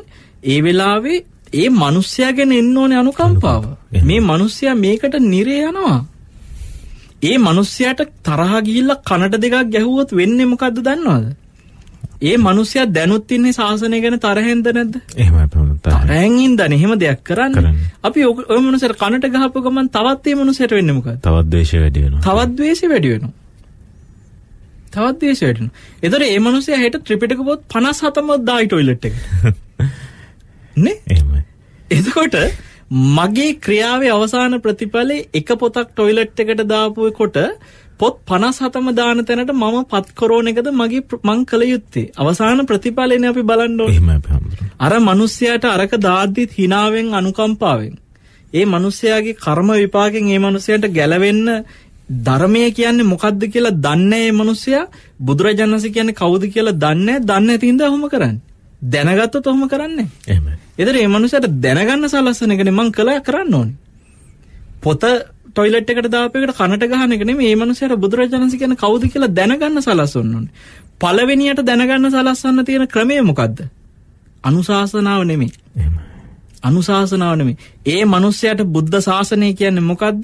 ඒ වෙලාවේ ඒ මිනිස්සයා ගැන එන්න ඕනේ අනුකම්පාව. මේ මිනිස්සයා මේකට නිරේ යනවා. ඒ මිනිස්සයාට තරහ ගිහිල්ලා කනට දෙකක් ගැහුවොත් වෙන්නේ මොකද්ද දන්නවද? ඒ මනුස්සයා දැනුත් ඉන්නේ ශාසනය ගැන තරහෙන්ද නැද්ද? එහෙමයි ප්‍රමුණ තරහෙන්. තරහෙන් ඉඳන් එහෙම දෙයක් කරන්නේ. අපි ඔය මනුස්සයාට කනට ගහපුව ගමන් තවත් ඒ මනුස්සයාට වෙන්නේ මොකද? තවත් ද්වේෂය වැඩි වෙනවා. තවත් ද්වේෂය වැඩි වෙනවා. තවත් ද්වේෂය වැඩි වෙනවා. ඒතර ඒ මනුස්සයා හෙට ත්‍රිපිටක පොත් 57ක් දායි টয়ලට් එකට. [laughs] නේ? එහෙමයි. එතකොට මගේ ක්‍රියාවේ අවසාන ප්‍රතිඵලේ එක පොතක් টয়ලට් එකට දාපුවේ කොට පොත් 57ම දාන තැනට මම පත් කරෝන එකද මගේ මං කළ යුත්තේ. අවසාන ප්‍රතිඵලයනේ අපි බලන්න ඕනේ. අර මිනිස්සයාට අරක දාද්දිත් හිනාවෙන් අනුකම්පාවෙන් ඒ මිනිස්සයාගේ කර්ම විපාකෙන් ඒ මිනිස්සයාට ගැලවෙන්න ධර්මය කියන්නේ මොකද්ද කියලා දන්නේ මේ මිනිස්සයා බුදුරජාණන්සේ කියන්නේ කවුද කියලා දන්නේ දන්නේ නැති ඉඳ ඔහොම කරන්නේ දැනගත්තොත් ඔහොම කරන්නේ එහෙමයි ඒතර මේ මිනිස්සයාට දැනගන්න සලස්සන එකනේ මං කළා කරන්න ඕනේ පොත ටොයිලට් එකට දාපයකට කනට ගහන එක නෙමෙයි මේ මනුස්සයාට බුදුරජාණන්සේ කියන්නේ කවුද කියලා දැනගන්න සලස්වන්න ඕනේ. පළවෙනියට දැනගන්න සලස්වන්න තියෙන ක්‍රමය මොකද්ද? අනුශාසනාව නෙමෙයි. එහෙමයි. අනුශාසනාවනම ඒ මනුස්සයට බුද්ධ ශාසනය කියන්නේ මොකක්ද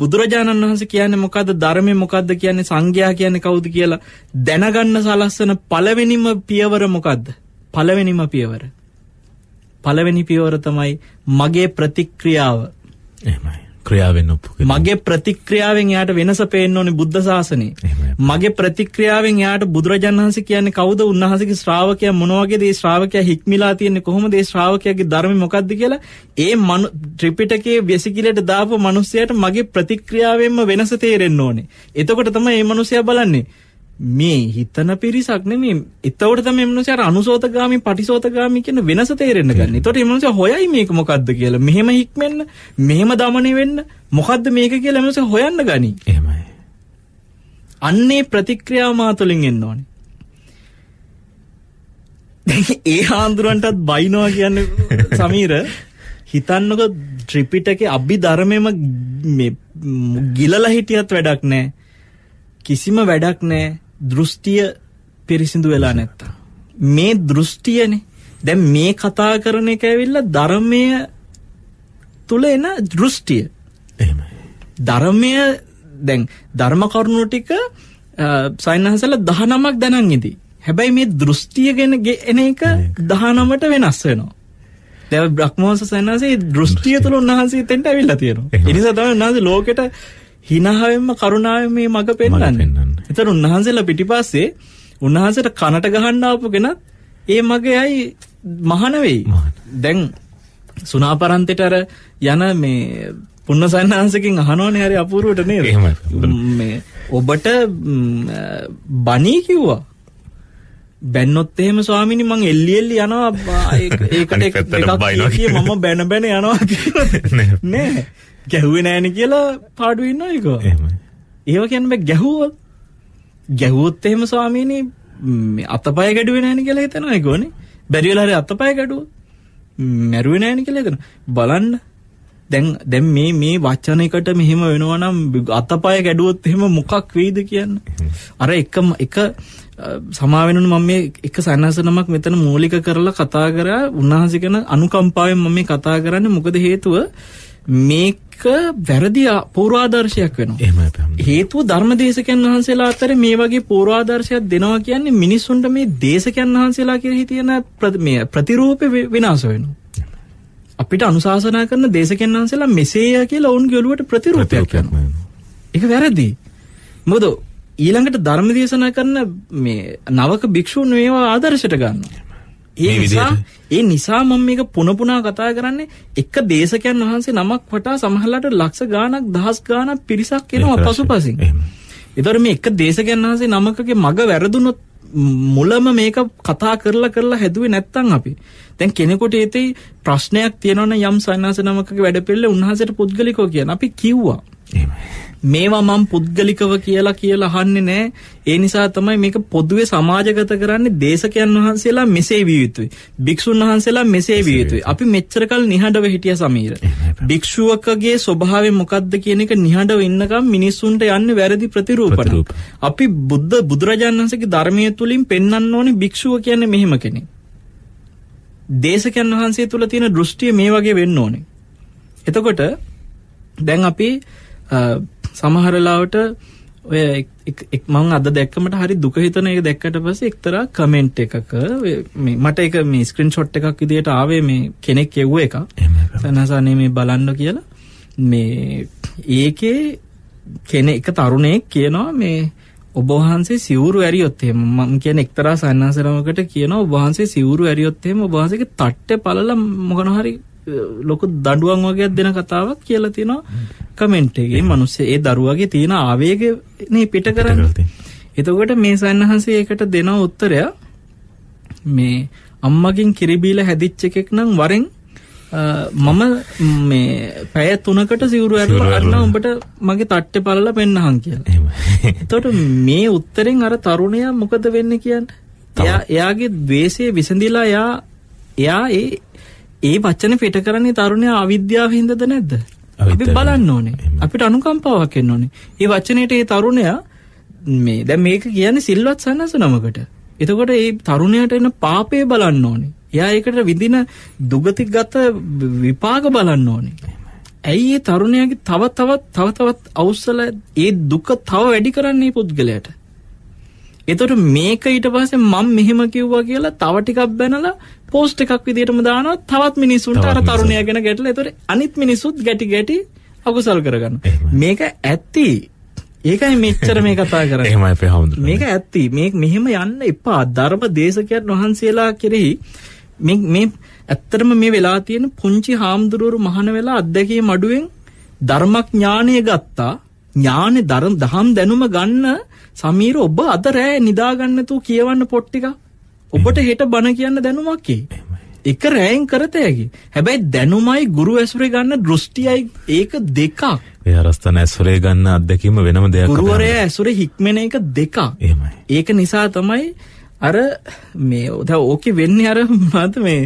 බුදුරජාණන් වහන්ස කියන්නේ මොකද ධර්මය මොකක්ද කියන්නේ සංඝයා කියන්නේ කවුද කියලා දැනගන්න සලස්සන පළවෙනිම පියවර මොකක්ද පළවෙනිම පියවර පළවෙනි පියවර තමයි මගේ ප්‍රතික්‍රියාව එහෙමයි ක්‍රියාවෙන් ඔප්පු මගේ ප්‍රතික්‍රියාවෙන් එයාට වෙනස පේන්න ඕනේ බුද්ධ ශාසනේ. මගේ ප්‍රතික්‍රියාවෙන් එයාට බුදුරජාණන් වහන්සේ කියන්නේ කවුද? උන්වහන්සේගේ ශ්‍රාවකයා මොන වගේද? ඒ ශ්‍රාවකයා හික්මිලා තියෙන්නේ කොහොමද? ඒ ශ්‍රාවකයාගේ ධර්මය මොකද්ද කියලා ඒ ත්‍රිපිටකයේ වෙසිකිලට දාපු මිනිස්සයාට මගේ ප්‍රතික්‍රියාවෙන්ම වෙනස තේරෙන්න ඕනේ. එතකොට තමයි මේ මිනිස්සයා බලන්නේ මේ හිතන පිරිසක් නෙමේ. එතකොට තමයි එමනුෂ්‍ය අර අනුසෝතගාමි පටිසෝතගාමි කියන වෙනස තේරෙන්න ගන්න. එතකොට එමනුෂ්‍ය හොයයි මේක මොකද්ද කියලා. මෙහෙම හික්මෙන්න, මෙහෙම දමණය වෙන්න, මොකද්ද මේක කියලා එමනුෂ්‍ය හොයන්න ගනි. එහෙමයි. අන්නේ ප්‍රතික්‍රියා මාතුලින් එන්න ඕනේ. [laughs] ඒ හාමුදුරන්ටත් බයිනවා කියන්නේ [laughs] සමීර හිතන්නකො ත්‍රිපිටකේ අභිධර්මෙම මේ ගිලලා හිටියත් වැඩක් නැහැ. කිසිම වැඩක් නැහැ. දෘෂ්ටිය පිරිසිදු වෙලා නැත්තා. මේ දෘෂ්ටියනේ දැන් මේ කතා කරන එක ඇවිල්ලා ධර්මය තුල එන දෘෂ්ටිය. එහෙමයි. ධර්මය දැන් ධර්ම කරුණු ටික සයන්හසලා 19ක් දැනන් ඉදී. හැබැයි මේ දෘෂ්ටිය ගැන එන එක 19ට වෙනස් වෙනවා. දැන් බ්‍රහ්මෝස සයන්හසේ දෘෂ්ටිය තුල උන්වහන්සේ එතෙන්ට ඇවිල්ලා තියෙනවා. ඒ නිසා තමයි උන්වහන්සේ ලෝකෙට හිනාවෙන්ම කරුණාවෙන් මේ මඟ පෙන්වන්නේ. එතන උන්වහන්සේලා පිටිපස්සේ උන්වහන්සේට කනට ගහන්න ආපු කෙනත් ඒ මගේ අය මහන වෙයි. දැන් සුනාපරන්තෙට අර යන මේ පුන්න සන්හන්සකින් අහනෝනේ හරි අපූරුවට නේද? එහෙමයි. ඔබට බණී කිව්වා. බැන්නොත් එහෙම ස්වාමිනි මං එල්ලි එල්ලි යනවා [laughs] ඒකට එක එකක් මම බැන බැන යනවා [laughs] නේ ගැහුවේ නෑනේ කියලා පාඩුවේ ඉන්නවා ඒක. එහෙමයි. ඒව කියන්නේ බෑ ගැහුවොත් ගැහුවොත් එහෙම ස්වාමීනි මේ අතපය ගැඩුවේ නැහැ නේ කියලා හිතනවා ඒගොනේ. බැරි වෙලා හරි අතපය ගැඩුවා. මැරුවේ නැහැ නේ කියලා හිතනවා. බලන්න දැන් දැන් මේ මේ වචනයකට මෙහෙම වෙනවා නම් අතපය ගැඩුවොත් එහෙම මොකක් වෙයිද කියන්න. අර එකම එක සමාවෙනුන මම මේ එක සන්නසනමක් මෙතන මූලික කරලා කතා කරා උන්වහන්සේ කරන අනුකම්පාවෙන් මම මේ කතා කරන්නේ මොකද හේතුව මේ වැරදි පූර්වාදර්ශයක් වෙනවා. හේතුව ධර්මදේශකයන් වහන්සේලා අතර මේ වගේ පූර්වාදර්ශයක් දෙනවා කියන්නේ මිනිස්සුන්ට මේ දේශකයන් වහන්සේලා කෙරෙහි තියෙන මේ ප්‍රතිරූපේ විනාශ වෙනවා. අපිට අනුශාසනා කරන දේශකයන් වහන්සේලා මෙසේය කියලා ඔවුන් ගලුවට ප්‍රතිරූපයක් කරනවා. ඒක වැරදි. මොකද ඊළඟට ධර්ම දේශනා කරන මේ නවක භික්ෂූන් මේවා ආදර්ශයට ගන්නවා. ඒ නිසා ඒ නිසා මම මේක පුනපුනා කතා කරන්නේ එක දේශකයන් වහන්සේ නමක් වටා සමහරලාට ලක්ෂ ගාණක් දහස් ගාණක් පිරිසක් එනවා පසුපසින්. ඒතර මේ එක දේශකයන් වහන්සේ නමකගේ මග වැරදුනොත් මුලම මේක කතා කරලා කරලා හැදුවේ නැත්තම් අපි දැන් කෙනෙකුට ඒතේ ප්‍රශ්නයක් තියෙනවනම් යම් සන්නාස නමකගේ වැඩපිළිවෙල උන්වහන්සේට පුද්ගලිකව කියන අපි කිව්වා. එහෙමයි. මේවා මම පුද්ගලිකව කියලා කියලා අහන්නේ නැහැ. ඒ නිසා තමයි මේක පොදුවේ සමාජගත කරන්නේ දේශකයන් වහන්සේලා මෙසේ විය යුතුයි. භික්ෂුන් වහන්සේලා මෙසේ විය යුතුයි. අපි මෙච්චර කල් නිහඬව හිටියා සමීර. භික්ෂුවකගේ ස්වභාවය මොකද්ද කියන එක නිහඬව ඉන්නකම් මිනිස්සුන්ට යන්නේ වැරදි ප්‍රතිරූපණ. අපි බුද්ධ බුදුරජාණන් වහන්සේගේ ධර්මයේ තුලින් පෙන්වන්න ඕනේ භික්ෂුව කියන්නේ මෙහෙම කෙනෙක්. දේශකයන් වහන්සේ තුල තියෙන දෘෂ්ටිය මේ වගේ වෙන්න ඕනේ. එතකොට දැන් අපි සමහරලාවට ඔය මං අද දැක්කමට හරි දුකහිතන එක දැක්කට පස එක්තර කමෙන්ට් එකක මට එක මේ ස්ක්‍රීන් ෂොට් එකක් ඉදිට ආවේ මේ කෙනෙක් එව්ව එක සනසානේ මේ බලන්න කියලා මේ ඒකේ කෙනෙ එක තරුණයෙක් කියනවා මේ ඔබහන්සේ සිවරු ඇරියොත්තේම මම කියන එක්තරා සන්නසරමකට කියන ඔබහන්සේ සිවරු ඇරියොත්තේම ඔබහන්සේගේ තට්ට පලල මොකනහරි ලොකු දඩුවන් වගේත් දෙන කතාවක් කියලා තියෙනවා කමෙන්ට්ගේ මනුස්සේ ඒ දරුවගේ තියෙන ආවේගනේ පිට කරන්න එතකොට මේ සන්නහන්සේ ඒකට දෙන උත්තරය මේ අම්මගින් කිරිබීල හැදිච්ච එකෙක් නම් වරෙන් මම මේ පැය තුනකට සිවුරු ඇරලා අරලා උඹට මගේ තට්ටේ පළලා පෙන්නහන් කියලා. එතකොට මේ උත්තරෙන් අර තරුණයා මොකද වෙන්නේ කියන්නේ? එයා එයාගේ द्वේෂය විසඳිලා එයා එයා ඒ ඒ වචන පිට කරන්නේ තරුණය අවිද්‍යාව හින්දද නැද්ද? අපි බලන්න ඕනේ. අපිට අනුකම්පාවක් එන්න ඕනේ. ඒ වචනේට ඒ තරුණයා මේ දැන් මේක කියන්නේ සිල්වත් සන්නස නමකට. එතකොට ඒ තරුණයට එන පාපය බලන්න ඕනේ. එයා ඒකට විඳින දුගතිගත විපාක බලන්න ඕනේ. ඇයි ඒ තරුණයාගේ තව තවත් තව තවත් අවසල ඒ දුක තව වැඩි කරන්නේ පුද්ගලයාට? එතොට මේක ඊට පස්සේ මම මෙහෙම කිව්වා කියලා තව ටිකක් බැනලා පෝස්ට් එකක් විදිහටම දානවා තවත් මිනිස්සුන්ට අර තරුණයා ගැන ගැටලා එතොට අනිත් මිනිස්සුත් ගැටි ගැටි අකුසල් කරගන්න මේක ඇත්ති ඒකයි මෙච්චර මේ කතා කර හමයි පහමුදු මේක ඇත්ති මේ මෙහෙම යන්න එපා ධර්ම දේශකයන් වහන්සේලා කෙරෙහි මේ ඇත්තරම මේ වෙලා තියෙන පුංචි හාමුදුරුවරු මහන වෙලා අත්දැකේ මඩුවෙන් ධර්මක් ඥානය ගත්තා ඥානෙ ධර්ම දහම් දැනුම ගන්න සමීර ඔබ අද රෑ නිදා ගන්නතෝ කියවන්න පොට් ටික. ඔබට හෙට බණ කියන්න දැනුමක් එක රෑයෙන් කරත හැකි. හැබැයි දැනුමයි ගුරු ඇසුරේ ගන්න දෘෂ්ටියයි ඒක දෙකක්. ඒ අරස්තන ඇසුරේ ගන්න අත්දැකීම වෙනම දෙයක්. ගුරුවරයා ඇසුරේ හික්මන එක දෙකක්. එහෙමයි. ඒක නිසා තමයි අර මේ ඔතන ඕකේ වෙන්නේ අර මොනවද මේ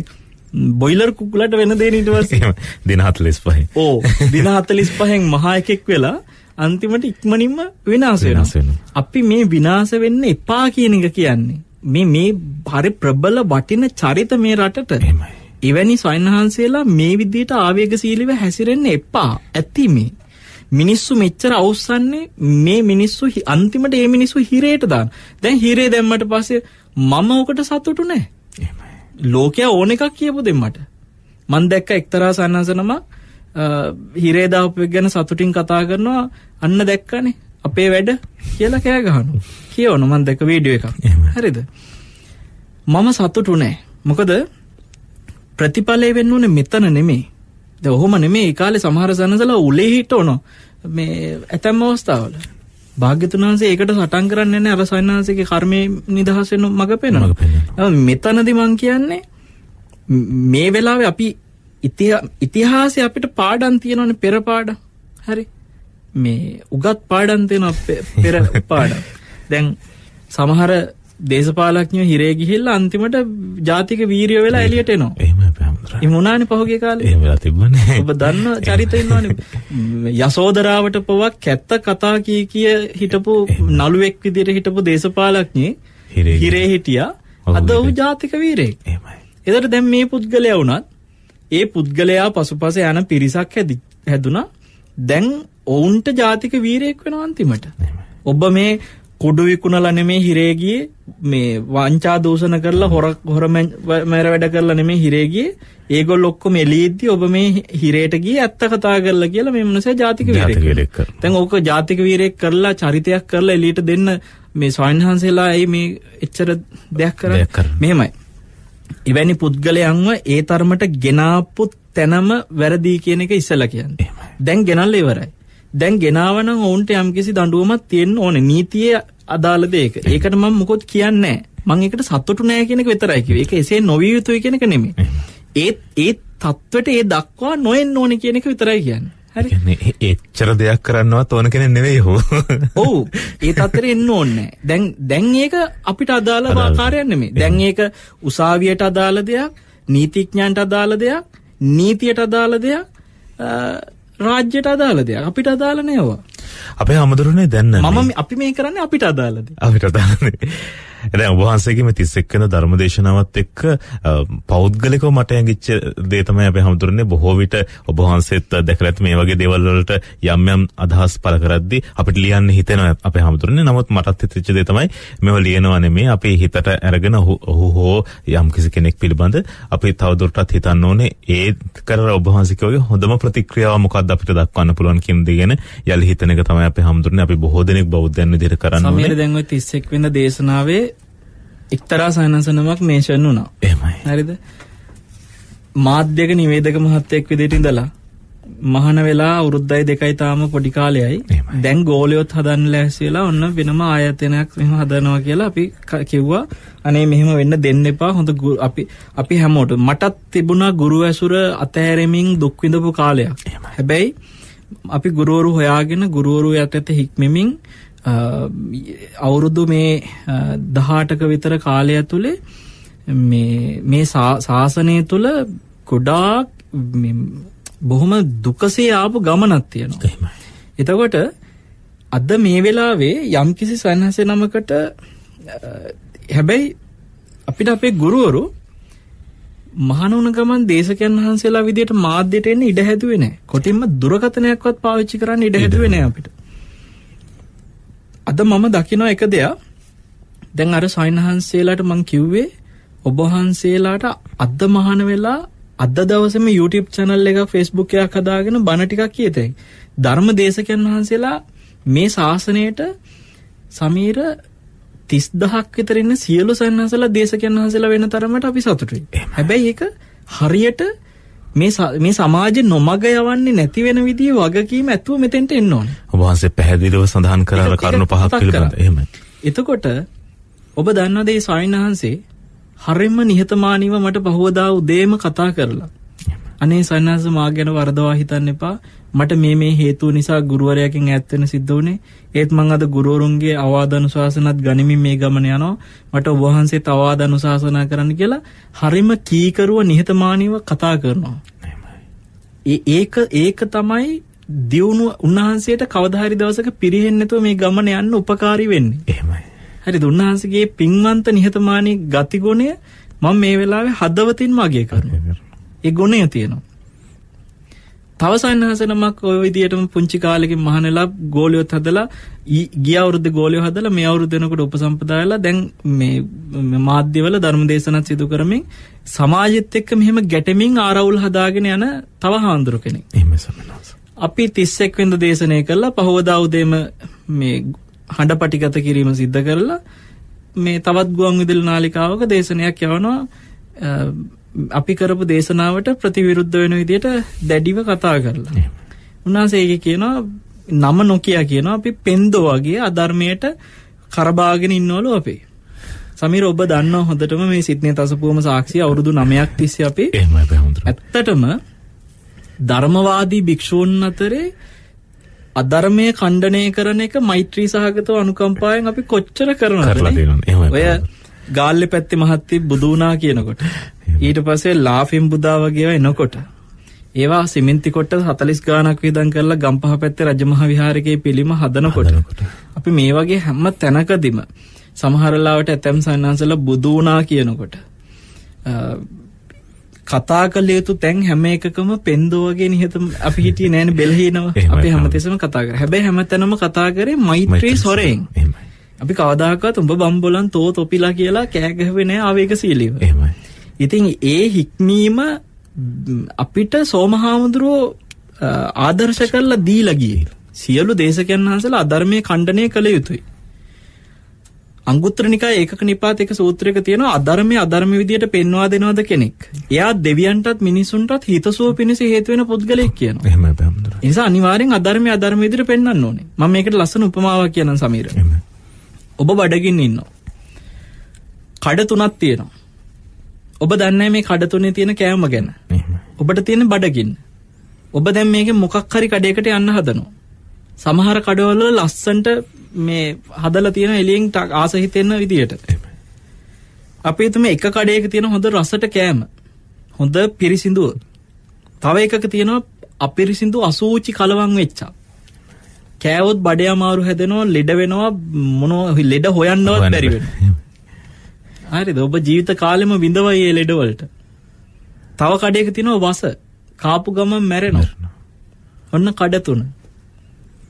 බොයිලර් කුකුලට වෙන දේ නිටවස දින හතලිස් පහෙන් ඕ දින හතලිස් පහෙන් මහා එකෙක් වෙලා අන්තිමට ඉක්මනින්ම විනාශ වෙනවා. අපි මේ විනාශ වෙන්න එපා කියන එක කියන්නේ. මේ මේ හරි ප්‍රබල වටින චරිත මේ රටට. එහෙමයි. එවැනි සයන්හන්සේලා මේ විදිහට ආවේගශීලීව හැසිරෙන්න එපා. ඇති මේ. මිනිස්සු මෙච්චර අවස්සන්නේ මේ මිනිස්සු අන්තිමට මේ මිනිස්සු හිරේට දාන. දැන් හිරේ දැම්මට පස්සේ මම ඔකට සතුටු නැහැ. එහෙමයි. ලෝකයා ඕන එකක් කියපු දෙන්නට. මන් දැක්ක එක්තරා සයන්හන්සනමක් හිරේදාපයක් ගැන සතුටින් කතා කරනවා අන්න දැක්කනේ අපේ වැඩ කියලා කෑ ගහනු කියවන මන් දැක වීඩිය එකක් හරිද මම සතුටු නෑ මොකද ප්‍රතිඵලය වෙන්න ඕන මෙතන නෙමේ ද ඔහොම නෙමේ ඒකාලෙ සමහර සනසල උලේ හිට ඕනො මේ ඇතැම් අවස්ථාවල භාග්‍යතුන් වහන්සේ ඒකට සටන් කරන්න නෑ අර සන්නාන්සේගේ කර්මය නිදහස් වෙන මඟ පෙන්වනවා මෙතනදි මං කියන්නේ මේ වෙලාවේ අපි ඉතිහාසය අපිට පාඩන් තියෙනවන පෙරපාඩ හරි මේ උගත් පාඩන් තියෙන පෙර පාඩ දැන් සමහර දේශපාලක්ඥ හිරේ ගිහිල්ල අන්තිමට ජාතික වීරිය වෙලා එලියට එනවා ඉමුණනි පහුගේ කාල තිබන ඔබ දන්න චරිතයවාන යසෝදරාවට පොවක් කැත්ත කතා කිය කිය හිටපු නළුවෙක් විදිර හිටපු දේශපාලක්ඥේ හිරේ හිටිය අද ඔහු ජාතික වීරෙක් එදට දැම් මේ පුද්ගලය වුණත් ඒ පුද්ගලයා පසුපස යන පිරිසක් හැදි හැදුනා දැන් ඔවුන්ට ජාතික වීරයෙක් වෙන අන්තිමට ඔබ මේ කොඩු විකුණලා නෙමේ හිරේ ගියේ මේ වංචා දූෂණ කරලා හොර හොර මැර වැඩ කරලා නෙමේ හිරේ ගියේ ඒගොල්ල ඔක්කොම එළියෙද්දි ඔබ මේ හිරේට ගියේ ඇත්ත කතා කරලා කියලා මේ මිනිසා ජාතික වීරයෙක් දැන් ඕක ජාතික වීරයෙක් කරලා චරිතයක් කරලා එළියට දෙන්න මේ ස්වයන්හන්සේලා ඇයි මේ එච්චර දෙයක් කරන්නේ මෙහෙමයි එවැනි පුද්ගලයන්ව ඒ තරමට ගෙනාපු තැනම වැරදි කියන එක ඉස්සලා කියන්නේ. දැන් ගෙනල්ල ඉවරයි. දැන් ගෙනාව නම් ඔවුන්ට යම්කිසි දඬුවමක් තියෙන්න ඕනේ. නීතියේ අදාළ දෙයක. ඒකට මම මොකොත් කියන්නේ මං ඒකට සතුටු නෑ කියන එක විතරයි කිව්වේ. ඒක එසේ නොවිය යුතුයි කියන එක නෙමෙයි. ඒ ඒ தත්වෙට ඒ දක්වා නොෙන්න ඕනේ කියන එක විතරයි කියන්නේ. හරි එච්චර දෙයක් කරන්නවත් ඕන කෙනෙක් නෙවෙයි හෝ ඔව් ඒ තත්තර එන්න ඕනේ දැන් දැන් ඒක අපිට අදාළ ආකාරයක් නෙමෙයි දැන් ඒක උසාවියට අදාළ දෙයක් නීතිඥයන්ට අදාළ දෙයක් නීතියට අදාළ දෙයක් රාජ්‍යයට අදාළ දෙයක් අපිට අදාළ නෑවා අපේ හමුදුරනේ දැන්න මම අපි මේ කරන්නේ අපිට අදාළද අපිට අදාළද දැන් ඔබ වහන්සේගේ මේ 31 වෙනි ධර්මදේශනාවත් එක්ක පෞද්ගලිකව මට ඇඟිච්ච දේ තමයි අපේ හමුදුරනේ බොහෝ විට ඔබ වහන්සේත් දැකලා ඇති මේ වගේ දේවල් වලට යම් යම් අදහස් පළ කරද්දී අපිට ලියන්න හිතෙනවා අපේ හමුදුරනේ නමුත් මටත් හිතෙච්ච දේ තමයි මේව ලියනවා නෙමේ අපේ හිතට අරගෙන ඔහු හෝ යම් කිසි කෙනෙක් පිළිබඳ අපි තවදුරටත් හිතන්න ඕනේ ඒ කර ඔබ වහන්සේ කියෝගේ හොඳම ප්‍රතික්‍රියාව මොකක්ද අපිට දක්වන්න පුළුවන් කියන දේ ගැන යලි හිතන එක තමයි අපේ හමුදුරනේ අපි බොහෝ දෙනෙක් බෞද්ධයන් විදිහට කරන්න ඕනේ. සමීර දැන් ওই 31 වෙනිදා දේශනාවේ එක්තරා සයනසනමක් මේෂන් වුණා. එහෙමයි. හරිද? මාධ්‍යක නිවේදක මහත්තයෙක් විදිහට ඉඳලා මහන වෙලා අවුරුද්දයි දෙකයි තාම පොඩි කාලයයි. දැන් ගෝලියොත් හදන්න ලෑස්තිලා ඔන්න වෙනම ආයතනයක් මෙහෙම හදනවා කියලා අපි කිව්වා. අනේ මෙහෙම වෙන්න දෙන්න එපා. හොඳ අපි අපි හැමෝටම මටත් තිබුණා ගුරු ඇසුර අතහැරෙමින් දුක් විඳපු කාලයක්. හැබැයි අපි ගුරුවරු හොයාගෙන ගුරුවරු යටත හික්මමින් අවුරුදු මේ දහටක විතර කාලය ඇතුළේ මේ ශාසනය තුළ කොඩාක් බොහොම දුකසේ ආපු ගමනත් තියෙනවා. එතකොට අද මේ වෙලාවේ යම් කිසි සැන්හස නමකට හැබැයි අපිට අපේ ගුරුවරු මහනුන ගමන් දේශකයන් වහන්සේලා විදියට මාධ්‍යයට එන්න ඉඩ හැදුවේ නැහැ. කොටින්ම දුරකථනයක්වත් පාවිච්චි කරන්න ඉඩ හැදුවේ නැහැ අපිට. අද මම දකින එක දෙයක් දැන් අර සයින්හන්සේලාට මං කිව්වේ ඔබ වහන්සේලාට අද මහන වෙලා අද දවසේම YouTube channel එකක් Facebook එකක් හදාගෙන බණ ටිකක් කියතයි. ධර්ම දේශකයන් වහන්සේලා මේ ශාසනයට සමීර තිස්දහක් විතර ඉන්න සියලු සන්නහසලා දේශකයන් වහන්සලා වෙන තරමට අපි සතුටුයි. හැබැයි ඒක හරියට මේ මේ සමාජ නොමග යවන්නේ නැති වෙන විදිහේ වගකීම ඇතුව මෙතෙන්ට එන්න ඕනේ. ඔබ වහන්සේ පැහැදිලිව සඳහන් කරලා කරුණු පහක් පිළිබඳ. එහෙමයි. එතකොට ඔබ දන්නවද මේ ස්වාමීන් වහන්සේ හරිම නිහතමානීව මට පහවදා උදේම කතා කරලා අනේ සන්නාස මා ගැන වරදවා හිතන්න එපා මට මේ මේ හේතුව නිසා ගුරුවරයකින් ඇත්වෙන සිද්ධ වුණේ ඒත් මං අද ගුරුවරුන්ගේ අවාධනුශාසනත් ගනිමින් මේ ගමන යනවා මට ඔබහන්සේ තවාධනුශාසනා කරන්න කියලා හරිම කීකරුව නිහතමානීව කතා කරනවා. ඒක ඒක තමයි දියුණු උන්වහන්සේට කවධාරි දවසක පිරිහෙන්න්නතුව මේ ගමන යන්න උපකාරි වෙන්න එහමයි. හරි දුන්හන්සගේ පින්වන්ත නිහතමානී ගතිගුණය මං මේ වෙලාවේ හදවතින් මගේ කරන. ඒ ගුණය තියෙනවා. තවසන්හසනමක් ඔය විදියටම පුංචි කාලෙකින් මහනෙලා ගෝලියොත් හදලා ගිය අවුරුද්ද ගෝලියෝ හදලා මේ අවුරුද්ද වෙනකොට උපසම්පදායලා දැන් මේ මාධ්‍යවල ධර්ම දේශනත් සිදු කරමින් සමාජෙත් එක්ක මෙහෙම ගැටෙමින් ආරවුල් හදාගෙන යන තව හාමුදුරු කෙනෙක්. එහෙම සමනස. අපි 31 වෙනිදා දේශනය කළා පහවදා උදේම මේ හඬපටිගත කිරීම සිද්ධ කරලා මේ තවත් ගුවන් විදුලි නාලිකාවක දේශනයක් යවනවා අපි කරපු දේශනාවට ප්‍රතිවිරුද්ධ වෙන විදියට දැඩිව කතා කරලා. උන්වහන්සේ කියනවා නම නොකිය කියනවා අපි පෙන්දෝ වගේ අධර්මයට කරබාගෙන ඉන්නවලු අපේ. සමීර ඔබ දන්න හොඳටම මේ සිද්නේ තසපුවම සාක්ෂි අවුරුදු 9ක් තිස්සේ අපි ඇත්තටම ධර්මවාදී භික්ෂූන් අතරේ අධර්මය කණ්ඩනය කරන එක මෛත්‍රී සහගතව අනුකම්පාවෙන් අපි කොච්චර කරනවද? ඔය ගාල්ලෙ පැත්තේ මහත්තයෙක් බුදු වුණා කියනකොට ඊට පස්සේ ලාෆින් බුදා වගේ ඒවා එනකොට ඒවා සිමෙන්ති කොට 40 ගාණක් වියදම් කරලා ගම්පහ පැත්තේ රජමහා විහාරයේ පිළිම හදනකොට අපි මේ වගේ හැම තැනකදීම සමහරලාවට ඇතැම් සන්නාන්සල බුදු වුණා කියනකොට කතා කළ යුතු තැන් හැම එකකම පෙන්දෝගේ නිහතම අපි හිටියේ නෑන බෙල්හීනවා අපි හැමතිසම කතා කර හැබැයි හැමතැනම කතා කරේ මෛත්‍රී සොරයෙන් එහෙමයි අපි කවදාකත් උඹ බම්බොලන් තෝ තොපිලා කියලා කෑගහවෙන ආවේක සීලිව එමයි ඉතින් ඒ හික්මීම අපිට සෝමහාමුදුරුවෝ ආදර්ශ කරලා දී ලගිය සියලු දේශකයන් වහන්සල අධර්මය කණ්ඩනය කළ යුතුයි අංගුත්‍ර නිකා ඒක නිපාත එක සූත්‍රයක තියෙන අධර්මය අධර්ම විදියට පෙන්වා දෙනවාද කෙනෙක් එයා දෙවියන්ටත් මිනිසුන්ටත් හිතසුව පිණිස හේතුවෙන පුද්ගලෙක් කියන නිසා අනිවාරෙන් අධර්මය අධර්ම විදිර පෙන්න්න ඕනේ ම මේකට ලස්සන උපමාවක් කියන සමීර ඔබ බඩගින් ඉන්නවා. කඩ තුනත් තියෙනවා. ඔබ දන්න මේ කඩතුනේ තියෙන කෑම ගැන ඔබට තියෙන බඩගින්. ඔබ දැම් මේක මොකක් හරි කඩයකට යන්න හදනවා. සමහර කඩවල ලස්සන්ට මේ හදල තියෙන එලියෙන් ටක් ආසහිතෙන්න විදියට. අපේ තුම එක කඩයක තියෙන හොඳ රසට කෑම හොඳ පිරිසිදුව තව එකක තියෙනවා අපිරිසිදු අසූචි කලවන් වෙච්චා කෑවොත් බඩය අමාරු හැදෙනවා ලෙඩ වෙනවා මොනෝ ලෙඩ හොයන්නවත් බැරි වෙනවා හරිද ඔබ ජීවිත කාලෙම විඳවයි ඒ ලෙඩ වලට තව කඩයක තියෙනවා වස කාපු ගමන් මැරෙනවා ඔන්න කඩ තුන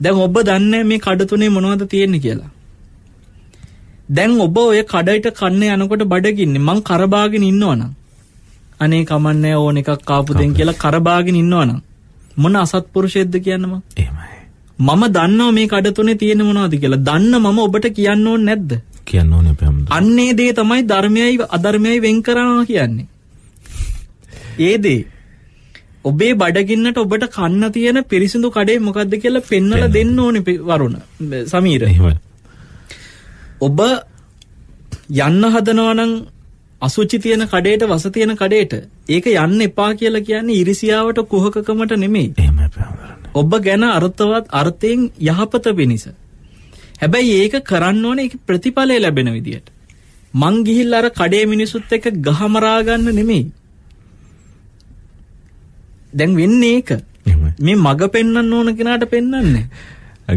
දැන් ඔබ දන්නේ මේ කඩ තුනේ මොනවද තියෙන්නේ කියලා දැන් ඔබ ඔය කඩයිට කන්න යනකොට බඩගින්නේ මං කරබාගෙන ඉන්නවනම් අනේ කමන්නෑ ඕන එකක් කාපු දෙන් කියලා කරබාගෙන ඉන්නවනම් මොන අසත්පුරුෂයෙක්ද කියන්නම එහෙමයි මම දන්නවා මේ කඩ තුනේ තියෙන මොනවද කියලා. දන්න මම ඔබට කියන්න ඕනේ නැද්ද? කියන්න ඕනේ අපේ හැමදාම. අන්නේ දේ තමයි ධර්මයයි අධර්මයයි වෙන් කරනවා කියන්නේ. ඒ දේ ඔබේ බඩගින්නට ඔබට කන්න තියෙන පිරිසිදු කඩේ මොකද්ද කියලා පෙන්වලා දෙන්න ඕනේ වරුණ. සමීර. ඔබ යන්න හදනවා නම් අසුචි තියෙන කඩේට වස තියෙන කඩේට ඒක යන්න එපා කියලා කියන්නේ ඉරිසියාවට කුහකකමට නෙමෙයි. එහෙමයි ප්‍රාමරණ. ඔබ ගැන අර්ථවත් අර්ථයෙන් යහපත පිණිස. හැබැයි ඒක කරන්න ඕනේ ඒක ප්‍රතිඵලය ලැබෙන විදියට. මං ගිහිල්ලා අර කඩේ මිනිසුත් එක්ක ගහමරා ගන්න නෙමෙයි. දැන් වෙන්නේ ඒක. මේ මග පෙන්වන්න ඕන කෙනාට පෙන්වන්නේ.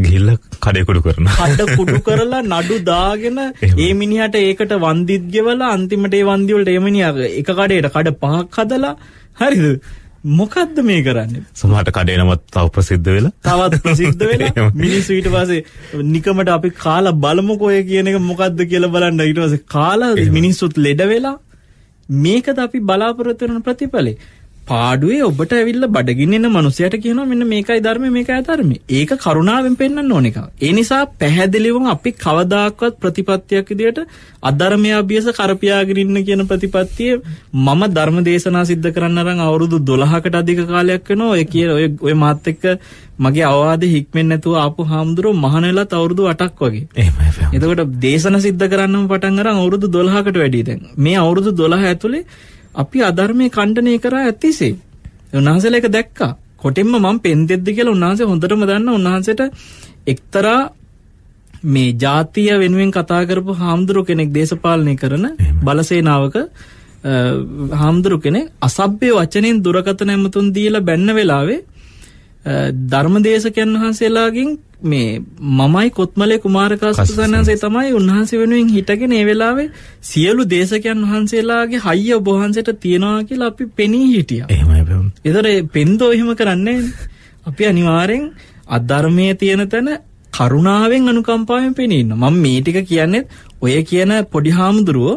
ගිල්ල කඩෙකුඩු කරන කඩ කුඩු කරලා නඩු දාගෙන ඒ මිනිහට ඒකට වන්දිත් ගෙවලා අන්තිමට ඒ වන්දිවලට එමිනිියග එක කඩේට කඩ පහක් හදලා හරිද මොකද්ද මේ කරන්නේ? සමහරට කඩේ නමත් තව ප්‍රසිද්ධ වෙලා. තවත් ප්‍රසිද්ධ [laughs] වෙලා මිනිස්සු ඊට පස්සේ නිකමට අපි කාලා බලමුකෝ ඔය කියන එක මොකද්ද කියලා බලන්න ඊට පස්සේ කාලා මිනිස්සුත් ලෙඩ වෙලා මේකද අපි බලාපොරොත්තු වෙන ප්‍රතිඵලේ. පාඩුවේ ඔබට ඇවිල්ල බඩගින්න මනුසයට කියන මෙන්න මේකයි ධර්ම මේක අධර්ම ඒක කරුණාවෙන් පෙන්න්න ඕන එක. ඒ නිසා පැහැදිලිවම අපි කවදාක්වත් ප්‍රතිපත්තියක් ඉදියට අධර්මය අභියස කරපයාගරන්න කියන ප්‍රතිපත්තිය මම ධර්ම දේශනා සිද්ධ කරන්නරං අවුරුදු දොළහකට අධික කාලයක් වෙන ඔය කිය ඔය ඔය මාත්තක මගේ අවවාද හික්මෙන් නැතුව ආපු හාමුදුරුව මහනලා අවුරුදු අටක් වගේ එතකොට දේශන සිද්ධ කරන්න පටන්ගර අවුරුදු දොළහකට වැඩීදැන් මේ අවුරුදු දොළහ ඇතුළේ අපි අධර්මය කණ්ඩනය කරා ඇතිසේ. උන්වහන්සේලා එක දැක්කා. කොටින්ම මම පෙන් දෙද්දි කියලා උන්වහන්සේ හොඳටම දන්න උන්වහන්සේට එක්තරා මේ ජාතිය වෙනුවෙන් කතා කරපු හාමුදුරු කෙනෙක් දේශපාලනය කරන බලසේනාවක හාමුදුරු කෙනෙක් අසභ්‍ය වචනෙන් දුරකථන ඇමතුම් දීලා බැන්න වෙලාවේ ධර්මදේශකයන් වහන්සේලාගෙන් මේ මමයි කොත්මලේ කුමාරකාස්තුතන්හන්සේ තමයි උන්වහන්සේ වෙනුවෙන් හිටගෙන ඒ වෙලාවේ සියලු දේශකයන් වහන්සේලාගේ හයිය ඔබ වහන්සේට තියනවා කියලා අපි පෙනී හිටියා. එහෙමයි. ඒතර පෙන්දෝ එහෙම කරන්නේ අපි අනිවාර්යෙන් අධර්මයේ තියෙන තැන කරුණාවෙන් අනුකම්පාවෙන් පෙනී ඉන්න. මම මේ ටික කියන්නේ ඔය කියන පොඩි හාමුදුරුවෝ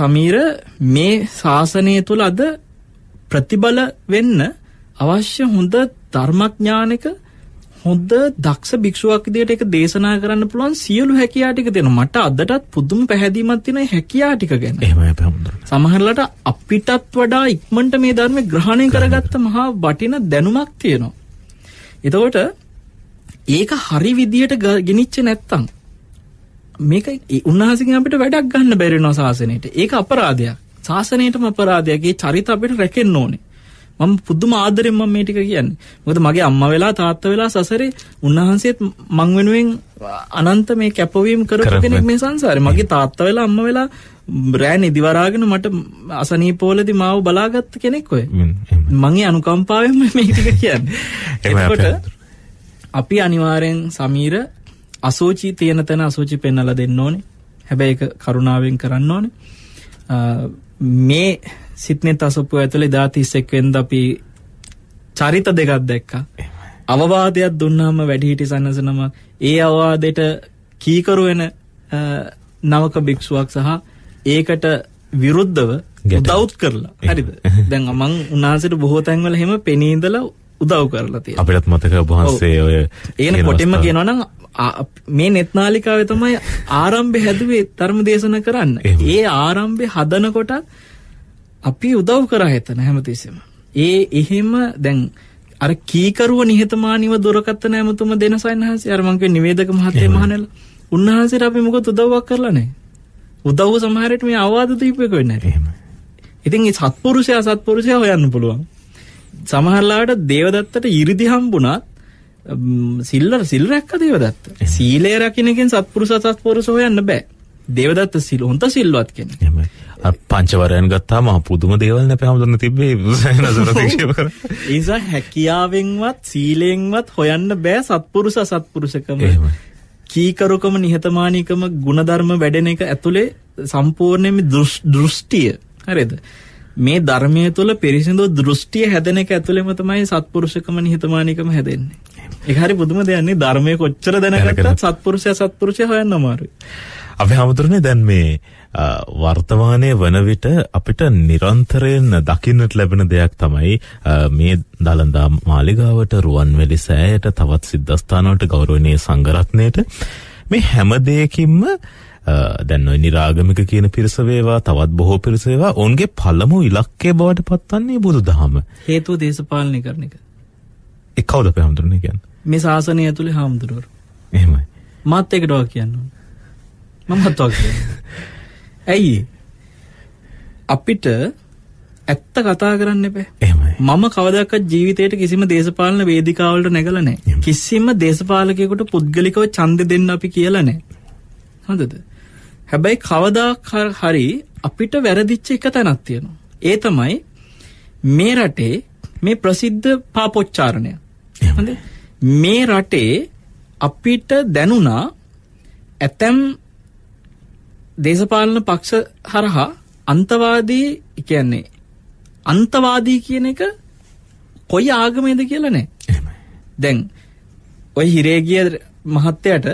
සමීර මේ ශාසනය තුල අද ප්‍රතිබල වෙන්න අවශ්‍ය හොඳ ධර්මඥානික හොඳ දක්ෂ භික්ෂුවක් විදියට ඒක දේශනා කරන්න පුළුවන් සියලු හැකියා ටික දෙන මට අදටත් පුදුම පැහැදීමක් තියෙන හැකියා ටික ගැන. එහෙමයි හැමෝටම. සමහරලාට අපිටත් වඩා ඉක්මනට මේ ධර්මය ග්‍රහණය කරගත්ත මහා වටින දැනුමක් තියෙනවා. එතකොට ඒක හරි විදියට ගෙනිච්ච නැත්තම් මේක උන්වහන්සේගෙන් අපිට වැඩක් ගන්න බැරි වෙනවා සාසනයට. ඒක අපරාධයක්. සාසනයටම අපරාධයක්. ඒ චරිත අපිට රැකෙන්න ඕනේ. මම පුදුම ආදරෙන් මම මේ ටික කියන්නේ. මොකද මගේ අම්මා වෙලා තාත්තා වෙලා සසරේ උන්වහන්සේත් මං වෙනුවෙන් අනන්ත මේ කැපවීම කරපු කෙනෙක් මේ සංසාරේ. මගේ තාත්තා වෙලා අම්මා වෙලා රෑ නිදිවරාගෙන මට අසනීපෝලදී මාව බලාගත්ත කෙනෙක් ඔය. මගේ අනුකම්පාවෙන් මේ ටික කියන්නේ. [laughs] එතකොට අපි අනිවාර්යෙන් සමීර අසෝචි තියෙන තැන අසෝචි පෙන්නලා දෙන්න ඕනේ. හැබැයි ඒක කරුණාවෙන් කරන්න ඕනේ. මේ සිත්නේ තසුපු ඇතුළේ දා තිස්සෙක් වෙන්ද අපි චරිත දෙකක් දැක්කා අවවාදයක් දුන්නාම වැඩිහිටි සන්නසනමක් ඒ අවවාදයට කීකරුවෙන නවක භික්ෂුවක් සහ ඒකට විරුද්ධව දෞත් කරලා හරිද දැන් අමං උනාසට බොහෝ තැන්වල හෙම පෙනීදල උදව් කරලා තිය අපිටත් මතක වහන්සේ ඔය ඒන කොටෙම කියනවනම් මේ නෙත්නාලිකාවේ තමයි ආරම්භය හැදුවේ ධර්ම දේශන කරන්න ඒ ආරම්භය හදනකොටත් අපි උදව් කරා එතන හැමතිස්සෙම. ඒ එහෙම දැන් අර කීකරුව නිහතමානීව දොරකත්තන ඇමතුම දෙන සයින්හන්සේ අරමංගේ නිවේදක මහත්තය මහනල උන්වහන්සේ අපි මොකද උදව්වක් කරලා නෑ. උදව් සමහරට මේ අවවාද දීපයක වෙන්න එහෙම. ඉතින් ඒ සත්පුරුෂය අසත්පුරුෂය හොයන්න පුළුවන්. සමහරලාට දේවදත්තට 이르දි හම්බුණත් සිල්ලර සිල් රැක්ක දේවදත්ත. සීලය රකින්නකින් සත්පුරුෂ අසත්පුරුෂ හොයන්න බෑ. දේවදත්ත සිල් හොන්ත සිල්වත් කෙනෙක්. පංචවරයන් ගත්තාම පුදුම දේවල් නැපේ හමුදුන්න තිබ්බේ නසර ප්‍රතික්ෂේප කර. ඒ නිසා හැකියාවෙන්වත් සීලයෙන්වත් හොයන්න බෑ සත්පුරුෂ සත්පුරුෂකම. කීකරුකම නිහතමානීකම ಗುಣධර්ම වැඩෙන එක ඇතුලේ සම්පූර්ණයෙන්ම දෘෂ්ටිය හරිද? මේ ධර්මය තුළ පිරිසිදු දෘෂ්ටිය හැදෙන එක ඇතුළෙම තමයි සත්පුරුෂකම නිහතමානිකම හැදෙන්නේ. ඒක හරි පුදුම දෙයන්නේ ධර්මය කොච්චර දැනගත්තත් සත්පුරුෂය සත්පුරුෂය හොයන්න අමාරුයි. අපි හැමතුරනේ දැන් මේ වර්තමානයේ වන විට අපිට නිරන්තරයෙන් දකින්නට ලැබෙන දෙයක් තමයි මේ දලදා මාලිගාවට රුවන්වැලි සෑයට තවත් සිද්ධස්ථානවලට ගෞරවනීය සංඝරත්නයට මේ හැම දෙයකින්ම දැන් ওই निराගමික කියන පිරිස වේවා තවත් බොහෝ පිරිස වේවා ඔවුන්ගේ පළමු ඉලක්කය බවට පත්වන්නේ බුදුදහම. හේතුව දේශපාලනය කරන එක. ඒ කවුද අපේ හැමතුරුනේ කියන්නේ? මේ ශාසනය ඇතුලේ හැමතුරුවරු. එහෙමයි. මාත් ඒකට ඔය කියන්න ඕන. මමත් ඔය කියන්නේ. [laughs] ඇයි අපිට ඇත්ත කතා කරන්න එපේ මම කවදක් ජීවිතයට කිසිම දේශපාලන වේදිකාවලට නැගලනෑ කිසිම දේශපාලකයකුට පුද්ගලිකව චන්ද දෙන්න අපි කියලනෑ හඳද හැබැයි කවදාකර හරි අපිට වැරදිච්ච එක තැනක් තියෙනවා ඒ තමයි මේ රටේ මේ ප්‍රසිද්ධ පාපොච්චාරණය මේ රටේ අපිට දැනුණා ඇතැම් දේශපාලන පක්ෂ හරහා අන්තවාදී කියන්නේ අන්තවාදී කියන එක කොයි ආගමේද කියලනේ දැන් ඔය හිරේගිය මහත්තයට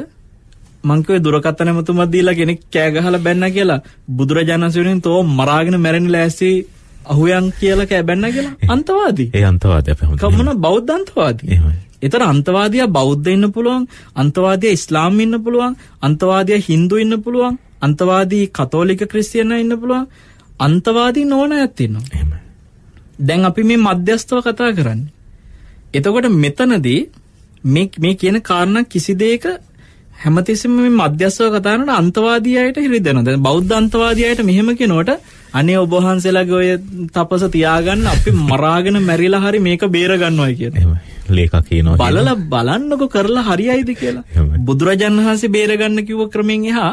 මංකවේ දුරකතන මතුමදදීලා ගෙනෙක් කෑගහල බැන්න කියලා බුදුරජාණන්සුවෙන් තෝ මරාගෙන මැරණි ලෑසි අහුයන් කියල කෑ බැන්න කියලා අන්තවාදී ඒ අන්තවාද කමන බෞද්ධන්තවාදී එතර අන්තවාදය බෞද්ධ ඉන්න පුළුවන් අන්තවාදය ඉස්ලාම් ඉන්න පුළුවන් අන්තවාදය හින්දු ඉන්න පුළුවන් අන්තවාදී කතෝලික ක්‍රිස්තියන ඉන්න පුළුවන් අන්තවාදී නෝන ඇත්තින්නවා දැන් අපි මේ මධ්‍යස්ථව කතා කරන්න එතකොට මෙතනදී මේ කියන කාරණ කිසි දෙයක හැමතිසිම මේ මධ්‍යස්ව කතානට අන්තවාදයට හිරි දෙන දැ බෞද්ධ අන්තවාදයට මෙහෙමකි නොට අනේ ඔබහන්සේලාගේ ඔය තපස තියාගන්න අපි මරාගෙන මැරිලා හරි මේක බේරගන්නවයි කියන ලේකකන බලල බලන්නක කරලා හරි අයිද කියලා බුදුරජන් වහන්සේ බේරගන්න කිව ක්‍රමෙන් එහා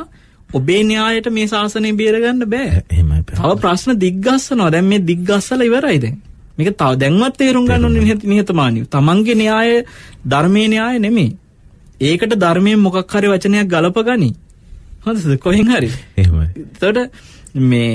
ඔබේ න්‍යායට මේ ශාසනය බේරගන්න බෑ තව ප්‍රශ්න දිග්ගස්සනවා දැන් මේ දිග්ගස්සල ඉවරයි දැන් මේක තව දැන්වත් තේරුම් ගන්න නිහතමානීව තමන්ගේ න්‍යාය ධර්මයේ න්‍යාය නෙමෙයි ඒකට ධර්මයෙන් මොකක් හරි වචනයක් ගලප ගනි හොඳද කොහෙන් හරි එහෙමයි එතකොට මේ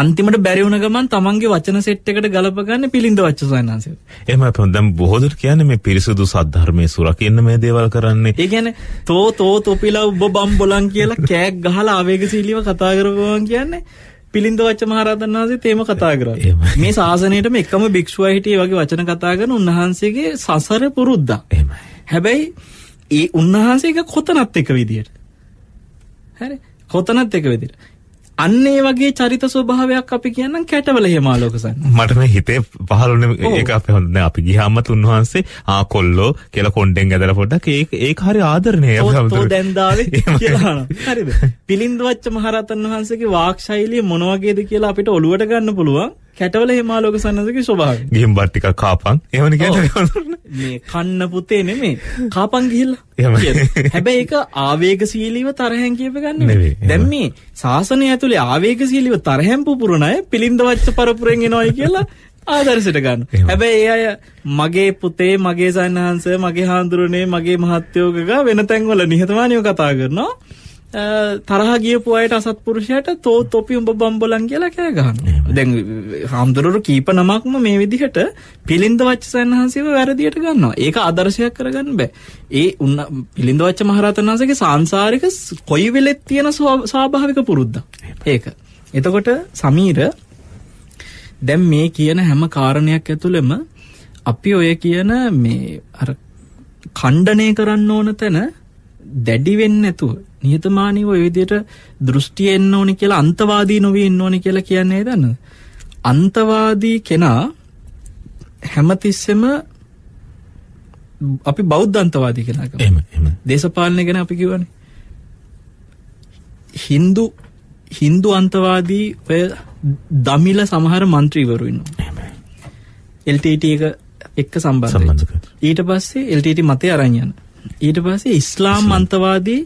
අන්තිමට බැරි වුණ ගමන් තමන්ගේ වචන සෙට් එකට ගලපගන්න පිළිඳ වච්ච සයන්හන්සේ. එහෙමයි තමයි දැන් බොහෝ දුර කියන්නේ මේ පිරිසුදු සද්ධර්මයේ සුරකින්න මේ දේවල් කරන්නේ. ඒ කියන්නේ තෝ තෝ තොපිලා ඔබ බම් බොලන් කියලා කෑක් ගහලා ආවේගශීලීව කතා කරපුවාන් කියන්නේ පිළිඳ වච්ච මහරහතන් වහන්සේ තේම කතා කරා. මේ ශාසනයේටම එකම භික්ෂුවයි හිටියේ වගේ වචන කතා කරන උන්වහන්සේගේ සසර පුරුද්දා. එහෙමයි. හැබැයි ඒ උන්වහන්සේක කොතනත් එක විදියට. හරි. කොතනත් එක විදියට. අන්න ඒ වගේ චරිත ස්වභාවයක් අපි කියන්නම් කැටවල එහෙම ආලෝකසන්. මට මේ හිතේ පහළුනේ ඒක අපි හොඳ නෑ අපි ගියාම තුන්වහන්සේ ආ කොල්ලෝ කියලා කොණ්ඩෙන් ඇදලා පොඩ්ඩක් ඒක ඒක හරි ආදරණීය අපහමතු. ඔතෝ දැන් දාවේ [laughs] කියලා. හරිද? පිලින්දවච්ච මහරතන් වහන්සේගේ වාග් ශෛලිය මොන වගේද කියලා අපිට ඔලුවට ගන්න පුළුවන්. කැටවල හිමාලෝක සන්නසගේ ස්වභාවය. ගිහින් බත් ටිකක් කාපන්. එහෙමනේ කියන්නේ. මේ කන්න පුතේ නෙමෙයි. කාපන් ගිහිල්ලා. එහෙමයි. හැබැයි ඒක ආවේගශීලීව තරහෙන් කියප ගන්න නෙවෙයි. දැන් මේ සාසනය ඇතුලේ ආවේගශීලීව තරහෙන් පුපුරන අය පිළින්ද වච්ච පරපුරෙන් එනවයි කියලා ආදර්ශයට ගන්න. හැබැයි ඒ අය මගේ පුතේ මගේ සන්නහන්ස මගේ හාඳුරුනේ මගේ මහත්යෝගක වෙන තැන්වල නිහතමානීව කතා කරනවා. තරහ ගියපු අයට අසත්පුරුෂයට තෝ තොපි උඹ බම්බලන් කියලා කෑ ගහනවා. දැන් හාමුදුරුවෝ කීප නමක්ම මේ විදිහට පිළින්ද වච්චසයන් වහන්සේව වැරදියට ගන්නවා. ඒක ආදර්ශයක් කරගන්න බෑ. ඒ උන්න පිළින්ද වච්ච මහරහතන් වහන්සේගේ සාංශාරික කොයි වෙලෙත් තියෙන ස්වාභාවික පුරුද්ද. ඒක. එතකොට සමීර දැන් මේ කියන හැම කාරණයක් ඇතුළෙම අපි ඔය කියන මේ අර ඛණ්ඩණය කරන්න ඕන තැන දැඩි වෙන්න ඇතුව නිහතමානීව විදියට දෘෂ්ටිය එන්න ඕනි කියලා අන්තවාදී නොවී එන්න ඕනි කියලා කියන්නේ දන්න. අන්තවාදී කෙනා හැමතිස්සෙම අපි බෞද්ධන්තවාදී කෙනා දේශපාලනය ගැන අපි කිවන හින්දු හින්දු අන්තවාදී ඔය දමිල සමහර මන්ත්‍රීවරුන්න එල්ටට එක එක්ක සම්බන්ධ ඊට පස්සේ එල්ටට මතය අරංයන්න ඊට පස්සේ ඉස්ලාම් අන්තවාදී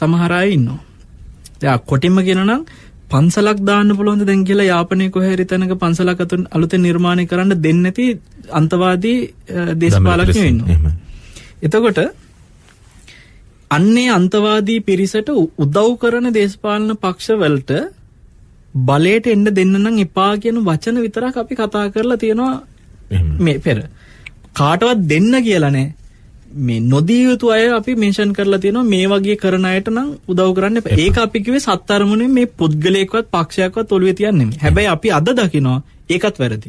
සමහරය ඉන්නවා. දෙයක් කොටිම ගෙනනම් පන්සලක් දාන්න පුළුවන්ද දැන් කියලා යාපනය කොහැරි තැනක පන්සලක් අතුන් අලුතෙන් නිර්මාණය කරන්න දෙන්න නැති අන්තවාදී දේශපාලකයෝ ඉන්නවා. එතකොට අන්නේ අන්තවාදී පිරිසට උදව් කරන දේශපාලන පක්ෂවලට බලයට එන්න දෙන්න නම් එපා කියන වචන විතරක් අපි කතා කරලා තියෙනවා මේ පෙර. කාටවත් දෙන්න කියලනේ මේ නොදී යුතු අය අපි මේෂන් කරලා තියෙනවා මේ වගේ කරන අයට නම් උදව් කරන්න එපා. ඒක අපි කිව්වේ සත්තරමුනේ මේ පුද්ගලයෙක්වත් පක්ෂයක්වත් ඔළුවේ තියන්නේ නෙමෙයි. හැබැයි අපි අද දකිනවා ඒකත් වැරදි.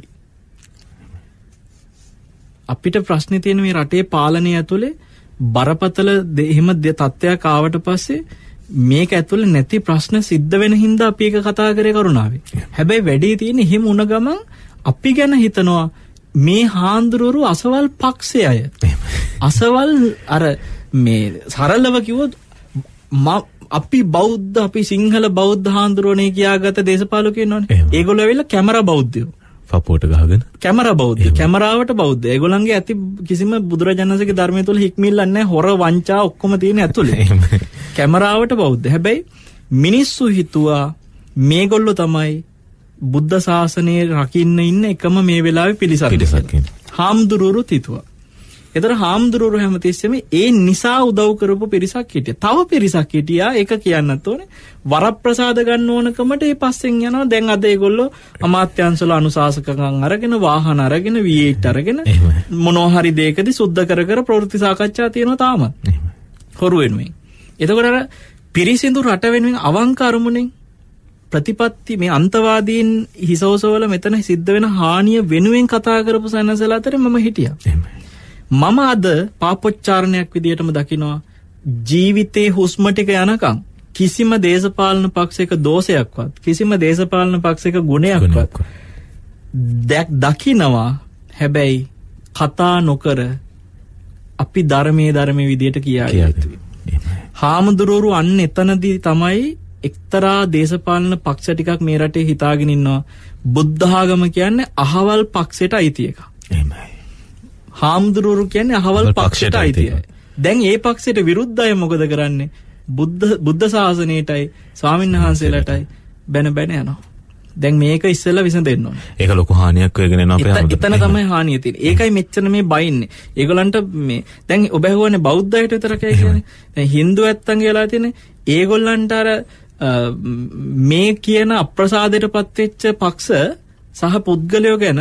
අපිට ප්‍රශ්නේ තියෙන මේ රටේ පාලනය ඇතුලේ බරපතල එහෙම තත්ත්වයක් ආවට පස්සේ මේක ඇතුළේ නැති ප්‍රශ්න සිද්ධ වෙන හින්දා අපි ඒක කතා කරේ කරුණාවේ. හැබැයි වැඩි තියෙන්නේ එහෙම වුණ ගමන් අපි ගැන හිතනවා මේ හාන්දුරුවරු අසවල් පක්ෂය අය අසවල් අර මේ සරල්ලව කිවොත් අපි බෞද්ධ අපි සිංහල බෞද්ධ හාන්දුරුවනේ කියාගත දේශපාලකය නොන ඒගොල වෙල්ල කැමර බෞද්ධයෝ පපෝට ගහගෙන කැමර බෞද්ධ කැමරාවට බෞද්ධ ගොලන්ගේ ඇති කිසිම බුදුරජාණසක ධර්මය තුළ හික්මිල්ලන්න හොර වංචා ඔක්කොම තියෙන ඇතුළේ කැමරාවට බෞද්ධ හැබැයි මිනිස්සු හිතුවා මේගොල්ලො තමයි බුද්ධ ශාසනය රකින්න ඉන්න එකම මේ වෙලාව පිළිසක් හාමුදුරුවරුත් හිතුවා. එතර හාමුදුරුවරු හැමතිස්සම ඒ නිසා උදව් කරපු පිරිසක් හිටිය තව පිරිසක් හිටියා එක කියන්නත් ඕන වර ප්‍රසාද ගන්න ඕනකමට ඒ පස්සෙන් යනවා දැන් අදේ ගොල්ලො අමාත්‍යන්සල අනුසාසකකං අරගෙන වාහන අරගෙන වීට අරගෙන මොනෝහරි දේකද සුද්ධ කර කර ප්‍රෘති සාකච්ඡා තියෙන තාම හොරුවෙනුවෙන් එතකොට පිරිසිදු රට වෙනුවෙන් අවංකාරමුණෙන් ප්‍රතිපත්ති මේ අන්තවාදීන් හිසෝසෝල මෙතන සිද්ධ වෙන හානිය වෙනුවෙන් කතා කරපු සැනසල අතර මම හිටිය මම අද පාපොච්චාරණයක් විදිහටම දකිනවා ජීවිතේ හුස්මටික යනකං කිසිම දේශපාලන පක්ෂයක දෝෂයක්වත් කිසිම දේශපාලන පක්ෂයක ගුණයක්වත් දැක් දකිනවා හැබැයි කතා නොකර අපි ධර්මය ධර්මය විදියට කියා යුතුයි. හාමුදුරුවරු අන්න එතනදී තමයි එක්තරා දේශපාලන පක්ෂ ටිකක් මේ රටේ හිතාගෙන ඉන්නවා බුද්ධාගම කියන්නේ අහවල් පක්ෂයට අයිති එකක්. එහෙමයි. හාමුදුරුවරු කියන්නේ අහවල් පක්ෂයට අයිතියි. දැන් ඒ පක්ෂයට විරුද්ධය මොකද කරන්නේ? බුද්ධ බුද්ධ ශාසනයටයි ස්වාමීන් වහන්සේලාටයි බැන බැන යනවා. දැන් මේක ඉස්සෙල්ලා විසඳෙන්න ඕනේ. ඒක ලොකු හානියක් වෙගෙන යනවා අපේ හැමෝටම. එතන තමයි හානිය තියෙන්නේ. ඒකයි මෙච්චර මේ බයින්නේ. ඒගොල්ලන්ට මේ දැන් ඔබ හුවනේ බෞද්ධයට විතරකයි කියන්නේ. දැන් Hindu ඇත්තන් කියලා තියෙන්නේ. ඒගොල්ලන්ට අර මේ කියන අප්‍රසාදයට පත්වෙච්ච පක්ෂ සහ පුද්ගලයෝ ගැන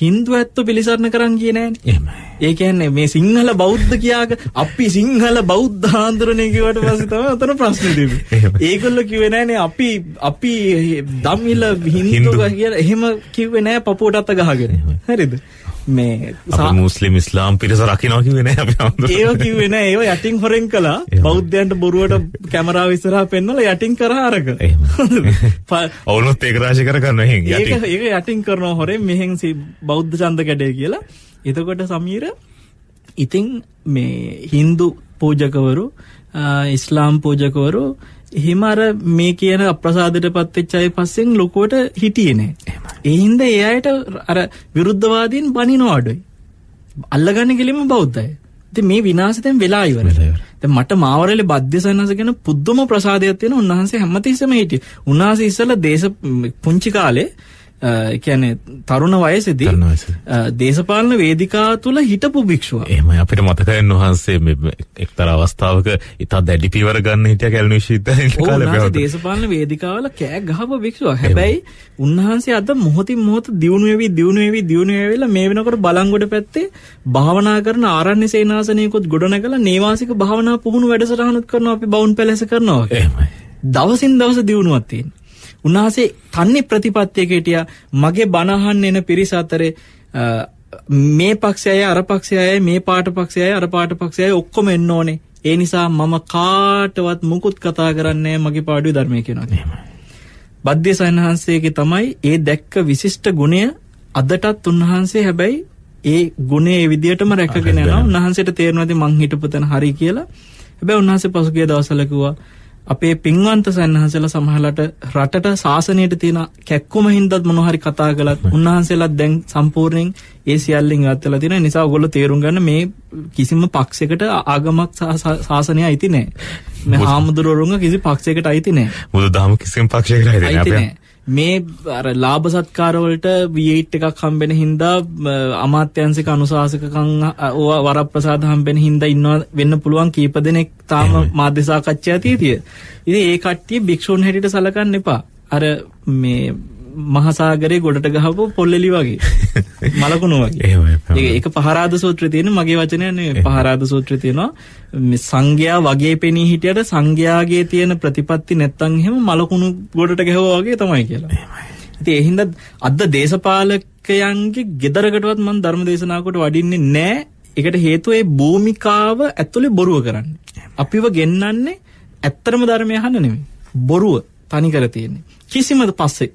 හින්දු ඇත්තු පිළිසරණ කරන්න කියන එමයි ඒ කියන්නේ මේ සිංහල බෞද්ධ කියාග අපි සිංහල බෞද්ධ ආන්දරණය කිවට පස්සේ තමයි උතන ප්‍රශ්නේ තිබෙන්නේ. ඒගොල්ලෝ කිව්වේ නෑනේ අපි අපි දමිල හින්දු කියලා එහෙම කිව්වේ නෑ පපුවට අත ගහගෙන. හරිද? මේ මුස්ලිම් ඉස්ලාම් පිරිස රකිනවා කිව්වේ නෑ අපි හඳුනන. ඒව කිව්වේ නෑ. ඒව යටින් හොරෙන් කළා. බෞද්ධයන්ට බොරුවට කැමරාව ඉස්සරහා පෙන්වලා යටින් කරා අරක. [laughs] ඔවුනුත් ඒක රාශි කර ගන්නවා එහෙන් යටින්. ඒක යටින් කරනවා හොරෙන් මෙහෙන් බෞද්ධ ඡන්ද කැඩේ කියලා. එතකොට සමීර ඉතින් මේ Hindu පූජකවරු ඉස්ලාම් පූජකවරු එහෙම අර මේ කියන අප්‍රසාදයට පත්වෙච්ච අය පස්සෙන් ලොකුවට හිටියේ නෑ. ඒ හින්දා ඒ අයට අර විරුද්ධවාදීන් බනිනවා අඩුයි. අල්ලගන්න ගිලිම බෞද්ධය. ඉතින් මේ විනාශය දැන් වෙලා ඉවරයි. දැන් මට මාවරලේ බද්දසන්නස ගැන පුදුම ප්‍රසාදයක් තියෙන උන්වහන්සේ හැමතිස්සෙම හිටියේ. උන්වහන්සේ ඉස්සලා දේශ පුංචි කාලේ කියන්නේ තරුණ වයසේදී දේශපාලන වේදිකා තුල හිටපු භික්ෂුව. එහෙමයි අපිට මතකයෙන් වහන්සේ මේ එක්තරා අවස්ථාවක ඉතා දැඩි පියවර ගන්න හිටිය කැලණි විශ්වවිද්‍යාලේ කාලේ. දේශපාලන වේදිකාවල කෑ ගහපු භික්ෂුව. හැබැයි උන්වහන්සේ අද මොහොතින් මොහොත දියුණු වෙවි දියුණු වෙවි දියුණු වෙවිලා මේ වෙනකොට බලංගොඩ පැත්තේ භාවනා කරන ආරණ්‍ය සේනාසනයකුත් ගොඩනගලා නේවාසික භාවනා පුහුණු වැඩසටහනුත් කරනවා අපි බවුන් පැලස කරනවා. එහෙමයි. දවසින් දවස දියුණුවක් තියෙනවා. උන්වහන්සේ තන්නේ ප්‍රතිපත්තියක හිටියා මගේ බණහන් එන පිරිස අතරේ මේ පක්ෂයයි අර පක්ෂයයි මේ පාට පක්ෂයයි අර පාට පක්ෂයයි ඔක්කොම එන්න ඕනේ. ඒ නිසා මම කාටවත් මුකුත් කතා කරන්නේ මගේ පාඩුවේ ධර්මය කියනවා. බද්දේසයන් වහන්සේගේ තමයි ඒ දැක්ක විශිෂ්ට ගුණය අදටත් උන්වහන්සේ හැබැයි ඒ ගුණේ විදියටම රැකගෙන යනවා. උන්වහන්සේට තේරෙනවාද මං හිටපු තැන හරි කියලා. හැබැයි උන්වහන්සේ පසුගිය දවස්වල කිව්වා අපේ පින්වන්ත සැන්හන්සලා සමහලට රටට ශාසනයට තියෙන කැක්කුම හින්දත් මොනහරි කතා කළත් උන්වහන්සේලා දැන් සම්පූර්ණයෙන් ඒ සියල්ලෙන් අත්තලා තියෙන නිසා ඔයගොල්ලෝ තේරුම් ගන්න මේ කිසිම පක්ෂයකට ආගමක් ශාසනය අයිති නැහැ. මේ හාමුදුරුවරුන්ගේ කිසි පක්ෂයකට අයිති නැහැ. බුදුදහම කිසිම පක්ෂයකට අයිති නැහැ. මේ අර ලාභ සත්කාරවලට V8 එකක් හම්බෙන හින්දා අමාත්‍යංශික අනුශාසකකම් ඕවා වරප්‍රසාද හම්බෙන හින්දා ඉන්නවා වෙන්න පුළුවන් කීප දෙනෙක් තාම මාධ්‍ය සාකච්ඡා තියෙතිය. ඉතින් ඒ කට්ටිය භික්ෂුන් හැටියට සලකන්න එපා. අර මේ මහසාගරේ ගොඩට ගහපු පොල්ලෙලි වගේ [laughs] මලකුණු වගේ ඒක පහරාද සූත්‍ර තියෙන මගේ වචනයන්නේ පහරාද සූත්‍ර තියෙනවා සංඝයා වගේ පෙනී හිටියට සංඝයාගේ තියෙන ප්‍රතිපත්ති නැත්තං එහෙම මලකුණු ගොඩට ගැහුවා වගේ තමයි කියලා. ඉතින් ඒ හින්දා අද දේශපාලකයන්ගේ gedarකටවත් මම ධර්ම දේශනාවකට වඩින්නේ නැහැ. ඒකට හේතුව ඒ භූමිකාව ඇතුලේ බොරුව කරන්නේ. අපිව ගෙන්නන්නේ ඇත්තරම ධර්මය අහන්න නෙමෙයි. බොරුව. තනි කර තියෙන්නේ. කිසිම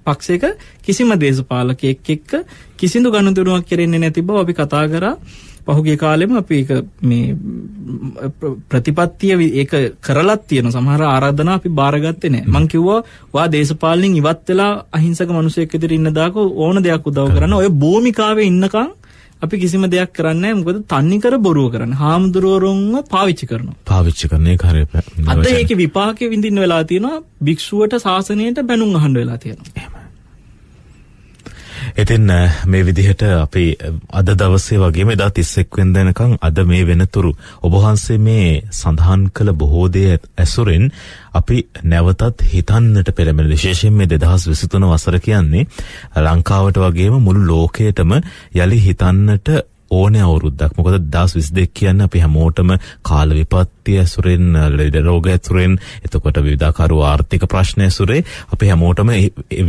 පක්ෂයක කිසිම දේශපාලකයෙක් එක්ක කිසිදු ගනුදෙනුවක් කෙරෙන්නේ නැති බව අපි කතා කරා. පහුගිය කාලෙම අපි ඒක මේ ප්‍රතිපත්තිය ඒක කරලත් තියෙන සමහර ආරාධනා අපි බාරගත්තේ නැහැ. මං කිව්වා වා දේශපාලනෙන් ඉවත් වෙලා අහිංසක මිනිසෙක් ඉදිරියේ ඉන්න දාක ඕන දෙයක් උදව් කරන්න. ඔය භූමිකාවේ ඉන්නකම් අපි කිසිම දෙයක් කරන්නේ මොකද තන්නේ කර බොරුව කරන්නේ. හාමුදුරුවරුන්ව පාවිච්චි කරනවා. පාවිච්චි කරන එක හරිය. අද ඒකේ විපාකෙ විඳින්න වෙලා තියෙනවා භික්ෂුවට ශාසනයට බැනුම් අහන්න වෙලා තියෙනවා. එහෙමයි. ඉතින් මේ විදිහට අපි අද දවසේ වගේම එදා 31 වෙනිදා වෙනකන් අද මේ වෙනතුරු ඔබ වහන්සේ මේ සඳහන් කළ බොහෝ දේ ඇසුරෙන් අපි නැවතත් හිතන්නට පෙළඹෙන විශේෂයෙන් මේ 2023 වසර කියන්නේ ලංකාවට වගේම මුළු ලෝකයටම යලි හිතන්නට ඕනෑ අවුරුද්දක්. මොකද 2022 කියන්නේ අපි හැමෝටම කාල විපත්ති ඇසුරෙන්, ලෙඩ රෝග ඇසුරෙන්, එතකොට විවිධාකාර ආර්ථික ප්‍රශ්න ඇසුරේ අපි හැමෝටම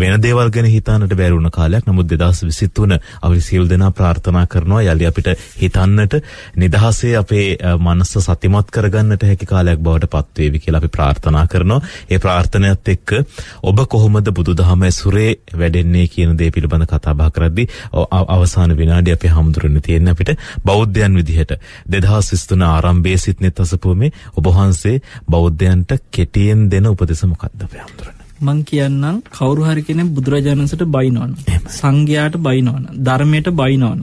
වෙන දේවල් ගැන හිතන්නට බැරි වුණ කාලයක්. නමුත් 2023 අපි සියලු දෙනා ප්‍රාර්ථනා කරනවා යලි අපිට හිතන්නට නිදහසේ අපේ මනස සතිමත් කරගන්නට හැකි කාලයක් බවට පත් වේවි කියලා අපි ප්‍රාර්ථනා කරනවා. ඒ ප්‍රාර්ථනාවත් එක්ක ඔබ කොහොමද බුදුදහම ඇසුරේ වැඩෙන්නේ කියන දේ පිළිබඳ කතා බහ කරද්දී අවසාන විනාඩිය අපි හමුදුරන්නේ තියෙන අපිට බෞද්ධයන් විදිහට 2023 ආරම්භයේ සිටනිත් අසපුවමේ ඔබ වහන්සේ බෞද්ධයන්ට කෙටියෙන් දෙන උපදෙස මොකක්ද අපේ අඳුරන? මං කියන්නම් කවුරු හරි කෙනෙක් බුදුරජාණන්සට බයිනවන සංඝයාට බයිනවන ධර්මයට බයිනවන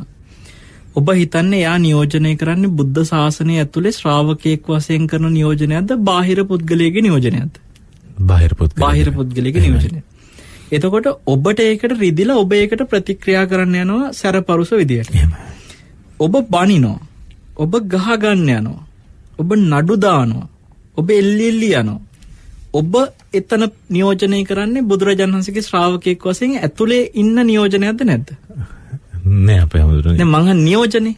ඔබ හිතන්න එයා නියෝජනය කරන්නේ බුද්ධ ශාසනය ඇතුළේ ශ්‍රාවකයෙක් වසයෙන් කරන නියෝජනයක්ද බාහිර පුද්ගලයගේ නියෝජනයක්ද බාහිර පුද්ගලක නියෝජනය එතකොට ඔබට ඒකට රිදිලා ඔබ ඒකට ප්‍රතික්‍රියා කරන්න යනවා සැර පරුස විදියට හෙම ඔබ බනිනෝ ඔබ ගහගන්න යනෝ ඔබ නඩුදානෝ ඔබ එල්ලෙල්ලි යනෝ ඔබ එතන නියෝජනය කරන්නේ බුදුරජන්හන්සගේ ශ්‍රාවකයෙක් වසෙන් ඇතුළේ ඉන්න නියෝජනයද නැද්ද නෑ අප මංහ නියෝජනය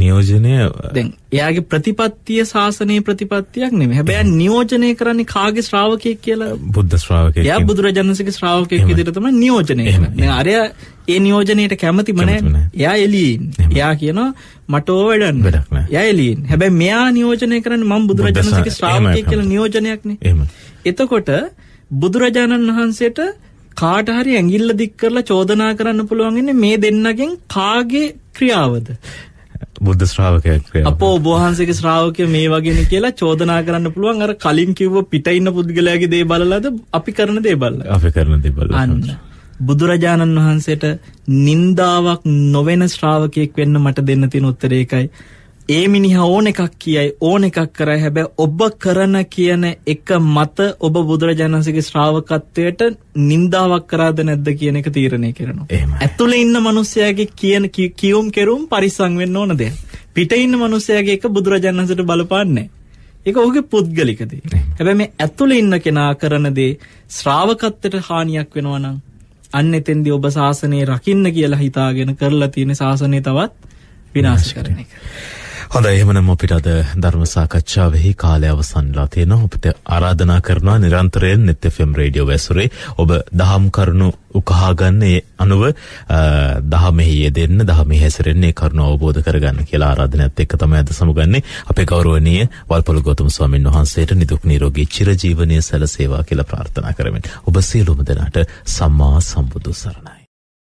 නියෝජනය දැන් එයාගේ ප්‍රතිපත්තිය ශාසනයේ ප්‍රතිපත්තියක් නෙමෙයි. හැබැයි නියෝජනය කරන්නේ කාගේ ශ්‍රාවකයෙක් කියලා බුද්ධ ශ්‍රාවකයෙක්. එයා බුදුරජාණන්සේගේ ශ්‍රාවකයෙක් විදිහට තමයි නියෝජනය කරන්නේ. දැන් අරයා ඒ නියෝජනයට කැමතිම නැහැ. එයා එළියේ ඉන්නේ. එයා කියනවා මට ඕව වැඩක් නැහැ. එයා එළියේ ඉන්නේ. හැබැයි මෙයා නියෝජනය කරන්නේ මම බුදුරජාණන්සේගේ ශ්‍රාවකයෙක් කියලා නියෝජනයක් නේ. එතකොට බුදුරජාණන් වහන්සේට කාට හරි ඇඟිල්ල දික් කරලා චෝදනා කරන්න පුළුවන් ඉන්නේ මේ දෙන්නගෙන් කාගේ ක්‍රියාවද බුද්ධ ශ්‍රාවකයෙක් අපෝ ඔබවහන්සේගේ ශ්‍රාවකය මේ වගේන කියලා චෝදනා කරන්න පුළුවන් අර කලින් කිව්ව පිට ඉන්න පුද්ගලයාගේ දේ බලලාද අපි කරන දේ බලලා අපි කරන දේ බලලා අන්න බුදුරජාණන් වහන්සේට නින්දාවක් නොවන ශ්‍රාවකයෙක් වෙන්න මට දෙන්න තියෙන උත්තරේ ඒකයි ඒ මිනිහා ඕන එකක් කියයි ඕන එකක් කරයි හැබැයි ඔබ කරන කියන එක මත ඔබ බුදුරජාණන්සේගේ ශ්‍රාවකත්වයට නින්දාවක් කරාද නැද්ද කියන එක තීරණය කරනවා. ඇතුලේ ඉන්න මිනිස්සයාගේ කියන කියුම් කෙරුම් පරිස්සම් වෙන්න ඕන දෙයක්. පිට ඉන්න මිනිස්සයාගේ එක බුදුරජාණන්සේට බලපාන්නේ ඒක ඔහුගේ පුද්ගලික දේ. හැබැයි මේ ඇතුලේ ඉන්න කෙනා කරන දේ ශ්‍රාවකත්වයට හානියක් වෙනවා නම් අන්න එතෙන්දී ඔබ ශාසනය රකින්න කියලා හිතාගෙන කරලා තියෙන ශාසනය තවත් විනාශ කරන එක. හොඳයි එහෙමනම් අපිට අද ධර්ම සාකච්ඡාවෙහි කාලය අවසන්ලා තියෙනවා. අපිට ආරාධනා කරනවා නිරන්තරයෙන් net FM රේඩියෝ වැසුරේ ඔබ දහම් කරුණු උකහා ගන්න ඒ අනුව දහමෙහි යෙදෙන්න දහමෙහි හැසිරෙන්නේ කරුණ අවබෝධ කරගන්න කියලා ආරාධනයත් එක්ක තමයි අද සමුගන්නේ. අපේ ගෞරවනීය වල්පොළ ගෞතම ස්වාමීන් වහන්සේට නිදුක් නිරෝගී චිරජීවනයේ සැලසේවා කියලා ප්‍රාර්ථනා කරමින් ඔබ සියලුම දෙනාට සම්මා සම්බුදු සරණයි.